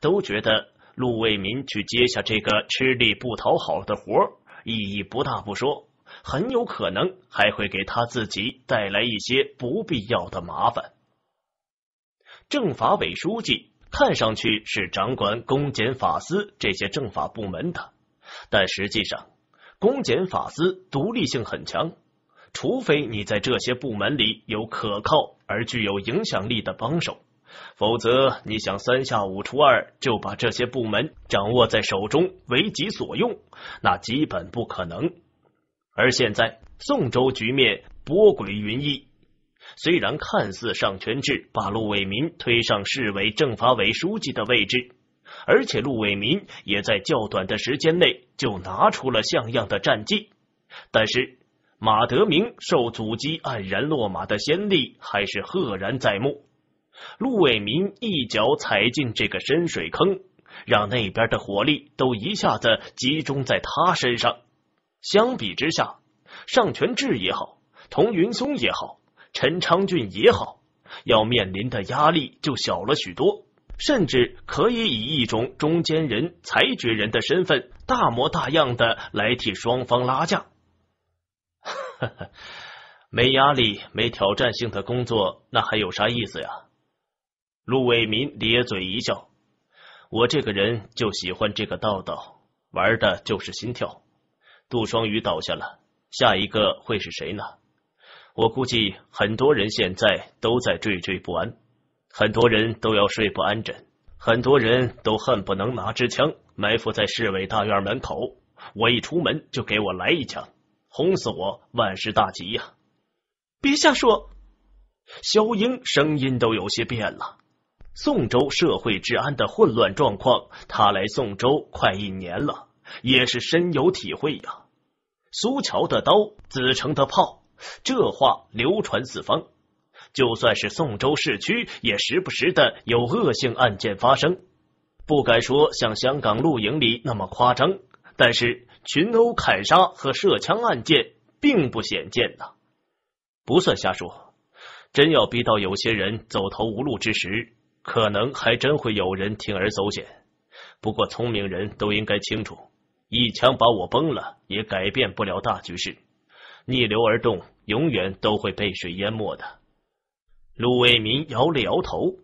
都觉得。陆卫民去接下这个吃力不讨好的活意义不大不说，很有可能还会给他自己带来一些不必要的麻烦。政法委书记看上去是掌管公检法司这些政法部门的，但实际上，公检法司独立性很强，除非你在这些部门里有可靠而具有影响力的帮手。否则，你想三下五除二就把这些部门掌握在手中，为己所用，那基本不可能。而现在，宋州局面波诡云翳，虽然看似上权志把陆伟民推上市委政法委书记的位置，而且陆伟民也在较短的时间内就拿出了像样的战绩，但是马德明受阻击黯然落马的先例还是赫然在目。陆伟民一脚踩进这个深水坑，让那边的火力都一下子集中在他身上。相比之下，尚全志也好，童云松也好，陈昌俊也好，要面临的压力就小了许多，甚至可以以一种中间人、裁决人的身份，大模大样的来替双方拉架。呵呵，没压力、没挑战性的工作，那还有啥意思呀？陆伟民咧嘴一笑，我这个人就喜欢这个道道，玩的就是心跳。杜双鱼倒下了，下一个会是谁呢？我估计很多人现在都在惴惴不安，很多人都要睡不安枕，很多人都恨不能拿支枪埋伏在市委大院门口，我一出门就给我来一枪，轰死我，万事大吉呀！别瞎说，肖英声音都有些变了。宋州社会治安的混乱状况，他来宋州快一年了，也是深有体会呀。苏桥的刀，子城的炮，这话流传四方。就算是宋州市区，也时不时的有恶性案件发生。不敢说像香港露营里那么夸张，但是群殴、砍杀和射枪案件并不鲜见呐。不算瞎说，真要逼到有些人走投无路之时。可能还真会有人铤而走险，不过聪明人都应该清楚，一枪把我崩了也改变不了大局势。逆流而动，永远都会被水淹没的。陆卫民摇了摇头。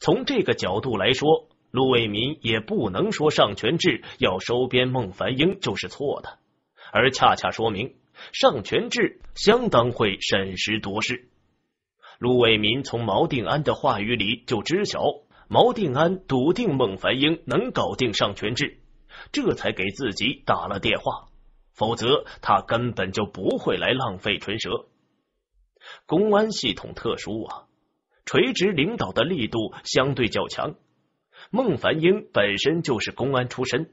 从这个角度来说，陆卫民也不能说尚全志要收编孟凡英就是错的，而恰恰说明尚全志相当会审时度势。陆伟民从毛定安的话语里就知晓，毛定安笃定孟凡英能搞定尚全志，这才给自己打了电话。否则他根本就不会来浪费唇舌。公安系统特殊啊，垂直领导的力度相对较强。孟凡英本身就是公安出身，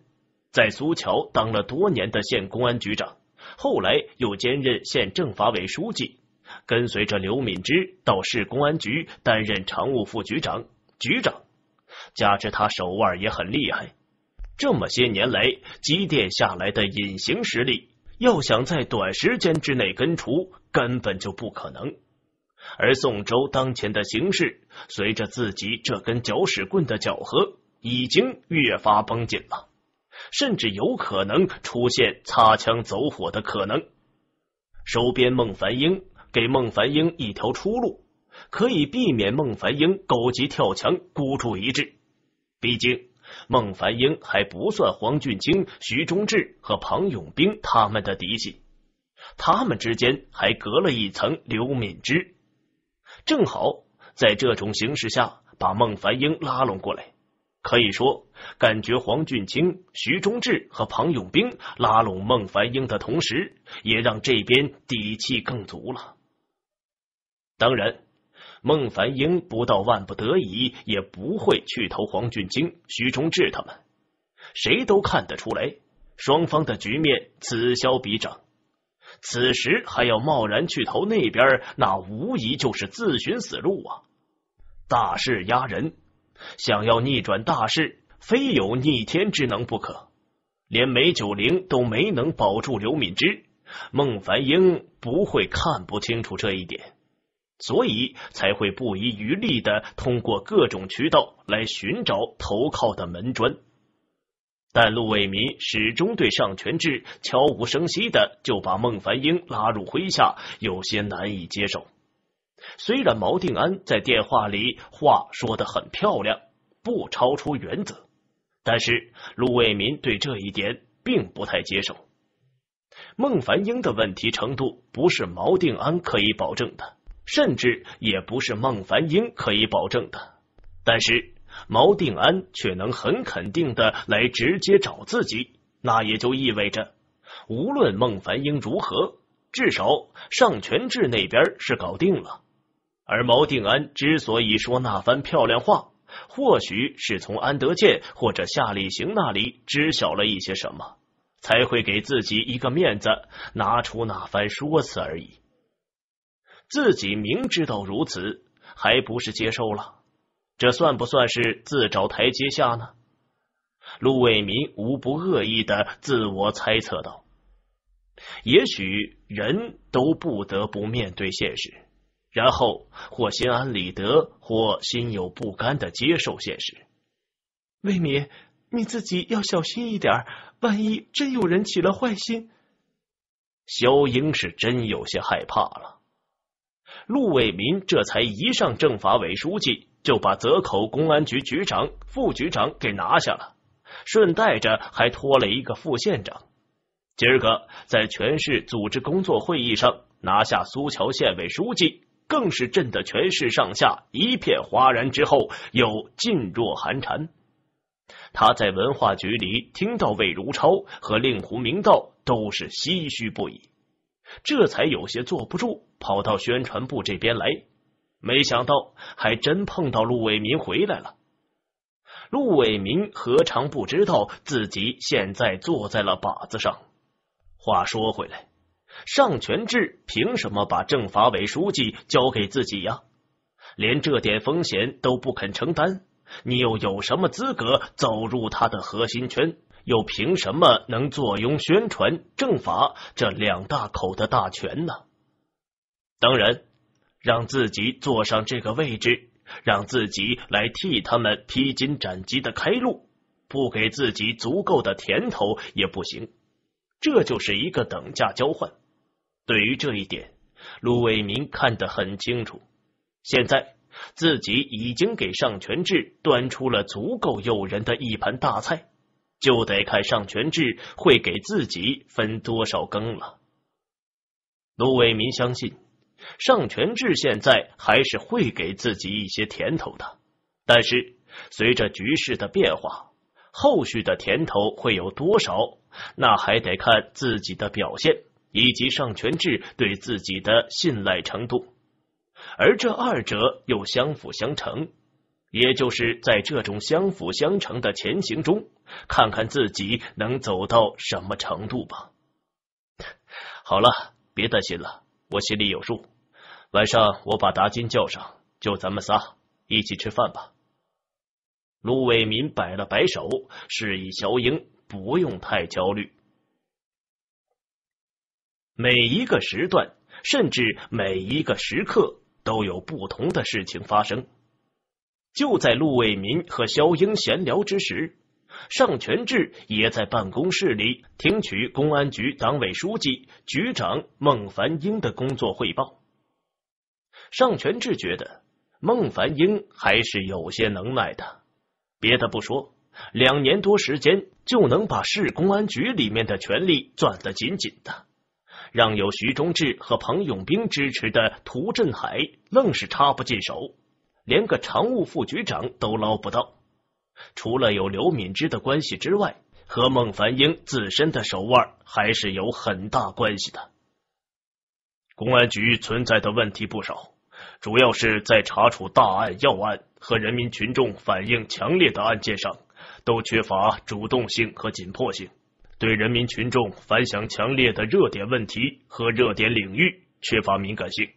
在苏桥当了多年的县公安局局长，后来又兼任县政法委书记。跟随着刘敏之到市公安局担任常务副局长、局长，加之他手腕也很厉害，这么些年来积淀下来的隐形实力，要想在短时间之内根除，根本就不可能。而宋州当前的形势，随着自己这根搅屎棍的搅和，已经越发绷紧了，甚至有可能出现擦枪走火的可能。收编孟凡英。给孟凡英一条出路，可以避免孟凡英狗急跳墙、孤注一掷。毕竟孟凡英还不算黄俊清、徐忠志和庞永兵他们的嫡系，他们之间还隔了一层刘敏之。正好在这种形势下，把孟凡英拉拢过来，可以说感觉黄俊清、徐忠志和庞永兵拉拢孟凡英的同时，也让这边底气更足了。当然，孟凡英不到万不得已也不会去投黄俊京、徐忠志他们。谁都看得出来，双方的局面此消彼长。此时还要贸然去投那边，那无疑就是自寻死路啊！大势压人，想要逆转大势，非有逆天之能不可。连梅九龄都没能保住刘敏之，孟凡英不会看不清楚这一点。所以才会不遗余力的通过各种渠道来寻找投靠的门砖，但陆伟民始终对尚全志悄无声息的就把孟凡英拉入麾下有些难以接受。虽然毛定安在电话里话说的很漂亮，不超出原则，但是陆伟民对这一点并不太接受。孟凡英的问题程度不是毛定安可以保证的。甚至也不是孟凡英可以保证的，但是毛定安却能很肯定的来直接找自己，那也就意味着，无论孟凡英如何，至少尚全志那边是搞定了。而毛定安之所以说那番漂亮话，或许是从安德建或者夏立行那里知晓了一些什么，才会给自己一个面子，拿出那番说辞而已。自己明知道如此，还不是接受了？这算不算是自找台阶下呢？陆伟民无不恶意的自我猜测道：“也许人都不得不面对现实，然后或心安理得，或心有不甘的接受现实。”魏敏，你自己要小心一点，万一真有人起了坏心，肖英是真有些害怕了。陆伟民这才一上政法委书记，就把泽口公安局局长、副局长给拿下了，顺带着还拖了一个副县长。今儿个在全市组织工作会议上拿下苏桥县委书记，更是震得全市上下一片哗然。之后又噤若寒蝉。他在文化局里听到魏如超和令狐明道，都是唏嘘不已。这才有些坐不住，跑到宣传部这边来。没想到还真碰到陆伟民回来了。陆伟民何尝不知道自己现在坐在了靶子上？话说回来，尚全志凭什么把政法委书记交给自己呀？连这点风险都不肯承担，你又有什么资格走入他的核心圈？又凭什么能坐拥宣传、政法这两大口的大权呢？当然，让自己坐上这个位置，让自己来替他们披荆斩棘的开路，不给自己足够的甜头也不行。这就是一个等价交换。对于这一点，陆伟民看得很清楚。现在自己已经给尚全志端出了足够诱人的一盘大菜。就得看尚全志会给自己分多少羹了。卢伟民相信尚全志现在还是会给自己一些甜头的，但是随着局势的变化，后续的甜头会有多少，那还得看自己的表现以及尚全志对自己的信赖程度，而这二者又相辅相成。也就是在这种相辅相成的前行中，看看自己能走到什么程度吧。好了，别担心了，我心里有数。晚上我把达金叫上，就咱们仨一起吃饭吧。卢伟民摆了摆手，示意肖英不用太焦虑。每一个时段，甚至每一个时刻，都有不同的事情发生。就在陆伟民和肖英闲聊之时，尚全志也在办公室里听取公安局党委书记、局长孟凡英的工作汇报。尚全志觉得孟凡英还是有些能耐的，别的不说，两年多时间就能把市公安局里面的权力攥得紧紧的，让有徐忠志和彭永兵支持的涂振海愣是插不进手。连个常务副局长都捞不到，除了有刘敏之的关系之外，和孟凡英自身的手腕还是有很大关系的。公安局存在的问题不少，主要是在查处大案要案和人民群众反映强烈的案件上，都缺乏主动性和紧迫性，对人民群众反响强烈的热点问题和热点领域缺乏敏感性。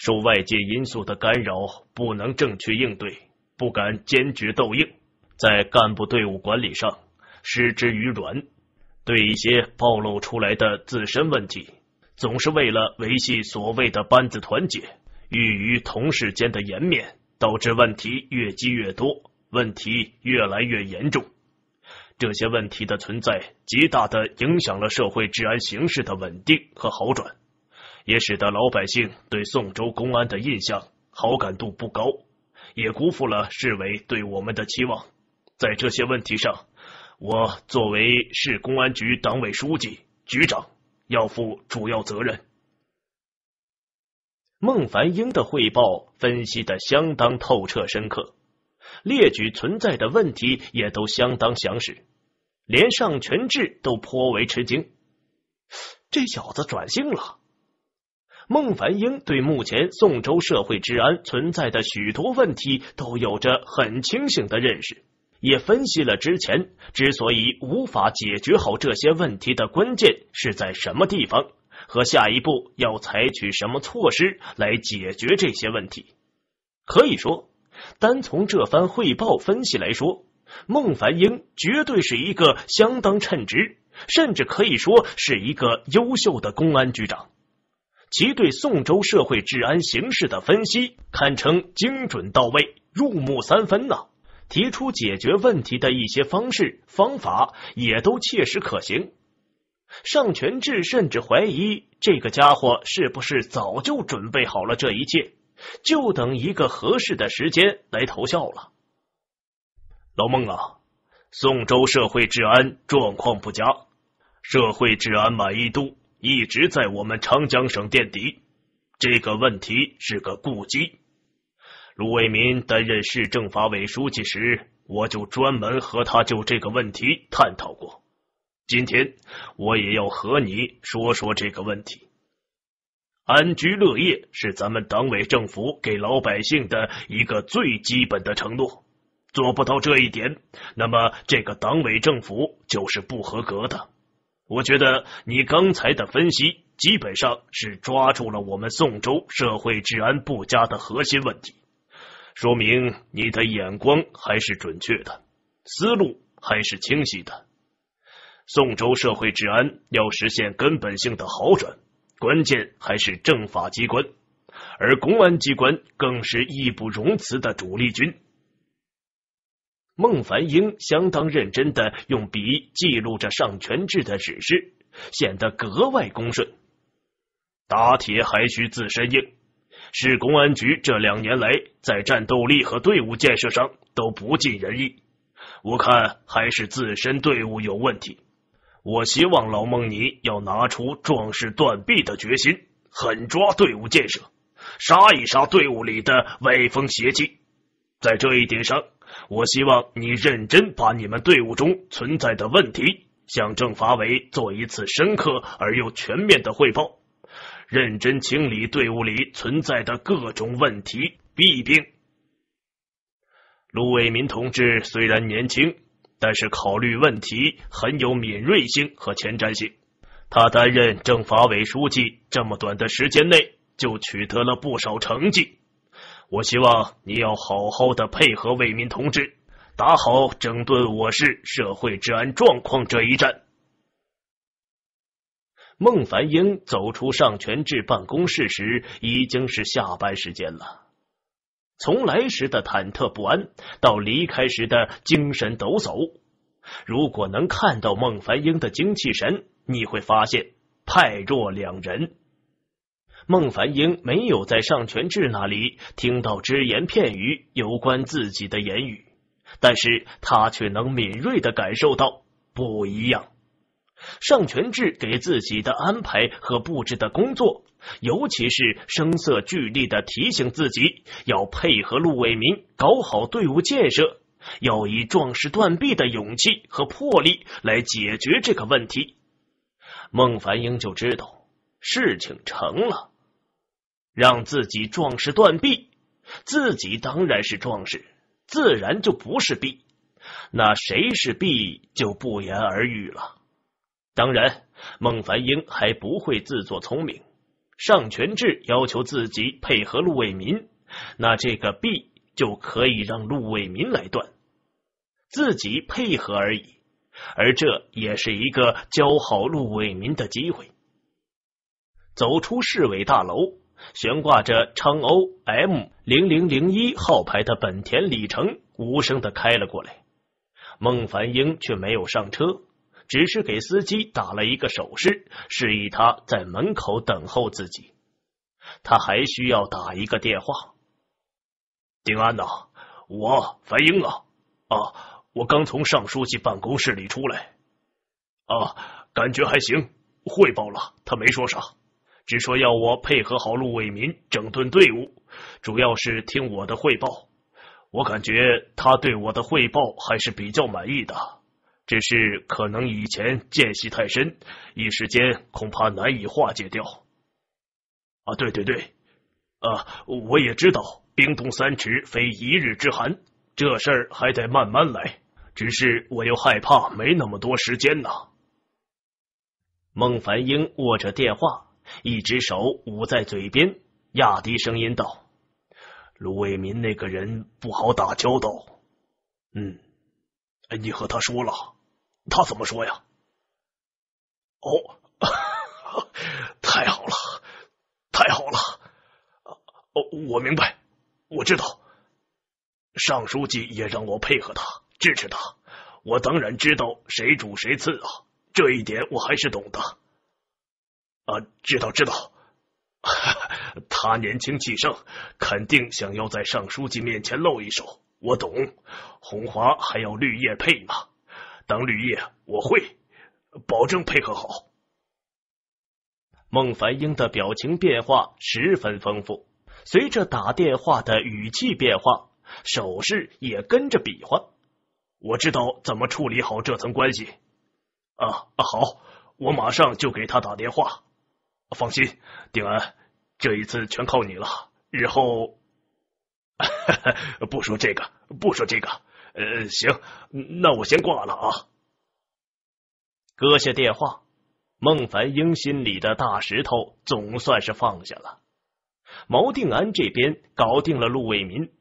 受外界因素的干扰，不能正确应对，不敢坚决斗硬，在干部队伍管理上失之于软，对一些暴露出来的自身问题，总是为了维系所谓的班子团结，欲于同事间的颜面，导致问题越积越多，问题越来越严重。这些问题的存在，极大的影响了社会治安形势的稳定和好转。也使得老百姓对宋州公安的印象好感度不高，也辜负了市委对我们的期望。在这些问题上，我作为市公安局党委书记、局长，要负主要责任。孟凡英的汇报分析的相当透彻深刻，列举存在的问题也都相当详实，连尚全志都颇为吃惊：这小子转性了。孟凡英对目前宋州社会治安存在的许多问题都有着很清醒的认识，也分析了之前之所以无法解决好这些问题的关键是在什么地方，和下一步要采取什么措施来解决这些问题。可以说，单从这番汇报分析来说，孟凡英绝对是一个相当称职，甚至可以说是一个优秀的公安局长。其对宋州社会治安形势的分析堪称精准到位、入木三分呐！提出解决问题的一些方式方法也都切实可行。尚全志甚至怀疑这个家伙是不是早就准备好了这一切，就等一个合适的时间来投效了。老孟啊，宋州社会治安状况不佳，社会治安满意度。一直在我们长江省垫底，这个问题是个痼疾。卢伟民担任市政法委书记时，我就专门和他就这个问题探讨过。今天我也要和你说说这个问题。安居乐业是咱们党委政府给老百姓的一个最基本的承诺，做不到这一点，那么这个党委政府就是不合格的。我觉得你刚才的分析基本上是抓住了我们宋州社会治安不佳的核心问题，说明你的眼光还是准确的，思路还是清晰的。宋州社会治安要实现根本性的好转，关键还是政法机关，而公安机关更是义不容辞的主力军。孟凡英相当认真的用笔记录着上全志的指示，显得格外恭顺。打铁还需自身硬，市公安局这两年来在战斗力和队伍建设上都不尽人意，我看还是自身队伍有问题。我希望老孟你要拿出壮士断臂的决心，狠抓队伍建设，杀一杀队伍里的歪风邪气。在这一点上。我希望你认真把你们队伍中存在的问题向政法委做一次深刻而又全面的汇报，认真清理队伍里存在的各种问题弊病。卢伟民同志虽然年轻，但是考虑问题很有敏锐性和前瞻性。他担任政法委书记这么短的时间内，就取得了不少成绩。我希望你要好好的配合为民同志，打好整顿我市社会治安状况这一战。孟凡英走出尚全志办公室时，已经是下班时间了。从来时的忐忑不安到离开时的精神抖擞，如果能看到孟凡英的精气神，你会发现判若两人。孟凡英没有在尚全志那里听到只言片语有关自己的言语，但是他却能敏锐的感受到不一样。尚全志给自己的安排和布置的工作，尤其是声色俱厉的提醒自己要配合陆伟民搞好队伍建设，要以壮士断臂的勇气和魄力来解决这个问题。孟凡英就知道事情成了。让自己壮士断臂，自己当然是壮士，自然就不是臂。那谁是臂就不言而喻了。当然，孟凡英还不会自作聪明。尚全志要求自己配合陆伟民，那这个臂就可以让陆伟民来断，自己配合而已。而这也是一个交好陆伟民的机会。走出市委大楼。悬挂着昌欧 M 零零零一号牌的本田里程无声的开了过来，孟凡英却没有上车，只是给司机打了一个手势，示意他在门口等候自己。他还需要打一个电话。丁安呐，我凡英啊啊，我刚从尚书记办公室里出来啊，感觉还行，汇报了，他没说啥。只说要我配合好陆伟民整顿队伍，主要是听我的汇报。我感觉他对我的汇报还是比较满意的，只是可能以前间隙太深，一时间恐怕难以化解掉。啊，对对对，啊，我也知道冰冻三尺非一日之寒，这事还得慢慢来。只是我又害怕没那么多时间呢。孟凡英握着电话。一只手捂在嘴边，压低声音道：“卢伟民那个人不好打交道。”嗯，你和
他说了，他怎么说呀？哦，太好了，太好了！哦，我明白，
我知道。尚书记也让我配合他，支持他。我当然知道谁主谁次啊，这一点我还是懂的。啊，知道知道，他年轻气盛，肯定想要在尚书记面前露一手。我懂，红花还要绿叶配嘛，当绿叶我会，保证配合好。孟凡英的表情变化十分丰富，随着打电话的语气变化，手势也跟着比划。我知道怎么处理好这层关系。啊啊，好，我马上就给他打电话。放心，定安，这一次全靠你了。日后，不说这个，不说这个，呃，行，那我先挂了啊。搁下电话，孟凡英心里的大石头总算是放下了。毛定安这边搞定了陆伟民，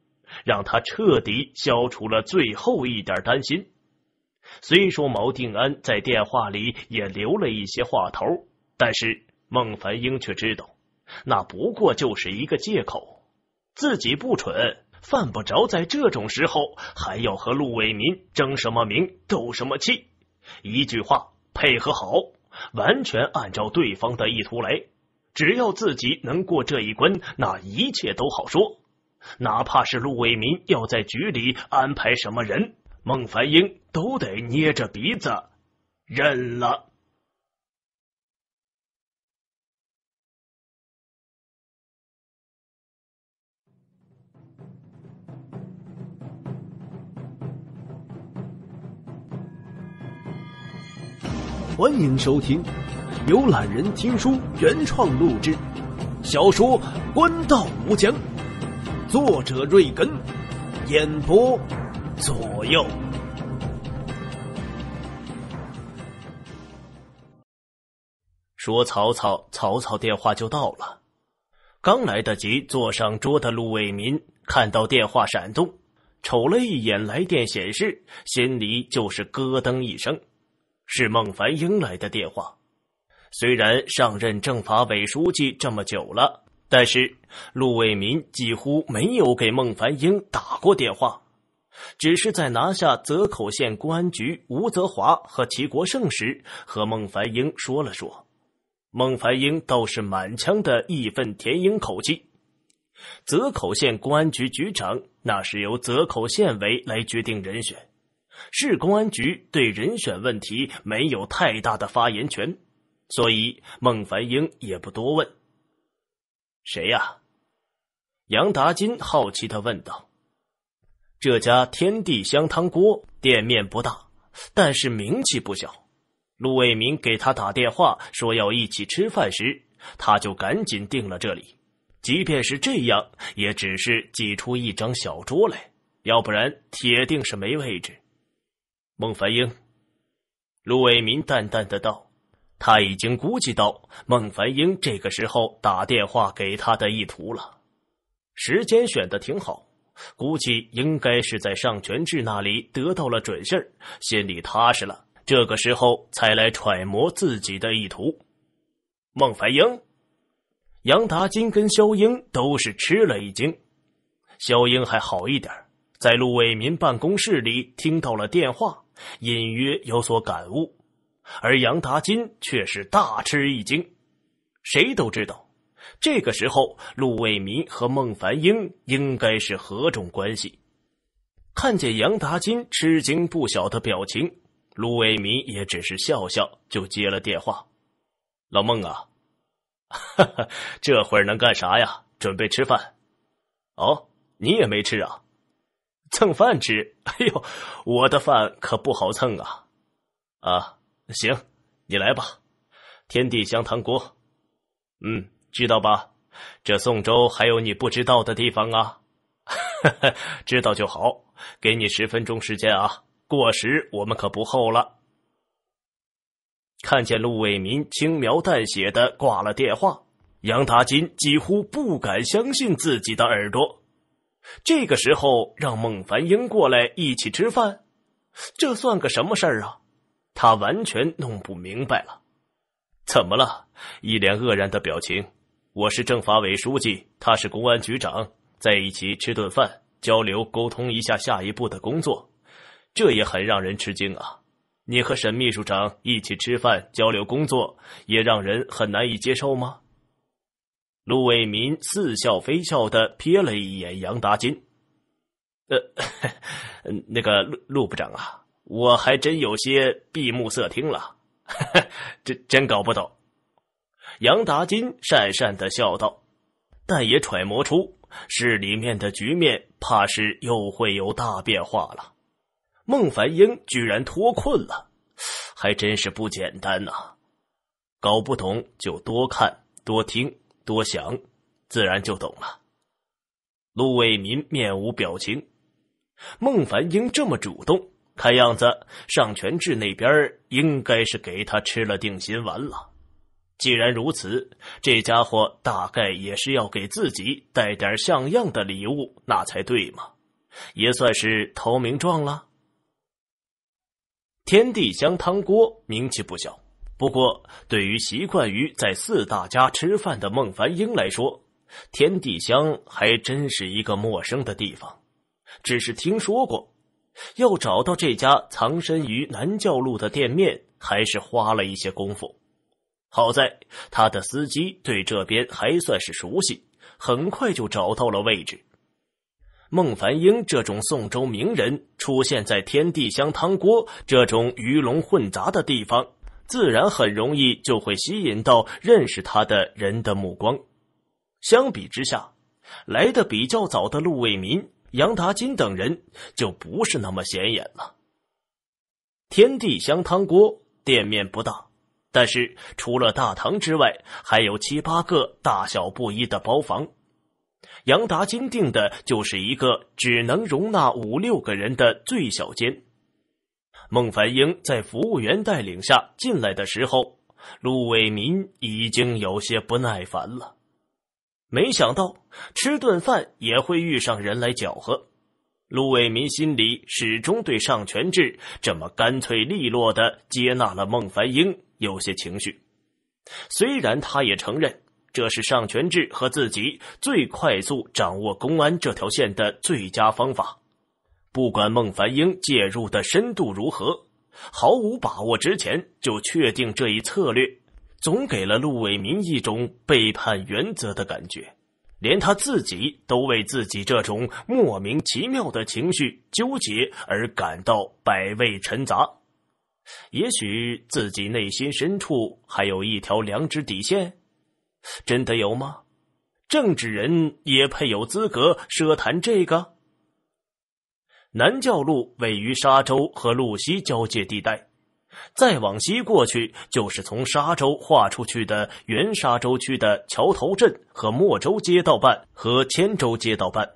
让他彻底消除了最后一点担心。虽说毛定安在电话里也留了一些话头，但是。孟凡英却知道，那不过就是一个借口。自己不蠢，犯不着在这种时候还要和陆伟民争什么名、斗什么气。一句话，配合好，完全按照对方的意图来。只要自己能过这一关，那一切都好说。哪怕是陆伟民要在局里安排什么人，孟凡英都
得捏着鼻子认了。欢迎收听，由懒人听书原创录制小说《官道无疆》，作者：瑞根，演播：左右。说曹
操，曹操电话就到了。刚来得及坐上桌的陆伟民，看到电话闪动，瞅了一眼来电显示，心里就是咯噔一声。是孟凡英来的电话。虽然上任政法委书记这么久了，但是陆为民几乎没有给孟凡英打过电话，只是在拿下泽口县公安局吴泽华和齐国胜时，和孟凡英说了说。孟凡英倒是满腔的义愤填膺口气。泽口县公安局局长那是由泽口县委来决定人选。市公安局对人选问题没有太大的发言权，所以孟凡英也不多问。谁呀？杨达金好奇的问道。这家天地香汤锅店面不大，但是名气不小。陆卫民给他打电话说要一起吃饭时，他就赶紧订了这里。即便是这样，也只是挤出一张小桌来，要不然铁定是没位置。孟凡英，陆伟民淡淡的道：“他已经估计到孟凡英这个时候打电话给他的意图了。时间选的挺好，估计应该是在尚全志那里得到了准信儿，心里踏实了，这个时候才来揣摩自己的意图。”孟凡英、杨达金跟肖英都是吃了一惊。肖英还好一点，在陆伟民办公室里听到了电话。隐约有所感悟，而杨达金却是大吃一惊。谁都知道，这个时候陆为民和孟凡英应该是何种关系。看见杨达金吃惊不小的表情，陆为民也只是笑笑，就接了电话：“老孟啊，哈哈，这会儿能干啥呀？准备吃饭。哦，你也没吃啊。”蹭饭吃？哎呦，我的饭可不好蹭啊！啊，行，你来吧。天地香汤锅，嗯，知道吧？这宋州还有你不知道的地方啊！哈哈，知道就好。给你十分钟时间啊，过时我们可不候了。看见陆伟民轻描淡写的挂了电话，杨达金几乎不敢相信自己的耳朵。这个时候让孟凡英过来一起吃饭，这算个什么事儿啊？他完全弄不明白了。怎么了？一脸愕然的表情。我是政法委书记，他是公安局长，在一起吃顿饭，交流沟通一下下一步的工作，这也很让人吃惊啊。你和沈秘书长一起吃饭交流工作，也让人很难以接受吗？陆伟民似笑非笑的瞥了一眼杨达金，呃，那个陆陆部长啊，我还真有些闭目塞听了，真真搞不懂。杨达金讪讪的笑道，但也揣摩出市里面的局面，怕是又会有大变化了。孟凡英居然脱困了，还真是不简单呐！搞不懂就多看多听。多想，自然就懂了。陆卫民面无表情。孟凡英这么主动，看样子尚全志那边应该是给他吃了定心丸了。既然如此，这家伙大概也是要给自己带点像样的礼物，那才对嘛，也算是投名状了。天地香汤锅名气不小。不过，对于习惯于在四大家吃饭的孟凡英来说，天地香还真是一个陌生的地方。只是听说过，要找到这家藏身于南教路的店面，还是花了一些功夫。好在他的司机对这边还算是熟悉，很快就找到了位置。孟凡英这种宋州名人出现在天地香汤锅这种鱼龙混杂的地方。自然很容易就会吸引到认识他的人的目光。相比之下，来的比较早的陆卫民、杨达金等人就不是那么显眼了。天地香汤锅店面不大，但是除了大堂之外，还有七八个大小不一的包房。杨达金订的就是一个只能容纳五六个人的最小间。孟凡英在服务员带领下进来的时候，陆伟民已经有些不耐烦了。没想到吃顿饭也会遇上人来搅和。陆伟民心里始终对尚全志这么干脆利落的接纳了孟凡英有些情绪，虽然他也承认这是尚全志和自己最快速掌握公安这条线的最佳方法。不管孟凡英介入的深度如何，毫无把握之前就确定这一策略，总给了陆伟民一种背叛原则的感觉，连他自己都为自己这种莫名其妙的情绪纠结而感到百味陈杂。也许自己内心深处还有一条良知底线，真的有吗？政治人也配有资格奢谈这个？南教路位于沙洲和路西交界地带，再往西过去就是从沙洲划出去的原沙洲区的桥头镇和莫州街道办和千州街道办。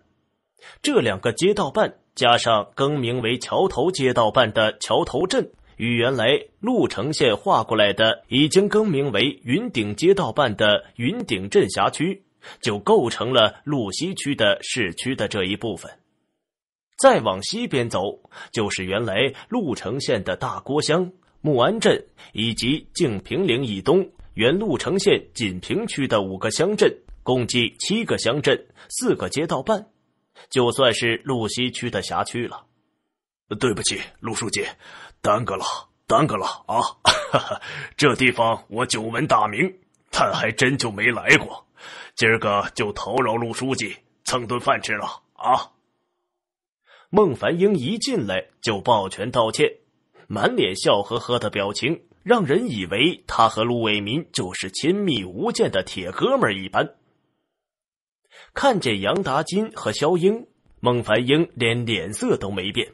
这两个街道办加上更名为桥头街道办的桥头镇，与原来鹿城县划过来的已经更名为云顶街道办的云顶镇辖区，就构成了路西区的市区的这一部分。再往西边走，就是原来鹿城县的大郭乡、木安镇以及静平岭以东原鹿城县锦屏区的五个乡镇，共计七个乡镇、四个街道办，就算是鹿西区的辖区了。对不起，陆书记，耽搁了，耽搁了啊！这地方我久闻大名，但还真就没来过。今儿个就叨扰陆书记蹭顿饭吃了啊！孟凡英一进来就抱拳道歉，满脸笑呵呵的表情，让人以为他和陆伟民就是亲密无间的铁哥们一般。看见杨达金和肖英，孟凡英连脸色都没变。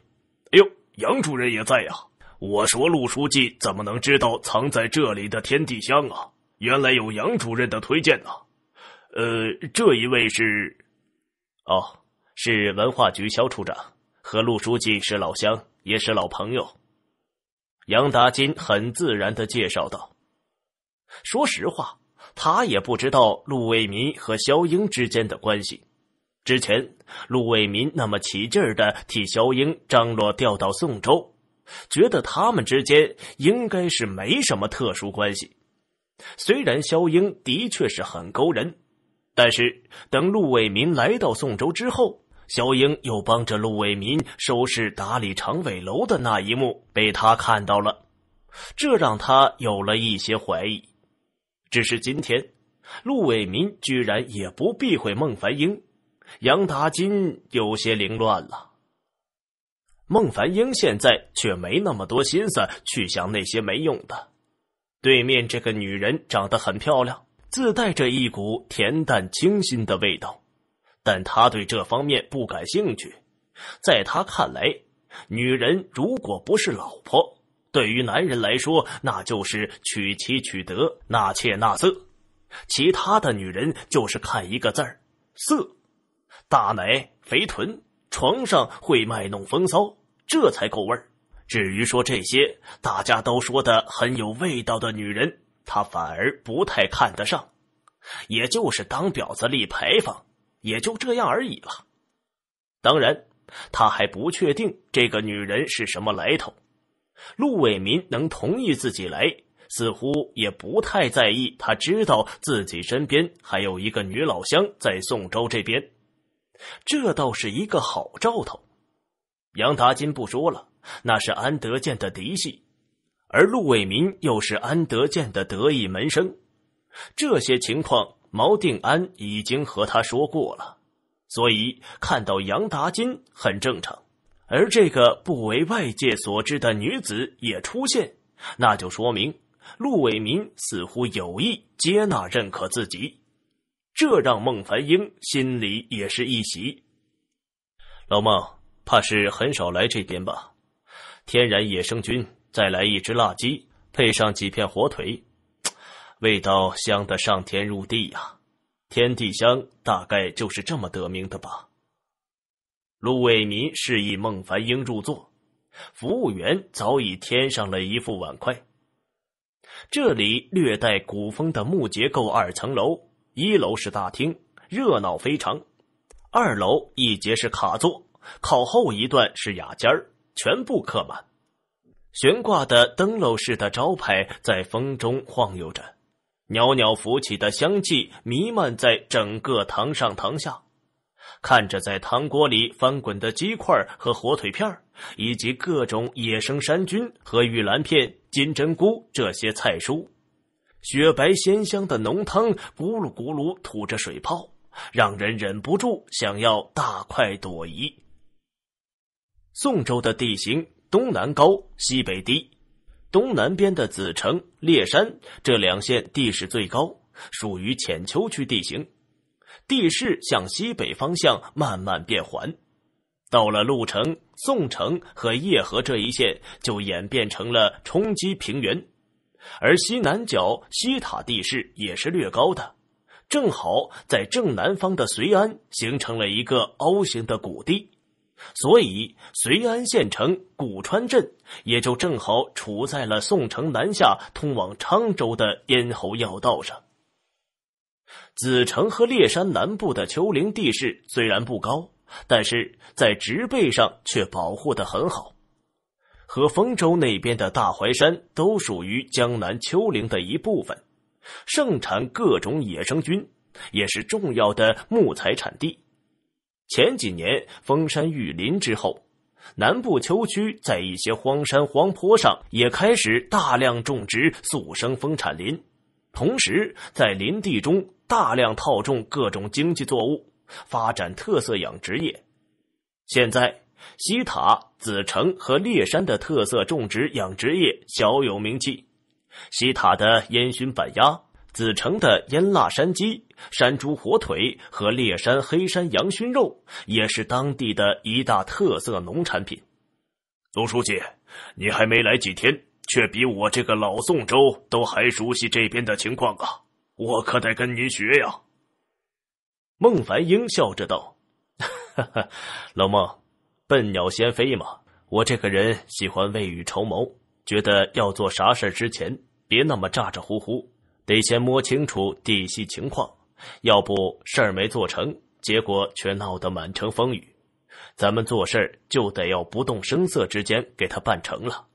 哎呦，杨主任也在呀！我说陆书记怎么能知道藏在这里的天地香啊？原来有杨主任的推荐呢。呃，这一位是……哦，是文化局肖处长。和陆书记是老乡，也是老朋友。杨达金很自然的介绍道：“说实话，他也不知道陆卫民和肖英之间的关系。之前陆卫民那么起劲儿的替肖英张罗调到宋州，觉得他们之间应该是没什么特殊关系。虽然肖英的确是很勾人，但是等陆卫民来到宋州之后。”肖英又帮着陆伟民收拾打理长尾楼的那一幕被他看到了，这让他有了一些怀疑。只是今天，陆伟民居然也不避讳孟凡英，杨达金有些凌乱了。孟凡英现在却没那么多心思去想那些没用的。对面这个女人长得很漂亮，自带着一股恬淡清新的味道。但他对这方面不感兴趣，在他看来，女人如果不是老婆，对于男人来说那就是娶妻娶德，纳妾纳色，其他的女人就是看一个字儿色，大奶、肥臀、床上会卖弄风骚，这才够味儿。至于说这些大家都说的很有味道的女人，他反而不太看得上，也就是当婊子立牌坊。也就这样而已了。当然，他还不确定这个女人是什么来头。陆伟民能同意自己来，似乎也不太在意。他知道自己身边还有一个女老乡在宋州这边，这倒是一个好兆头。杨达金不说了，那是安德建的嫡系，而陆伟民又是安德建的得意门生，这些情况。毛定安已经和他说过了，所以看到杨达金很正常。而这个不为外界所知的女子也出现，那就说明陆伟民似乎有意接纳、认可自己，这让孟凡英心里也是一喜。老孟怕是很少来这边吧？天然野生菌，再来一只辣鸡，配上几片火腿。味道香的上天入地呀！天地香大概就是这么得名的吧。陆伟民示意孟凡英入座，服务员早已添上了一副碗筷。这里略带古风的木结构二层楼，一楼是大厅，热闹非常；二楼一节是卡座，靠后一段是雅间儿，全部客满。悬挂的灯笼式的招牌在风中晃悠着。袅袅浮起的香气弥漫在整个堂上堂下，看着在汤锅里翻滚的鸡块和火腿片，以及各种野生山菌和玉兰片、金针菇这些菜蔬，雪白鲜香的浓汤咕噜咕噜吐着水泡，让人忍不住想要大快朵颐。宋州的地形，东南高，西北低。东南边的子城、烈山这两县地势最高，属于浅丘区地形，地势向西北方向慢慢变缓。到了潞城、宋城和叶河这一线，就演变成了冲击平原。而西南角西塔地势也是略高的，正好在正南方的绥安形成了一个凹形的谷地。所以，绥安县城古川镇也就正好处在了宋城南下通往昌州的咽喉要道上。子城和烈山南部的丘陵地势虽然不高，但是在植被上却保护的很好，和丰州那边的大淮山都属于江南丘陵的一部分，盛产各种野生菌，也是重要的木材产地。前几年封山育林之后，南部丘区在一些荒山荒坡上也开始大量种植速生丰产林，同时在林地中大量套种各种经济作物，发展特色养殖业。现在，西塔、子城和烈山的特色种植养殖业小有名气。西塔的烟熏板鸭。子城的腌腊山鸡、山猪火腿和烈山黑山羊熏肉也是当地的一大特色农产品。总书记，你还没来几天，却比我这个老宋州都还熟悉这边的情况啊！我可得跟您学呀。孟凡英笑着道：“哈哈，老孟，笨鸟先飞嘛。我这个人喜欢未雨绸缪，觉得要做啥事之前，别那么咋咋呼呼。”得先摸清楚底细情况，要不事儿没做成，结果却闹得满城风雨。咱们做事儿就得要不动声色之间给他办成了。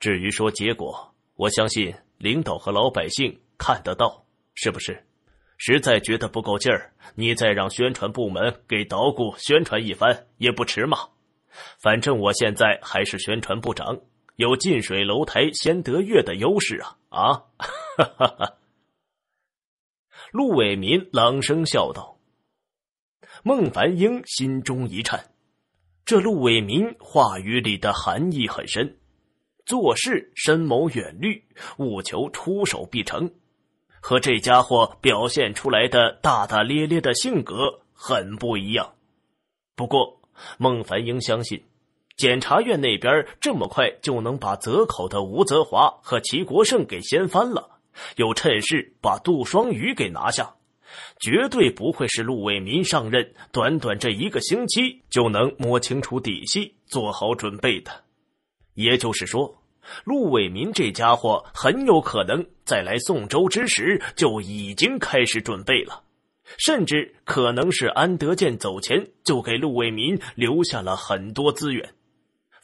至于说结果，我相信领导和老百姓看得到，是不是？实在觉得不够劲儿，你再让宣传部门给捣鼓宣传一番也不迟嘛。反正我现在还是宣传部长，有近水楼台先得月的优势啊啊！哈哈。陆伟民朗声笑道：“孟凡英心中一颤，这陆伟民话语里的含义很深，做事深谋远虑，务求出手必成，和这家伙表现出来的大大咧咧的性格很不一样。不过，孟凡英相信，检察院那边这么快就能把泽口的吴泽华和齐国胜给掀翻了。”又趁势把杜双宇给拿下，绝对不会是陆伟民上任短短这一个星期就能摸清楚底细、做好准备的。也就是说，陆伟民这家伙很有可能在来宋州之时就已经开始准备了，甚至可能是安德建走前就给陆伟民留下了很多资源，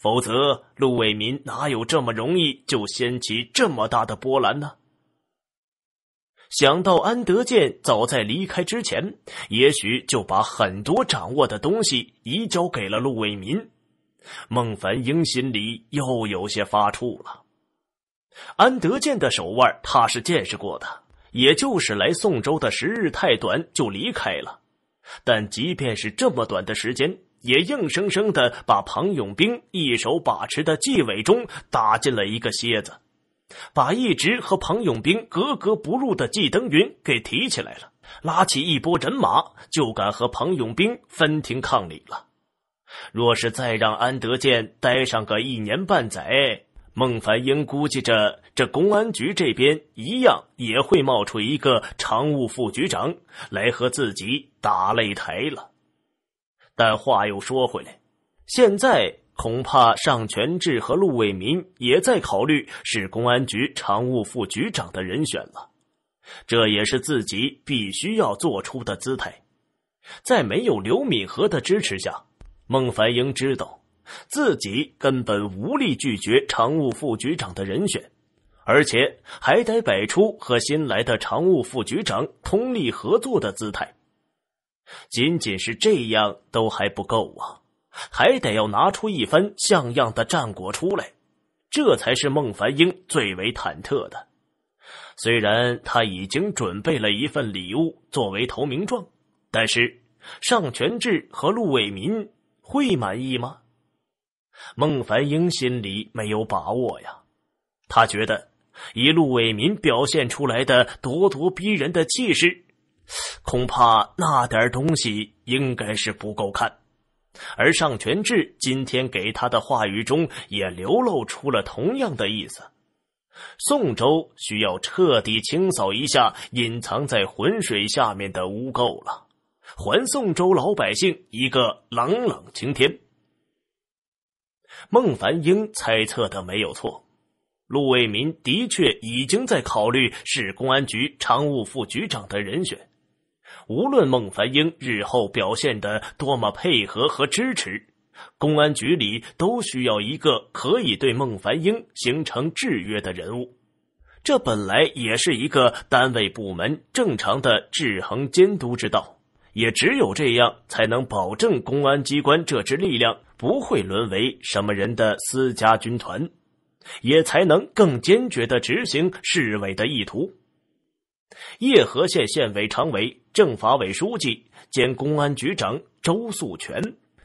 否则陆伟民哪有这么容易就掀起这么大的波澜呢？想到安德建早在离开之前，也许就把很多掌握的东西移交给了陆伟民，孟凡英心里又有些发怵了。安德建的手腕，他是见识过的，也就是来宋州的时日太短，就离开了。但即便是这么短的时间，也硬生生的把庞永兵一手把持的纪委中打进了一个蝎子。把一直和庞永兵格格不入的季登云给提起来了，拉起一波人马，就敢和庞永兵分庭抗礼了。若是再让安德建待上个一年半载，孟凡英估计着这公安局这边一样也会冒出一个常务副局长来和自己打擂台了。但话又说回来，现在。恐怕尚全志和陆伟民也在考虑市公安局常务副局长的人选了，这也是自己必须要做出的姿态。在没有刘敏和的支持下，孟凡英知道自己根本无力拒绝常务副局长的人选，而且还得摆出和新来的常务副局长通力合作的姿态。仅仅是这样都还不够啊。还得要拿出一番像样的战果出来，这才是孟凡英最为忐忑的。虽然他已经准备了一份礼物作为投名状，但是尚全志和陆伟民会满意吗？孟凡英心里没有把握呀。他觉得，以陆伟民表现出来的咄咄逼人的气势，恐怕那点东西应该是不够看。而尚全志今天给他的话语中也流露出了同样的意思：宋州需要彻底清扫一下隐藏在浑水下面的污垢了，还宋州老百姓一个朗朗晴天。孟凡英猜测的没有错，陆卫民的确已经在考虑市公安局常务副局长的人选。无论孟凡英日后表现的多么配合和支持，公安局里都需要一个可以对孟凡英形成制约的人物。这本来也是一个单位部门正常的制衡监督之道，也只有这样才能保证公安机关这支力量不会沦为什么人的私家军团，也才能更坚决的执行市委的意图。叶河县县委常委、政法委书记兼公安局长周素全，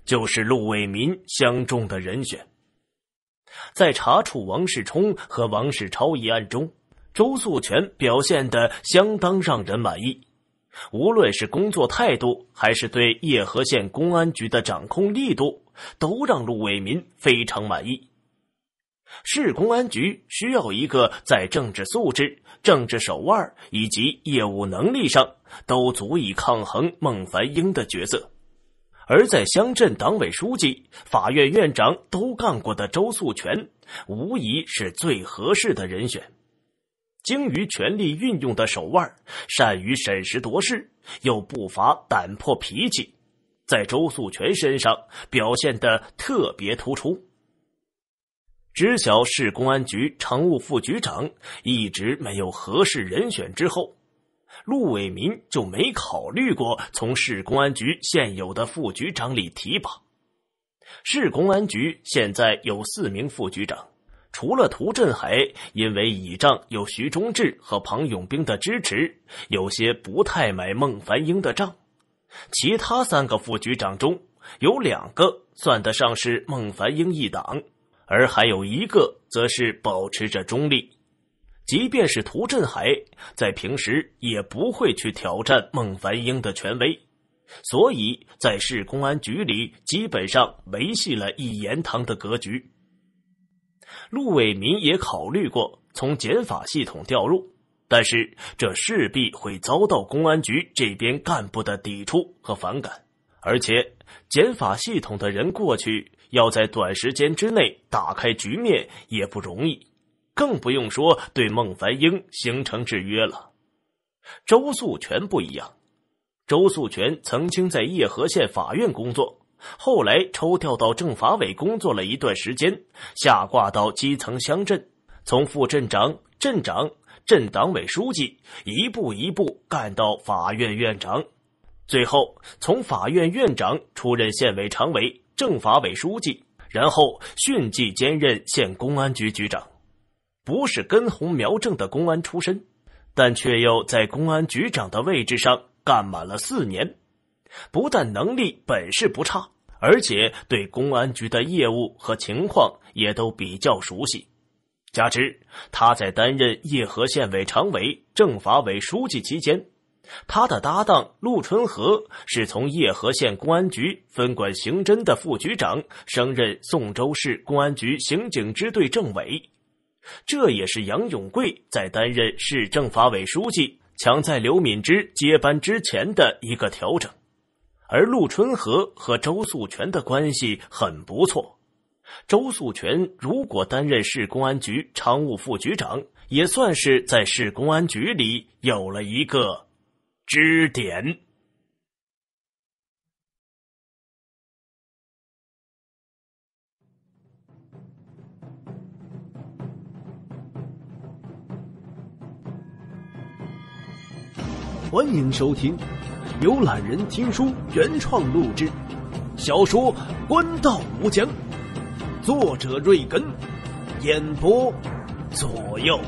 就是陆伟民相中的人选。在查处王世充和王世超一案中，周素全表现的相当让人满意，无论是工作态度，还是对叶河县公安局的掌控力度，都让陆伟民非常满意。市公安局需要一个在政治素质。政治手腕以及业务能力上都足以抗衡孟凡英的角色，而在乡镇党委书记、法院院长都干过的周素全，无疑是最合适的人选。精于权力运用的手腕，善于审时度势，又不乏胆魄脾气，在周素全身上表现的特别突出。知晓市公安局常务副局长一直没有合适人选之后，陆伟民就没考虑过从市公安局现有的副局长里提拔。市公安局现在有四名副局长，除了涂振海，因为倚仗有徐忠志和庞永兵的支持，有些不太买孟凡英的账；其他三个副局长中有两个算得上是孟凡英一党。而还有一个，则是保持着中立。即便是涂振海，在平时也不会去挑战孟凡英的权威，所以在市公安局里，基本上维系了一言堂的格局。陆伟民也考虑过从减法系统调入，但是这势必会遭到公安局这边干部的抵触和反感，而且减法系统的人过去。要在短时间之内打开局面也不容易，更不用说对孟凡英形成制约了。周素全不一样，周素全曾经在叶河县法院工作，后来抽调到政法委工作了一段时间，下挂到基层乡镇，从副镇长、镇长、镇党委书记一步一步干到法院院长，最后从法院院长出任县委常委。政法委书记，然后迅即兼任县公安局局长，不是根红苗正的公安出身，但却又在公安局长的位置上干满了四年，不但能力本事不差，而且对公安局的业务和情况也都比较熟悉，加之他在担任叶河县委常委、政法委书记期间。他的搭档陆春和是从叶河县公安局分管刑侦的副局长，升任宋州市公安局刑警支队政委。这也是杨永贵在担任市政法委书记，抢在刘敏之接班之前的一个调整。而陆春和和周素全的关系很不错，周素全如果担任市公安局常务副局长，也算是在市公安局里有了一个。
支点。欢迎收听由懒人听书原创录制小说《官道无疆》，作者：瑞根，演播：左右。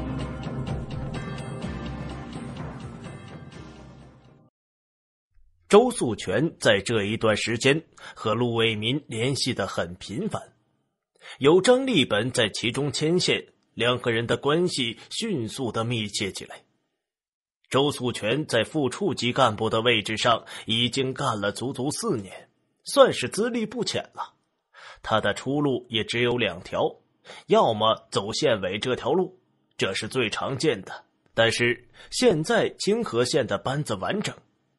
周素全在这一段时间和陆伟民联系的很频繁，有张立本在其中牵线，两个人的关系迅速的密切起来。周素全在副处级干部的位置上已经干了足足四年，算是资历不浅了。他的出路也只有两条，要么走县委这条路，这是最常见的。但是现在清河县的班子完整。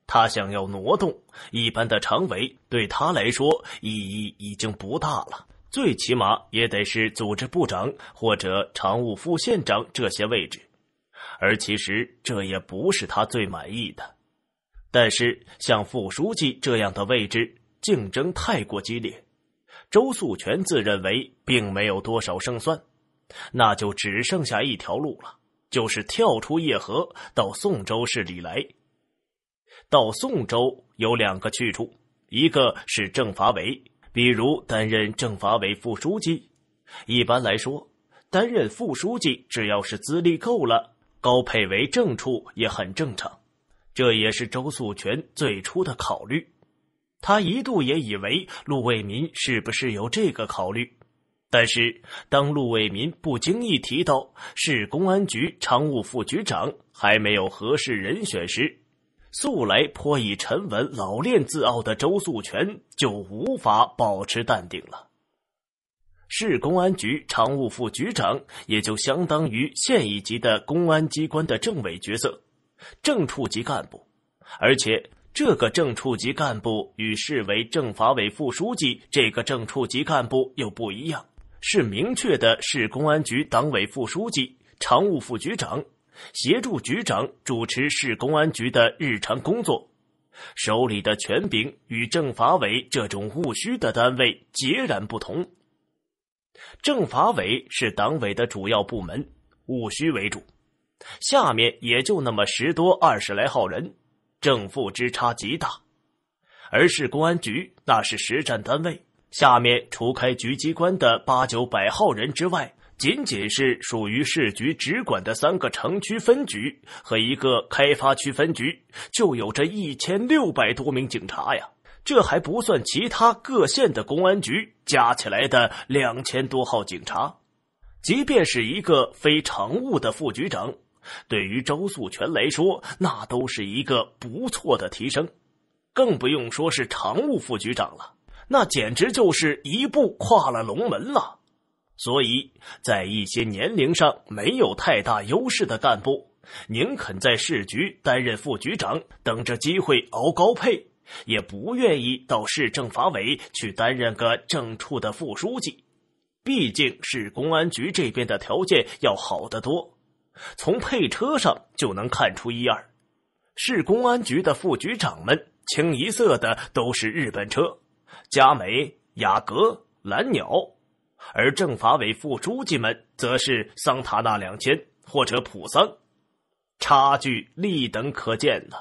他想要挪动一般的常委，对他来说意义已经不大了。最起码也得是组织部长或者常务副县长这些位置，而其实这也不是他最满意的。但是像副书记这样的位置，竞争太过激烈，周素全自认为并没有多少胜算，那就只剩下一条路了，就是跳出叶河到宋州市里来。到宋州有两个去处，一个是政法委，比如担任政法委副书记。一般来说，担任副书记，只要是资历够了，高配为正处也很正常。这也是周素全最初的考虑。他一度也以为陆为民是不是有这个考虑，但是当陆为民不经意提到市公安局常务副局长还没有合适人选时，素来颇以沉稳老练自傲的周素全就无法保持淡定了。市公安局常务副局长，也就相当于县一级的公安机关的政委角色，正处级干部。而且这个正处级干部与市委政法委副书记这个正处级干部又不一样，是明确的市公安局党委副书记、常务副局长。协助局长主持市公安局的日常工作，手里的权柄与政法委这种务虚的单位截然不同。政法委是党委的主要部门，务虚为主，下面也就那么十多二十来号人，正负之差极大。而市公安局那是实战单位，下面除开局机关的八九百号人之外。仅仅是属于市局直管的三个城区分局和一个开发区分局，就有着一千六百多名警察呀！这还不算其他各县的公安局加起来的两千多号警察。即便是一个非常务的副局长，对于周素全来说，那都是一个不错的提升；更不用说是常务副局长了，那简直就是一步跨了龙门了。所以，在一些年龄上没有太大优势的干部，宁肯在市局担任副局长，等着机会熬高配，也不愿意到市政法委去担任个正处的副书记。毕竟市公安局这边的条件要好得多，从配车上就能看出一二。市公安局的副局长们，清一色的都是日本车，佳美、雅阁、蓝鸟。而政法委副书记们则是桑塔纳两千或者普桑，差距立等可见呢。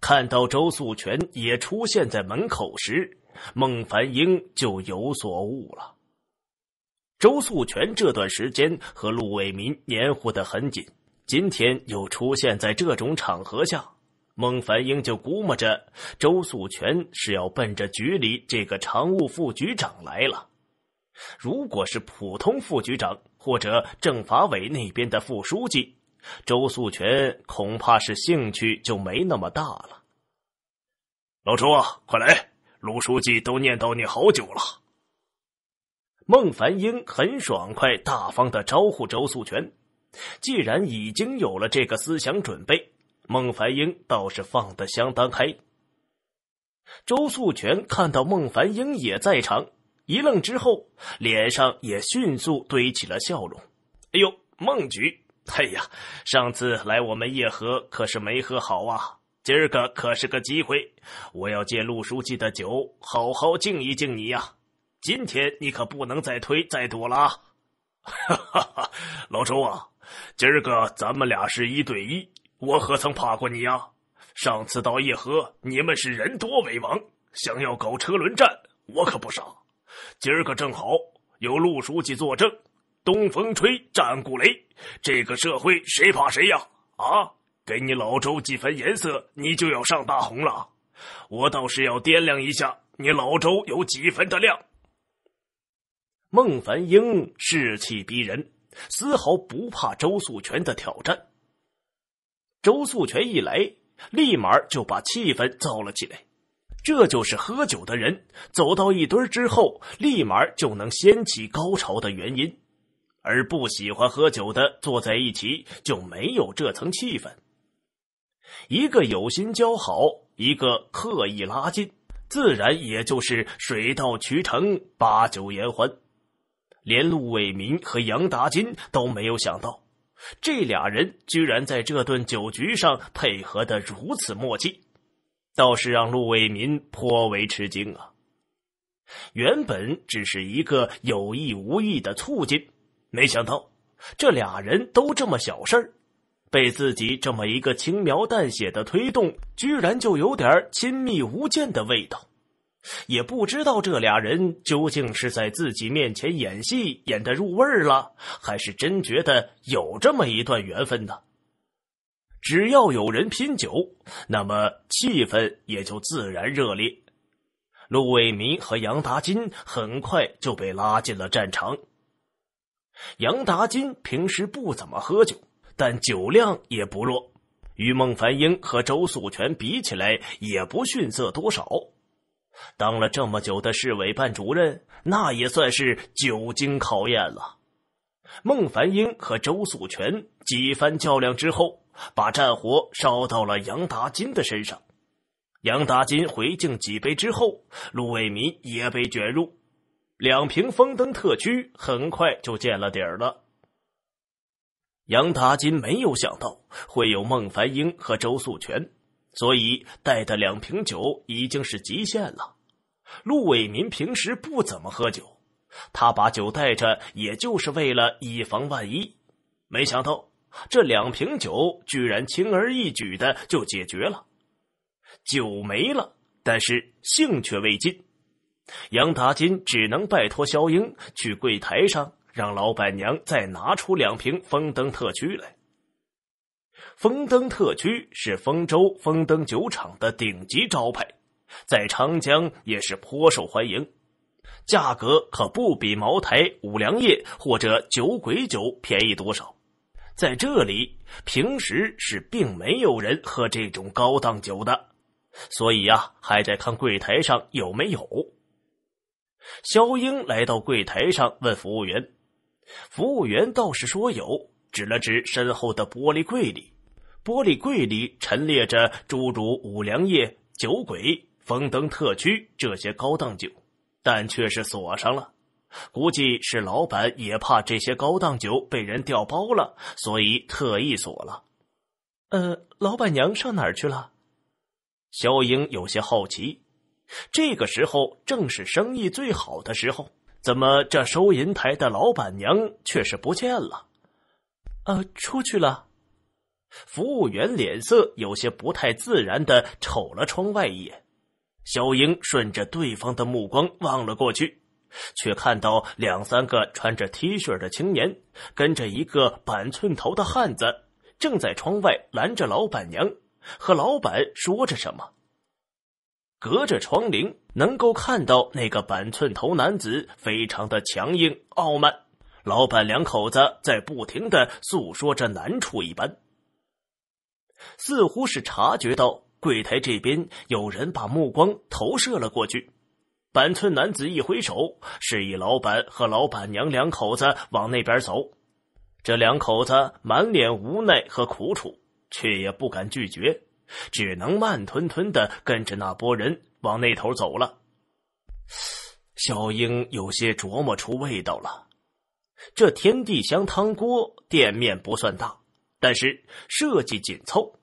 看到周素全也出现在门口时，孟凡英就有所悟了。周素全这段时间和陆伟民黏糊的很紧，今天又出现在这种场合下，孟凡英就估摸着周素全是要奔着局里这个常务副局长来了。如果是普通副局长或者政法委那边的副书记，周素全恐怕是兴趣就没那么大了。老周，快来！卢书记都念叨你好久了。孟凡英很爽快、大方的招呼周素全。既然已经有了这个思想准备，孟凡英倒是放得相当开。周素全看到孟凡英也在场。一愣之后，脸上也迅速堆起了笑容。哎呦，孟局，哎呀，上次来我们叶河可是没喝好啊，今儿个可是个机会，我要借陆书记的酒，好好敬一敬你呀。今天你可不能再推、再躲了。哈哈，老周啊，今儿个咱们俩是一对一，我何曾怕过你呀？上次到叶河，你们是人多为王，想要搞车轮战，我可不傻。今儿个正好有陆书记作证，东风吹，战鼓擂，这个社会谁怕谁呀？啊，给你老周几分颜色，你就要上大红了。我倒是要掂量一下你老周有几分的量。孟凡英士气逼人，丝毫不怕周素全的挑战。周素全一来，立马就把气氛造了起来。这就是喝酒的人走到一堆之后，立马就能掀起高潮的原因，而不喜欢喝酒的坐在一起就没有这层气氛。一个有心交好，一个刻意拉近，自然也就是水到渠成，把酒言欢。连陆伟民和杨达金都没有想到，这俩人居然在这顿酒局上配合的如此默契。倒是让陆伟民颇为吃惊啊！原本只是一个有意无意的促进，没想到这俩人都这么小事儿，被自己这么一个轻描淡写的推动，居然就有点亲密无间的味道。也不知道这俩人究竟是在自己面前演戏演的入味儿了，还是真觉得有这么一段缘分呢？只要有人拼酒，那么气氛也就自然热烈。陆伟民和杨达金很快就被拉进了战场。杨达金平时不怎么喝酒，但酒量也不弱，与孟凡英和周素全比起来也不逊色多少。当了这么久的市委办主任，那也算是久经考验了。孟凡英和周素全几番较量之后。把战火烧到了杨达金的身上。杨达金回敬几杯之后，陆伟民也被卷入。两瓶风灯特区很快就见了底儿了。杨达金没有想到会有孟凡英和周素全，所以带的两瓶酒已经是极限了。陆伟民平时不怎么喝酒，他把酒带着也就是为了以防万一。没想到。这两瓶酒居然轻而易举的就解决了，酒没了，但是兴却未尽。杨达金只能拜托肖英去柜台上让老板娘再拿出两瓶丰登特曲来。丰登特曲是丰州丰登酒厂的顶级招牌，在长江也是颇受欢迎，价格可不比茅台、五粮液或者酒鬼酒便宜多少。在这里，平时是并没有人喝这种高档酒的，所以呀，还得看柜台上有没有。肖英来到柜台上问服务员，服务员倒是说有，指了指身后的玻璃柜里。玻璃柜里陈列着诸如五粮液、酒鬼、丰登特曲这些高档酒，但却是锁上了。估计是老板也怕这些高档酒被人调包了，所以特意锁了。呃，老板娘上哪儿去了？肖英有些好奇。这个时候正是生意最好的时候，怎么这收银台的老板娘却是不见了？啊，出去了。服务员脸色有些不太自然的瞅了窗外一眼，肖英顺着对方的目光望了过去。却看到两三个穿着 T 恤的青年，跟着一个板寸头的汉子，正在窗外拦着老板娘和老板说着什么。隔着窗棂，能够看到那个板寸头男子非常的强硬傲慢，老板两口子在不停的诉说着难处一般。似乎是察觉到柜台这边有人把目光投射了过去。板寸男子一挥手，示意老板和老板娘两口子往那边走。这两口子满脸无奈和苦楚，却也不敢拒绝，只能慢吞吞的跟着那波人往那头走了。小英有些琢磨出味道了。这天地香汤锅店面不算大，但是设计紧凑，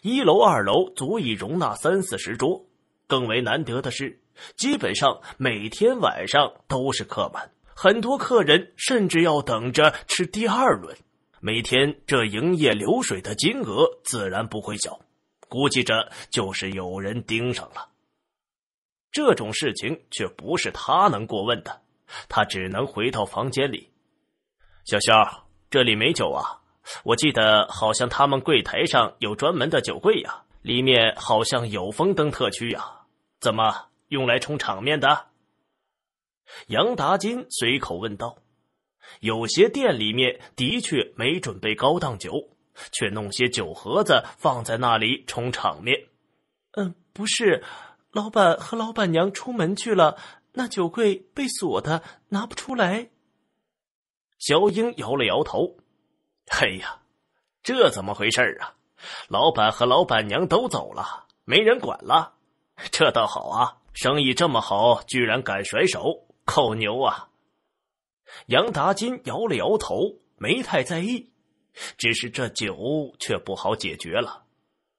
一楼二楼足以容纳三四十桌。更为难得的是。基本上每天晚上都是客满，很多客人甚至要等着吃第二轮。每天这营业流水的金额自然不会小，估计着就是有人盯上了。这种事情却不是他能过问的，他只能回到房间里。小肖，这里没酒啊？我记得好像他们柜台上有专门的酒柜呀，里面好像有风灯特区呀？怎么？用来充场面的，杨达金随口问道：“有些店里面的确没准备高档酒，却弄些酒盒子放在那里充场面。”“嗯，不是，老板和老板娘出门去了，那酒柜被锁的，拿不出来。”肖英摇了摇头，“哎呀，这怎么回事啊？老板和老板娘都走了，没人管了，这倒好啊。”生意这么好，居然敢甩手，扣牛啊！杨达金摇了摇头，没太在意，只是这酒却不好解决了。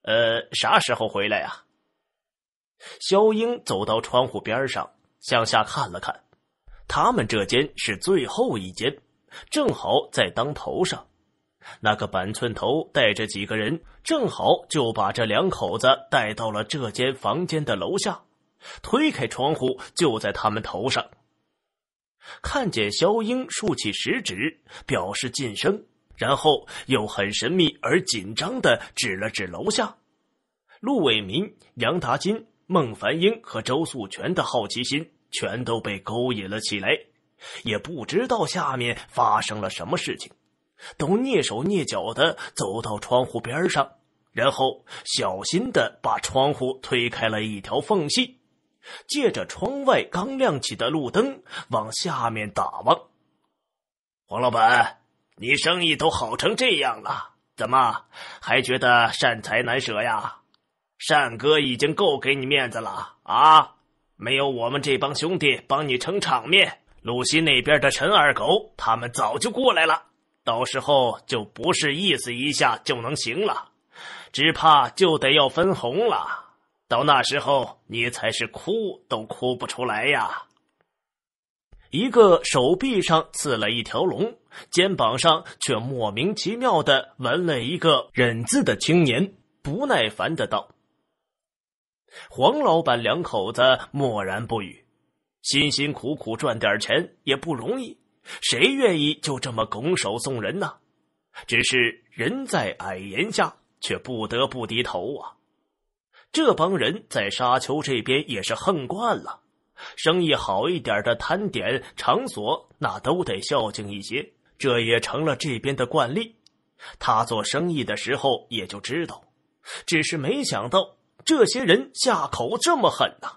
呃，啥时候回来啊？肖英走到窗户边上，向下看了看，他们这间是最后一间，正好在当头上。那个板寸头带着几个人，正好就把这两口子带到了这间房间的楼下。推开窗户，就在他们头上，看见肖英竖起食指表示晋声，然后又很神秘而紧张的指了指楼下。陆伟民、杨达金、孟凡英和周素全的好奇心全都被勾引了起来，也不知道下面发生了什么事情，都蹑手蹑脚的走到窗户边上，然后小心的把窗户推开了一条缝隙。借着窗外刚亮起的路灯，往下面打望。黄老板，你生意都好成这样了，怎么还觉得善财难舍呀？善哥已经够给你面子了啊！没有我们这帮兄弟帮你撑场面，鲁西那边的陈二狗他们早就过来了，到时候就不是意思一下就能行了，只怕就得要分红了。到那时候，你才是哭都哭不出来呀！一个手臂上刺了一条龙，肩膀上却莫名其妙的纹了一个忍字的青年，不耐烦的道：“黄老板两口子默然不语，辛辛苦苦赚点钱也不容易，谁愿意就这么拱手送人呢？只是人在矮檐下，却不得不低头啊。”这帮人在沙丘这边也是横惯了，生意好一点的摊点场所，那都得孝敬一些，这也成了这边的惯例。他做生意的时候也就知道，只是没想到这些人下口这么狠呐！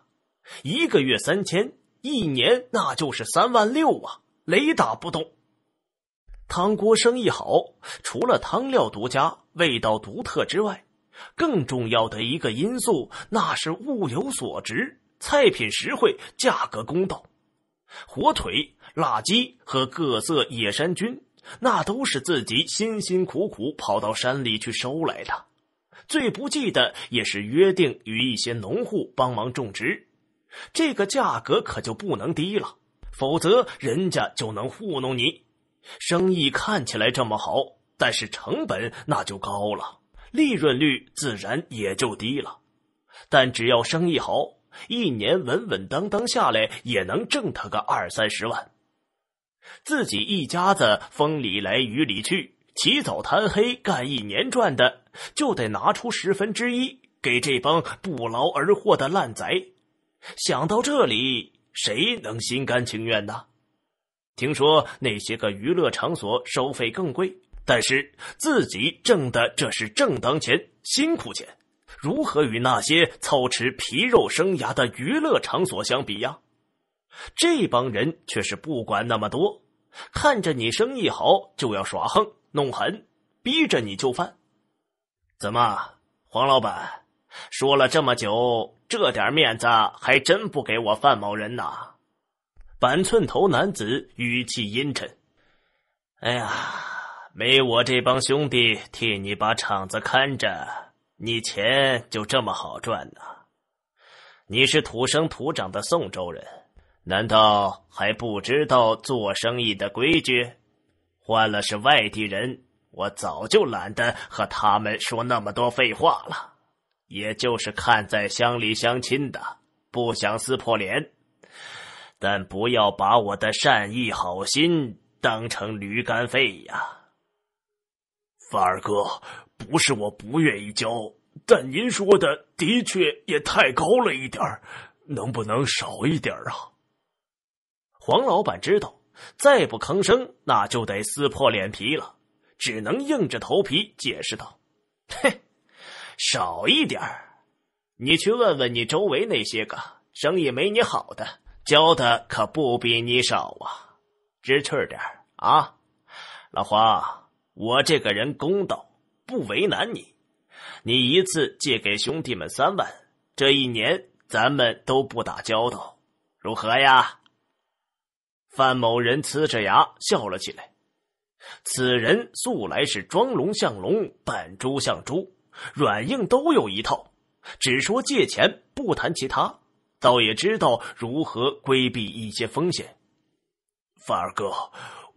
一个月三千，一年那就是三万六啊，雷打不动。汤锅生意好，除了汤料独家、味道独特之外。更重要的一个因素，那是物有所值，菜品实惠，价格公道。火腿、辣鸡和各色野山菌，那都是自己辛辛苦苦跑到山里去收来的。最不济的也是约定与一些农户帮忙种植，这个价格可就不能低了，否则人家就能糊弄你。生意看起来这么好，但是成本那就高了。利润率自然也就低了，但只要生意好，一年稳稳当当下来，也能挣他个二三十万。自己一家子风里来雨里去，起早贪黑干一年赚的，就得拿出十分之一给这帮不劳而获的烂贼。想到这里，谁能心甘情愿呢？听说那些个娱乐场所收费更贵。但是自己挣的这是正当钱、辛苦钱，如何与那些操持皮肉生涯的娱乐场所相比呀？这帮人却是不管那么多，看着你生意好就要耍横弄狠，逼着你就范。怎么，黄老板说了这么久，这点面子还真不给我范某人呐？板寸头男子语气阴沉。哎呀！没我这帮兄弟替你把厂子看着，你钱就这么好赚呢？你是土生土长的宋州人，难道还不知道做生意的规矩？换了是外地人，我早就懒得和他们说那么多废话了。也就是看在乡里乡亲的，不想撕破脸。但不要把我的善意好心当成驴肝肺呀！范二哥，不是我不愿意交，但您说的的确也太高了一点儿，能不能少一点啊？黄老板知道，再不吭声那就得撕破脸皮了，只能硬着头皮解释道：“嘿，少一点儿？你去问问你周围那些个生意没你好的，交的可不比你少啊！知趣儿点啊，老黄。”我这个人公道，不为难你。你一次借给兄弟们三万，这一年咱们都不打交道，如何呀？范某人呲着牙笑了起来。此人素来是装龙像龙，扮猪像猪，软硬都有一套，只说借钱不谈其他，倒也知道如何规避一些风险。范二哥。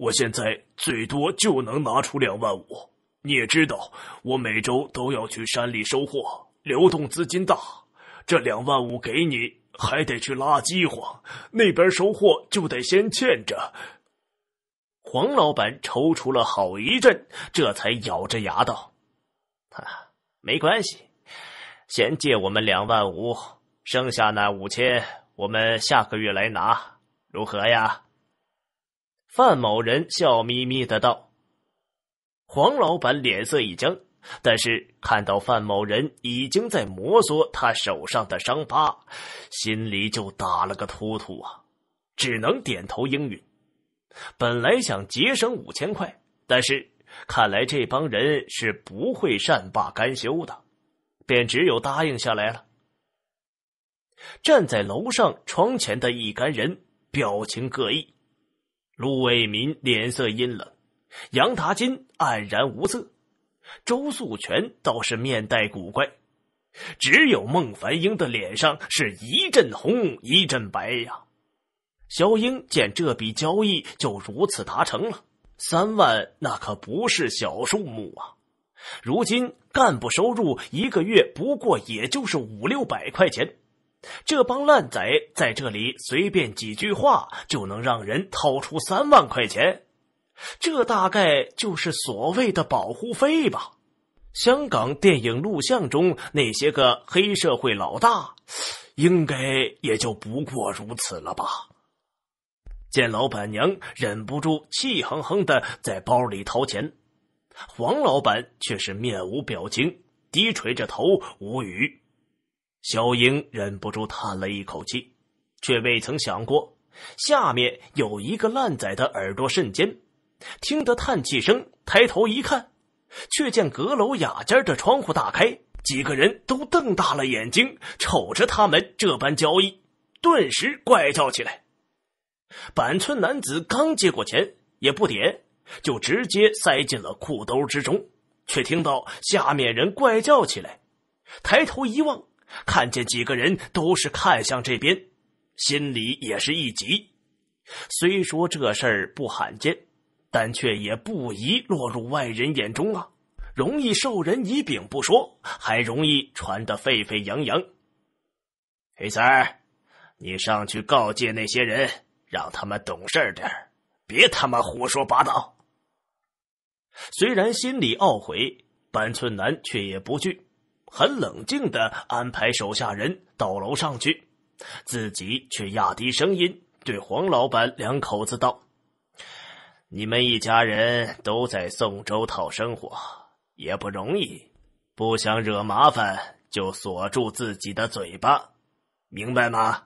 我现在最多就能拿出两万五，你也知道，我每周都要去山里收货，流动资金大。这两万五给你，还得去拉饥荒，那边收货就得先欠着。黄老板踌躇了好一阵，这才咬着牙道：“啊，没关系，先借我们两万五，剩下那五千，我们下个月来拿，如何呀？”范某人笑眯眯的道：“黄老板脸色一僵，但是看到范某人已经在摩挲他手上的伤疤，心里就打了个突突啊，只能点头应允。本来想节省五千块，但是看来这帮人是不会善罢甘休的，便只有答应下来了。站在楼上窗前的一干人表情各异。”陆伟民脸色阴冷，杨达金黯然无色，周素全倒是面带古怪，只有孟凡英的脸上是一阵红一阵白呀。肖英见这笔交易就如此达成了，三万那可不是小数目啊！如今干部收入一个月不过也就是五六百块钱。这帮烂仔在这里随便几句话就能让人掏出三万块钱，这大概就是所谓的保护费吧？香港电影录像中那些个黑社会老大，应该也就不过如此了吧？见老板娘忍不住气哼哼的在包里掏钱，黄老板却是面无表情，低垂着头，无语。小英忍不住叹了一口气，却未曾想过下面有一个烂仔的耳朵。瞬间听得叹气声，抬头一看，却见阁楼雅间的窗户大开，几个人都瞪大了眼睛，瞅着他们这般交易，顿时怪叫起来。板村男子刚接过钱，也不点，就直接塞进了裤兜之中，却听到下面人怪叫起来，抬头一望。看见几个人都是看向这边，心里也是一急。虽说这事儿不罕见，但却也不宜落入外人眼中啊，容易授人以柄不说，还容易传得沸沸扬扬。黑三，你上去告诫那些人，让他们懂事点别他妈胡说八道。虽然心里懊悔，板寸男却也不惧。很冷静的安排手下人到楼上去，自己却压低声音对黄老板两口子道：“你们一家人都在宋州讨生活，也不容易，不想惹麻烦就锁住自己的嘴巴，明白吗？”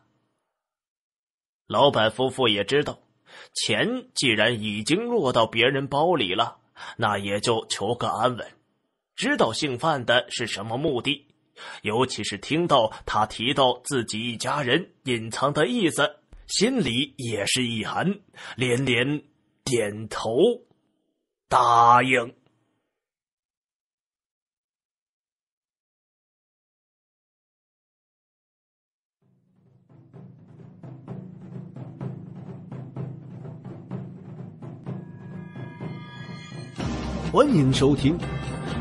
老板夫妇也知道，钱既然已经落到别人包里了，那也就求个安稳。知道姓范的是什么目的，尤其是听到他提到自己一家人隐藏的意思，心里也是一寒，连连点头答应。
欢迎收听。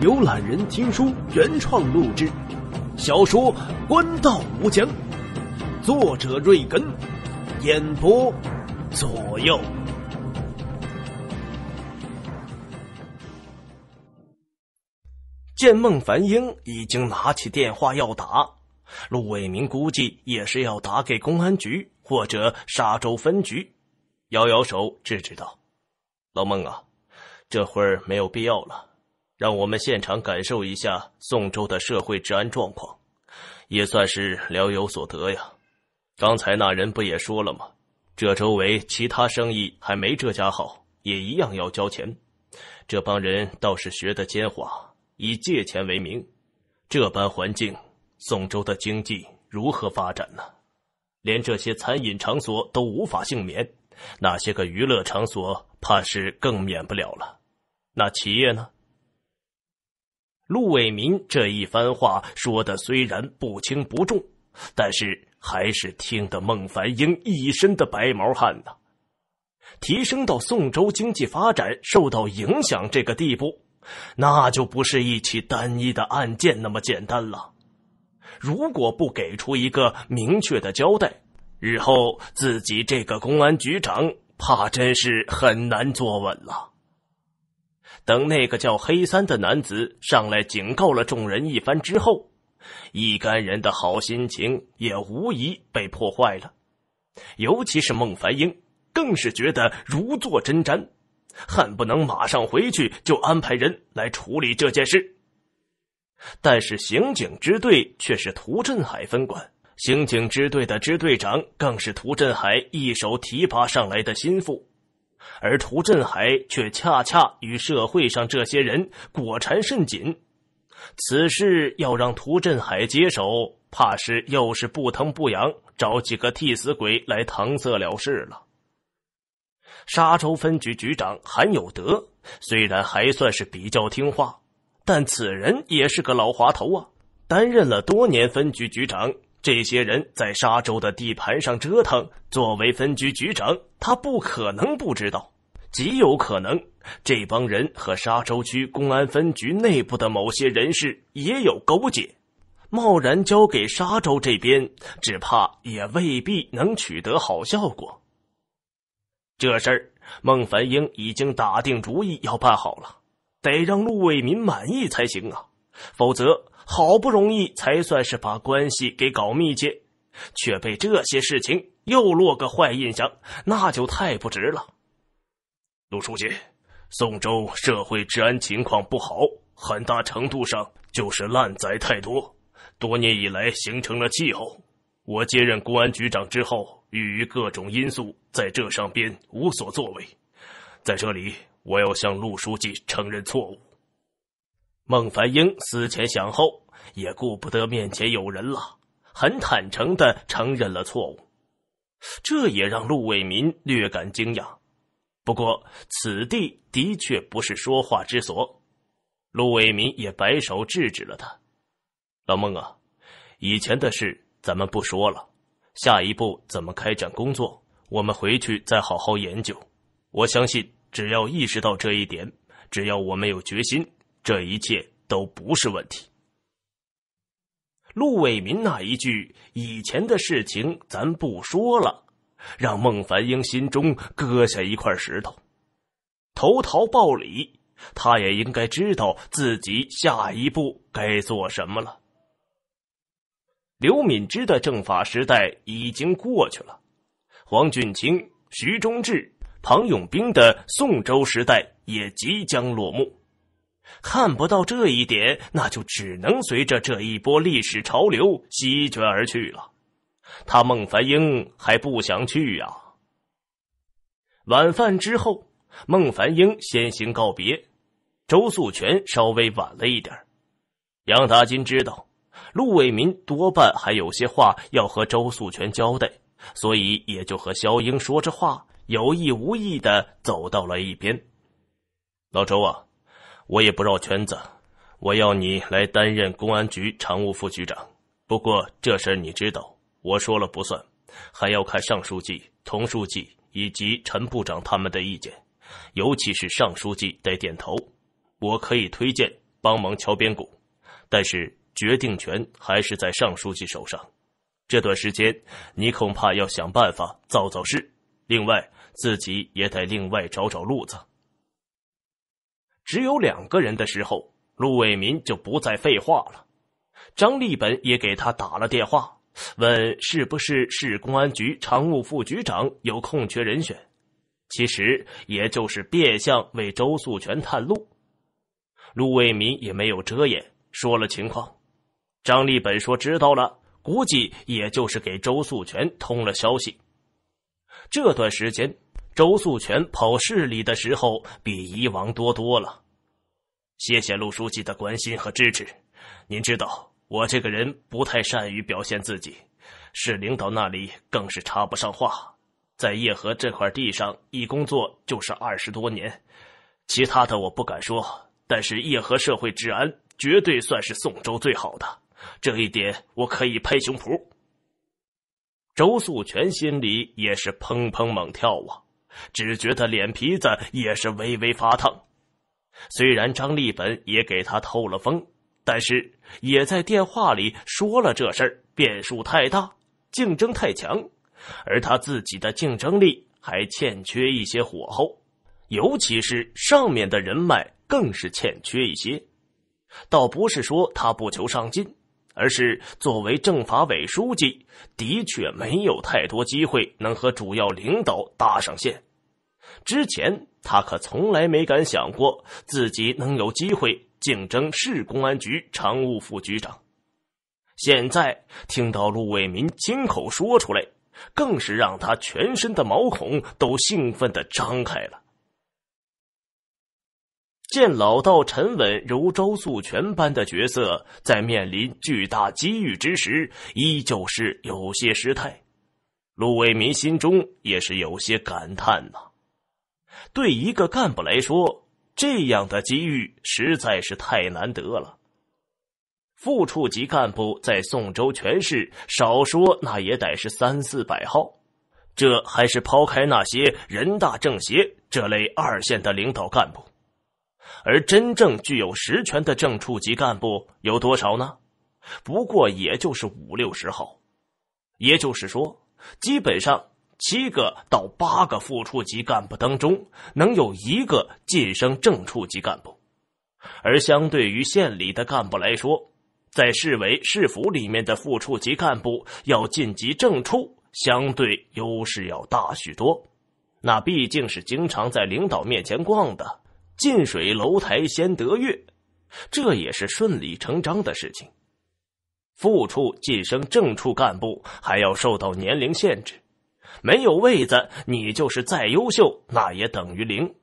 浏览人听书原创录制小说《官道无疆》，作者瑞根，演播左右。
见孟凡英已经拿起电话要打，陆伟明估计也是要打给公安局或者沙州分局，摇摇手制止道：“老孟啊，这会儿没有必要了。”让我们现场感受一下宋州的社会治安状况，也算是聊有所得呀。刚才那人不也说了吗？这周围其他生意还没这家好，也一样要交钱。这帮人倒是学得奸猾，以借钱为名。这般环境，宋州的经济如何发展呢？连这些餐饮场所都无法幸免，那些个娱乐场所怕是更免不了了。那企业呢？陆伟民这一番话说的虽然不轻不重，但是还是听得孟凡英一身的白毛汗呐。提升到宋州经济发展受到影响这个地步，那就不是一起单一的案件那么简单了。如果不给出一个明确的交代，日后自己这个公安局长怕真是很难坐稳了。等那个叫黑三的男子上来警告了众人一番之后，一干人的好心情也无疑被破坏了。尤其是孟凡英，更是觉得如坐针毡，恨不能马上回去就安排人来处理这件事。但是刑警支队却是涂振海分管，刑警支队的支队长更是涂振海一手提拔上来的心腹。而涂振海却恰恰与社会上这些人果缠甚紧，此事要让涂振海接手，怕是又是不疼不痒，找几个替死鬼来搪塞了事了。沙州分局局长韩有德虽然还算是比较听话，但此人也是个老滑头啊，担任了多年分局局长。这些人在沙洲的地盘上折腾，作为分局局长，他不可能不知道。极有可能，这帮人和沙洲区公安分局内部的某些人士也有勾结。贸然交给沙洲这边，只怕也未必能取得好效果。这事儿，孟凡英已经打定主意要办好了，得让陆伟民满意才行啊，否则。好不容易才算是把关系给搞密切，却被这些事情又落个坏印象，那就太不值了。陆书记，宋州社会治安情况不好，很大程度上就是烂仔太多，多年以来形成了气候。我接任公安局长之后，由于各种因素，在这上边无所作为。在这里，我要向陆书记承认错误。孟凡英思前想后，也顾不得面前有人了，很坦诚的承认了错误。这也让陆伟民略感惊讶。不过，此地的确不是说话之所，陆伟民也摆手制止了他：“老孟啊，以前的事咱们不说了，下一步怎么开展工作，我们回去再好好研究。我相信，只要意识到这一点，只要我们有决心。”这一切都不是问题。陆伟民那一句“以前的事情咱不说了”，让孟凡英心中搁下一块石头。投桃报李，他也应该知道自己下一步该做什么了。刘敏之的政法时代已经过去了，黄俊清、徐忠志、庞永兵的宋州时代也即将落幕。看不到这一点，那就只能随着这一波历史潮流席卷而去了。他孟凡英还不想去呀。晚饭之后，孟凡英先行告别，周素全稍微晚了一点杨达金知道陆伟民多半还有些话要和周素全交代，所以也就和肖英说着话，有意无意的走到了一边。老周啊。我也不绕圈子，我要你来担任公安局常务副局长。不过这事你知道，我说了不算，还要看尚书记、童书记以及陈部长他们的意见，尤其是尚书记得点头。我可以推荐帮忙敲边鼓，但是决定权还是在尚书记手上。这段时间你恐怕要想办法造造势，另外自己也得另外找找路子。只有两个人的时候，陆伟民就不再废话了。张立本也给他打了电话，问是不是市公安局常务副局长有空缺人选，其实也就是变相为周素全探路。陆伟民也没有遮掩，说了情况。张立本说知道了，估计也就是给周素全通了消息。这段时间。周素全跑市里的时候比以往多多了，谢谢陆书记的关心和支持。您知道我这个人不太善于表现自己，市领导那里更是插不上话。在叶河这块地上一工作就是二十多年，其他的我不敢说，但是叶河社会治安绝对算是宋州最好的，这一点我可以拍胸脯。周素全心里也是砰砰猛跳啊。只觉得脸皮子也是微微发烫，虽然张立本也给他透了风，但是也在电话里说了这事儿，变数太大，竞争太强，而他自己的竞争力还欠缺一些火候，尤其是上面的人脉更是欠缺一些。倒不是说他不求上进。而是作为政法委书记，的确没有太多机会能和主要领导搭上线。之前他可从来没敢想过自己能有机会竞争市公安局常务副局长，现在听到陆伟民亲口说出来，更是让他全身的毛孔都兴奋的张开了。见老道沉稳如周素全般的角色，在面临巨大机遇之时，依旧是有些失态。陆伟民心中也是有些感叹呐。对一个干部来说，这样的机遇实在是太难得了。副处级干部在宋州全市，少说那也得是三四百号，这还是抛开那些人大、政协这类二线的领导干部。而真正具有实权的正处级干部有多少呢？不过也就是五六十号，也就是说，基本上七个到八个副处级干部当中，能有一个晋升正处级干部。而相对于县里的干部来说，在市委、市府里面的副处级干部要晋级正处，相对优势要大许多。那毕竟是经常在领导面前逛的。近水楼台先得月，这也是顺理成章的事情。副处晋升正处干部，还要受到年龄限制，没有位子，你就是再优秀，那也等于零。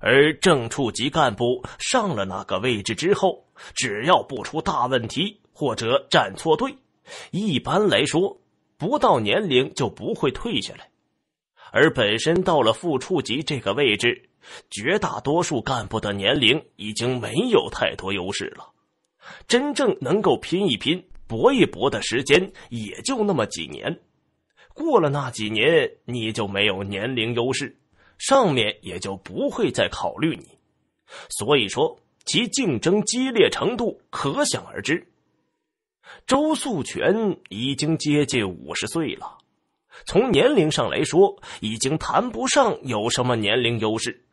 而正处级干部上了那个位置之后，只要不出大问题或者站错队，一般来说不到年龄就不会退下来。而本身到了副处级这个位置。绝大多数干部的年龄已经没有太多优势了，真正能够拼一拼、搏一搏的时间也就那么几年。过了那几年，你就没有年龄优势，上面也就不会再考虑你。所以说，其竞争激烈程度可想而知。周素全已经接近五十岁了，从年龄上来说，已经谈不上有什么年龄优势。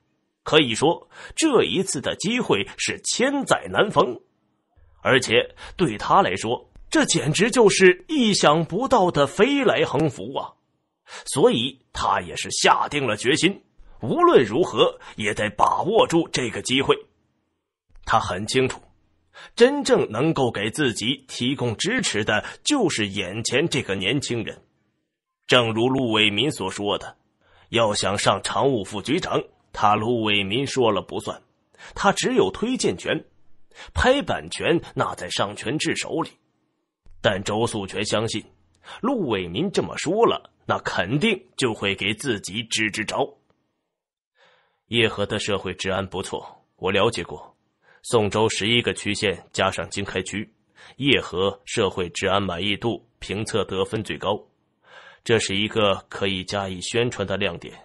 可以说，这一次的机会是千载难逢，而且对他来说，这简直就是意想不到的飞来横福啊！所以，他也是下定了决心，无论如何也得把握住这个机会。他很清楚，真正能够给自己提供支持的，就是眼前这个年轻人。正如陆伟民所说的，要想上常务副局长。他卢伟民说了不算，他只有推荐权，拍版权那在尚权志手里。但周素全相信，陆伟民这么说了，那肯定就会给自己支支招。叶河的社会治安不错，我了解过，宋州十一个区县加上经开区，叶河社会治安满意度评测得分最高，这是一个可以加以宣传的亮点。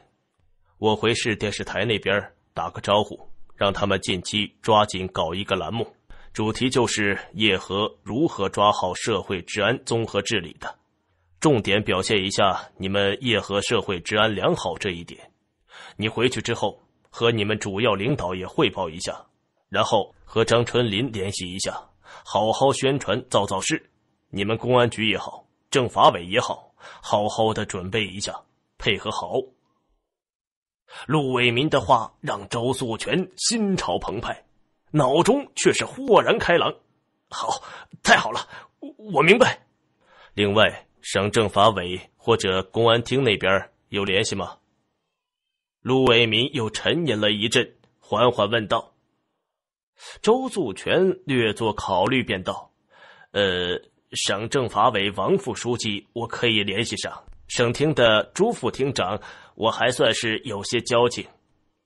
我回市电视台那边打个招呼，让他们近期抓紧搞一个栏目，主题就是叶河如何抓好社会治安综合治理的，重点表现一下你们叶河社会治安良好这一点。你回去之后和你们主要领导也汇报一下，然后和张春林联系一下，好好宣传造造势。你们公安局也好，政法委也好，好好的准备一下，配合好。陆伟民的话让周素全心潮澎湃，脑中却是豁然开朗。好，太好了，我明白。另外，省政法委或者公安厅那边有联系吗？陆伟民又沉吟了一阵，缓缓问道。周素全略作考虑，便道：“呃，省政法委王副书记，我可以联系上。省厅的朱副厅长。”我还算是有些交情，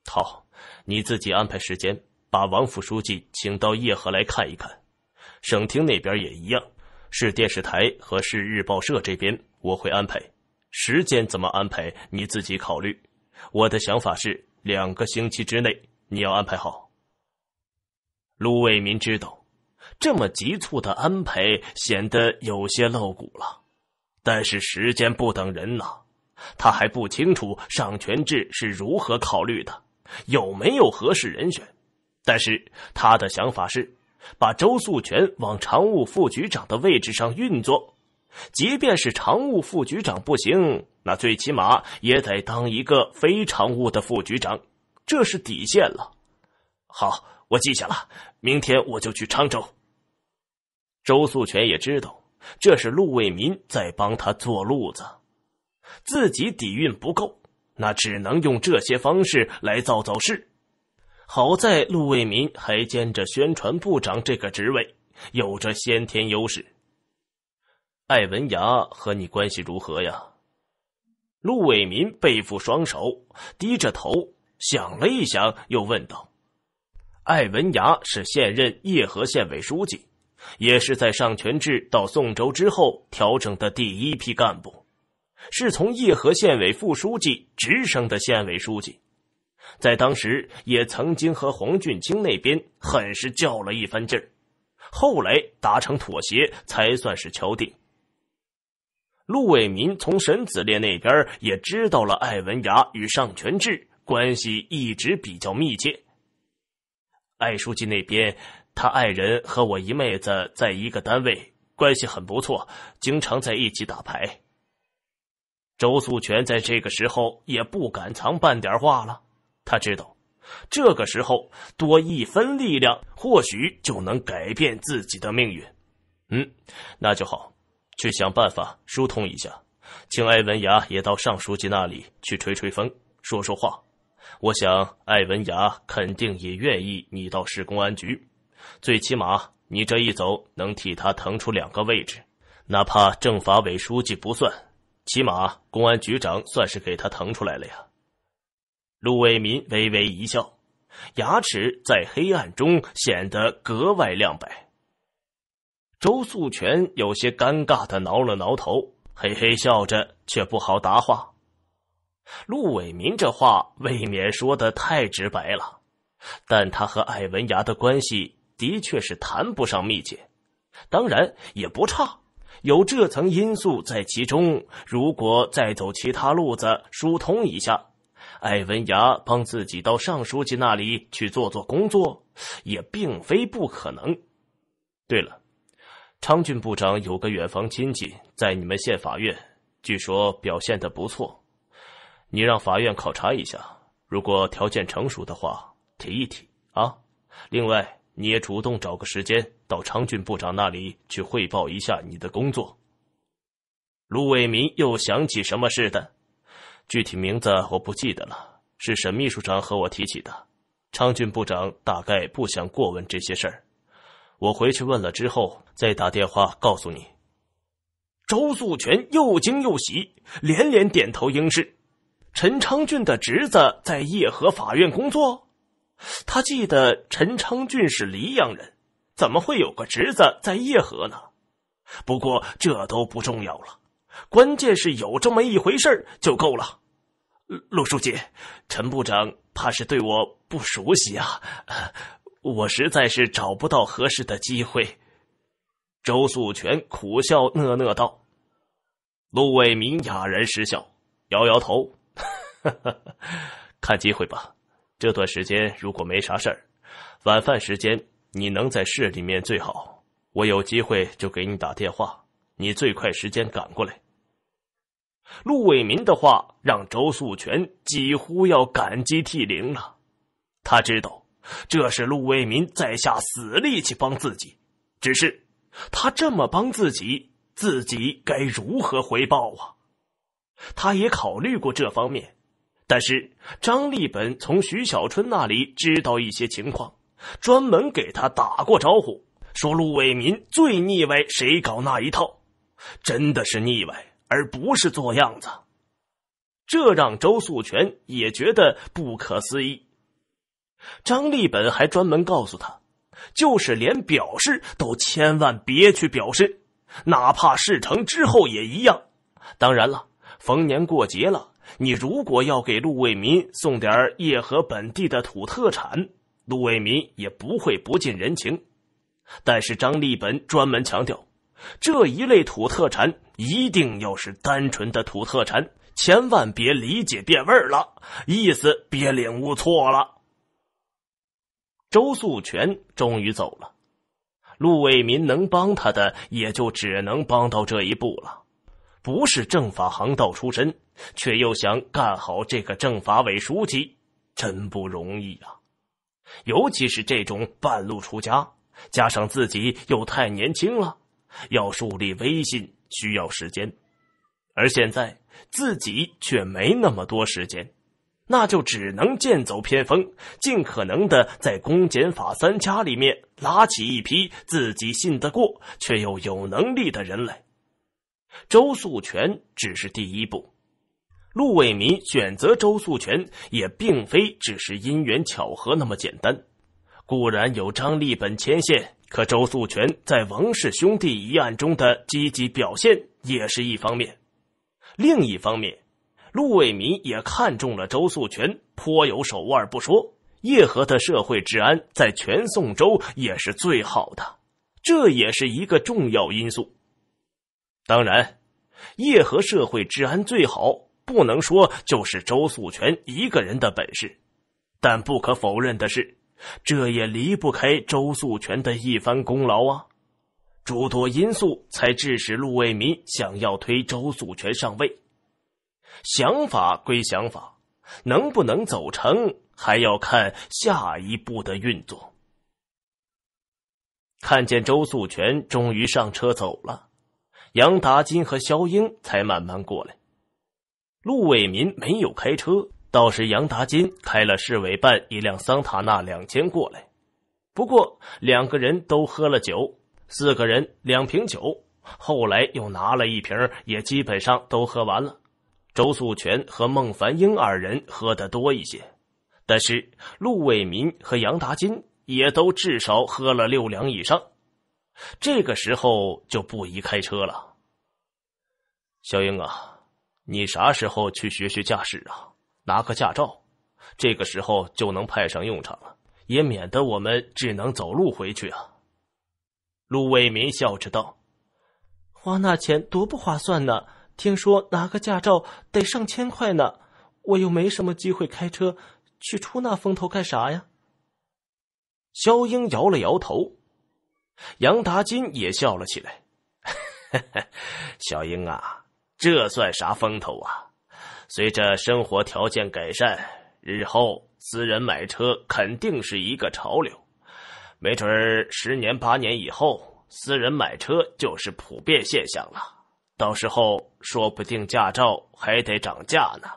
好，你自己安排时间，把王副书记请到叶河来看一看。省厅那边也一样，市电视台和市日报社这边我会安排。时间怎么安排，你自己考虑。我的想法是，两个星期之内你要安排好。卢伟民知道，这么急促的安排显得有些露骨了，但是时间不等人呐。他还不清楚尚全志是如何考虑的，有没有合适人选。但是他的想法是，把周素全往常务副局长的位置上运作。即便是常务副局长不行，那最起码也得当一个非常务的副局长，这是底线了。好，我记下了，明天我就去沧州。周素全也知道，这是陆为民在帮他做路子。自己底蕴不够，那只能用这些方式来造造势。好在陆卫民还兼着宣传部长这个职位，有着先天优势。艾文雅和你关系如何呀？陆伟民背负双手，低着头想了一想，又问道：“艾文雅是现任叶河县委书记，也是在上全志到宋州之后调整的第一批干部。”是从义和县委副书记直升的县委书记，在当时也曾经和黄俊清那边很是较了一番劲儿，后来达成妥协才算是敲定。陆伟民从沈子烈那边也知道了，艾文雅与尚全志关系一直比较密切。艾书记那边，他爱人和我一妹子在一个单位，关系很不错，经常在一起打牌。周素全在这个时候也不敢藏半点话了。他知道，这个时候多一分力量，或许就能改变自己的命运。嗯，那就好，去想办法疏通一下。请艾文雅也到尚书记那里去吹吹风，说说话。我想，艾文雅肯定也愿意你到市公安局。最起码，你这一走，能替他腾出两个位置，哪怕政法委书记不算。起码，公安局长算是给他腾出来了呀。陆伟民微微一笑，牙齿在黑暗中显得格外亮白。周素全有些尴尬的挠了挠头，嘿嘿笑着，却不好答话。陆伟民这话未免说的太直白了，但他和艾文雅的关系的确是谈不上密切，当然也不差。有这层因素在其中，如果再走其他路子疏通一下，艾文雅帮自己到尚书记那里去做做工作，也并非不可能。对了，昌俊部长有个远房亲戚在你们县法院，据说表现的不错，你让法院考察一下，如果条件成熟的话，提一提啊。另外。你也主动找个时间到昌俊部长那里去汇报一下你的工作。卢伟民又想起什么似的，具体名字我不记得了，是沈秘书长和我提起的。昌俊部长大概不想过问这些事儿，我回去问了之后再打电话告诉你。周素全又惊又喜，连连点头应是。陈昌俊的侄子在叶河法院工作。他记得陈昌俊是溧阳人，怎么会有个侄子在叶河呢？不过这都不重要了，关键是有这么一回事就够了。陆书记，陈部长怕是对我不熟悉啊，我实在是找不到合适的机会。周素全苦笑讷讷道：“陆伟明哑然失笑，摇摇头，看机会吧。”这段时间如果没啥事儿，晚饭时间你能在市里面最好。我有机会就给你打电话，你最快时间赶过来。陆伟民的话让周素全几乎要感激涕零了。他知道这是陆伟民在下死力气帮自己，只是他这么帮自己，自己该如何回报啊？他也考虑过这方面。但是张立本从徐小春那里知道一些情况，专门给他打过招呼，说陆伟民最腻歪谁搞那一套，真的是腻歪，而不是做样子。这让周素全也觉得不可思议。张立本还专门告诉他，就是连表示都千万别去表示，哪怕事成之后也一样。当然了，逢年过节了。你如果要给陆伟民送点叶河本地的土特产，陆伟民也不会不近人情。但是张立本专门强调，这一类土特产一定要是单纯的土特产，千万别理解变味了，意思别领悟错了。周素全终于走了，陆伟民能帮他的也就只能帮到这一步了。不是政法行道出身，却又想干好这个政法委书记，真不容易啊！尤其是这种半路出家，加上自己又太年轻了，要树立威信需要时间，而现在自己却没那么多时间，那就只能剑走偏锋，尽可能的在公检法三家里面拉起一批自己信得过却又有能力的人来。周素全只是第一步，陆伟民选择周素全也并非只是因缘巧合那么简单。固然有张立本牵线，可周素全在王氏兄弟一案中的积极表现也是一方面。另一方面，陆伟民也看中了周素全颇有手腕不说，叶河的社会治安在全宋州也是最好的，这也是一个重要因素。当然，夜和社会治安最好不能说就是周素全一个人的本事，但不可否认的是，这也离不开周素全的一番功劳啊。诸多因素才致使陆卫民想要推周素全上位。想法归想法，能不能走成还要看下一步的运作。看见周素全终于上车走了。杨达金和肖英才慢慢过来，陆伟民没有开车，倒是杨达金开了市委办一辆桑塔纳两千过来。不过两个人都喝了酒，四个人两瓶酒，后来又拿了一瓶，也基本上都喝完了。周素全和孟凡英二人喝得多一些，但是陆伟民和杨达金也都至少喝了六两以上。这个时候就不宜开车了，肖英啊，你啥时候去学学驾驶啊？拿个驾照，这个时候就能派上用场了，也免得我们只能走路回去啊。陆伟民笑着道：“花那钱多不划算呢，听说拿个驾照得上千块呢，我又没什么机会开车，去出那风头干啥呀？”肖英摇了摇头。杨达金也笑了起来：“ 小英啊，这算啥风头啊？随着生活条件改善，日后私人买车肯定是一个潮流。没准儿十年八年以后，私人买车就是普遍现象了。到时候，说不定驾照还得涨价呢。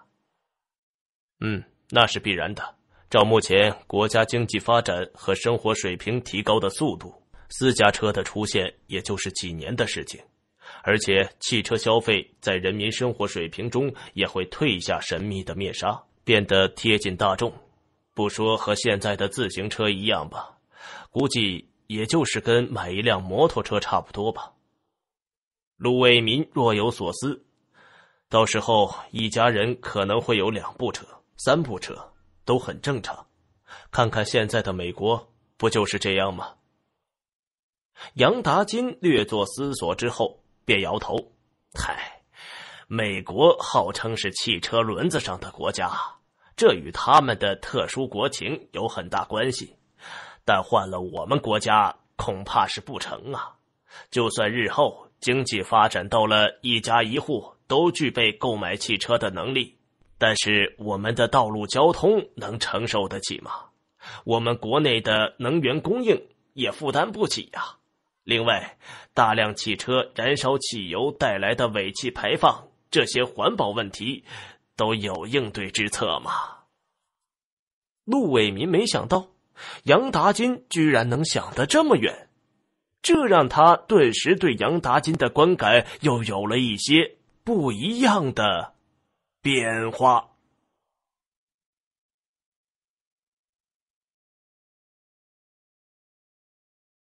嗯，那是必然的。照目前国家经济发展和生活水平提高的速度。”私家车的出现，也就是几年的事情，而且汽车消费在人民生活水平中也会褪下神秘的面纱，变得贴近大众。不说和现在的自行车一样吧，估计也就是跟买一辆摩托车差不多吧。陆伟民若有所思，到时候一家人可能会有两部车、三部车都很正常。看看现在的美国，不就是这样吗？杨达金略作思索之后，便摇头：“嗨，美国号称是汽车轮子上的国家，这与他们的特殊国情有很大关系。但换了我们国家，恐怕是不成啊。就算日后经济发展到了一家一户都具备购买汽车的能力，但是我们的道路交通能承受得起吗？我们国内的能源供应也负担不起呀。”另外，大量汽车燃烧汽油带来的尾气排放，这些环保问题都有应对之策吗？陆伟民没想到，杨达金居然能想得这么远，这让他顿时对杨达金的观感又有了一些
不一样的变化。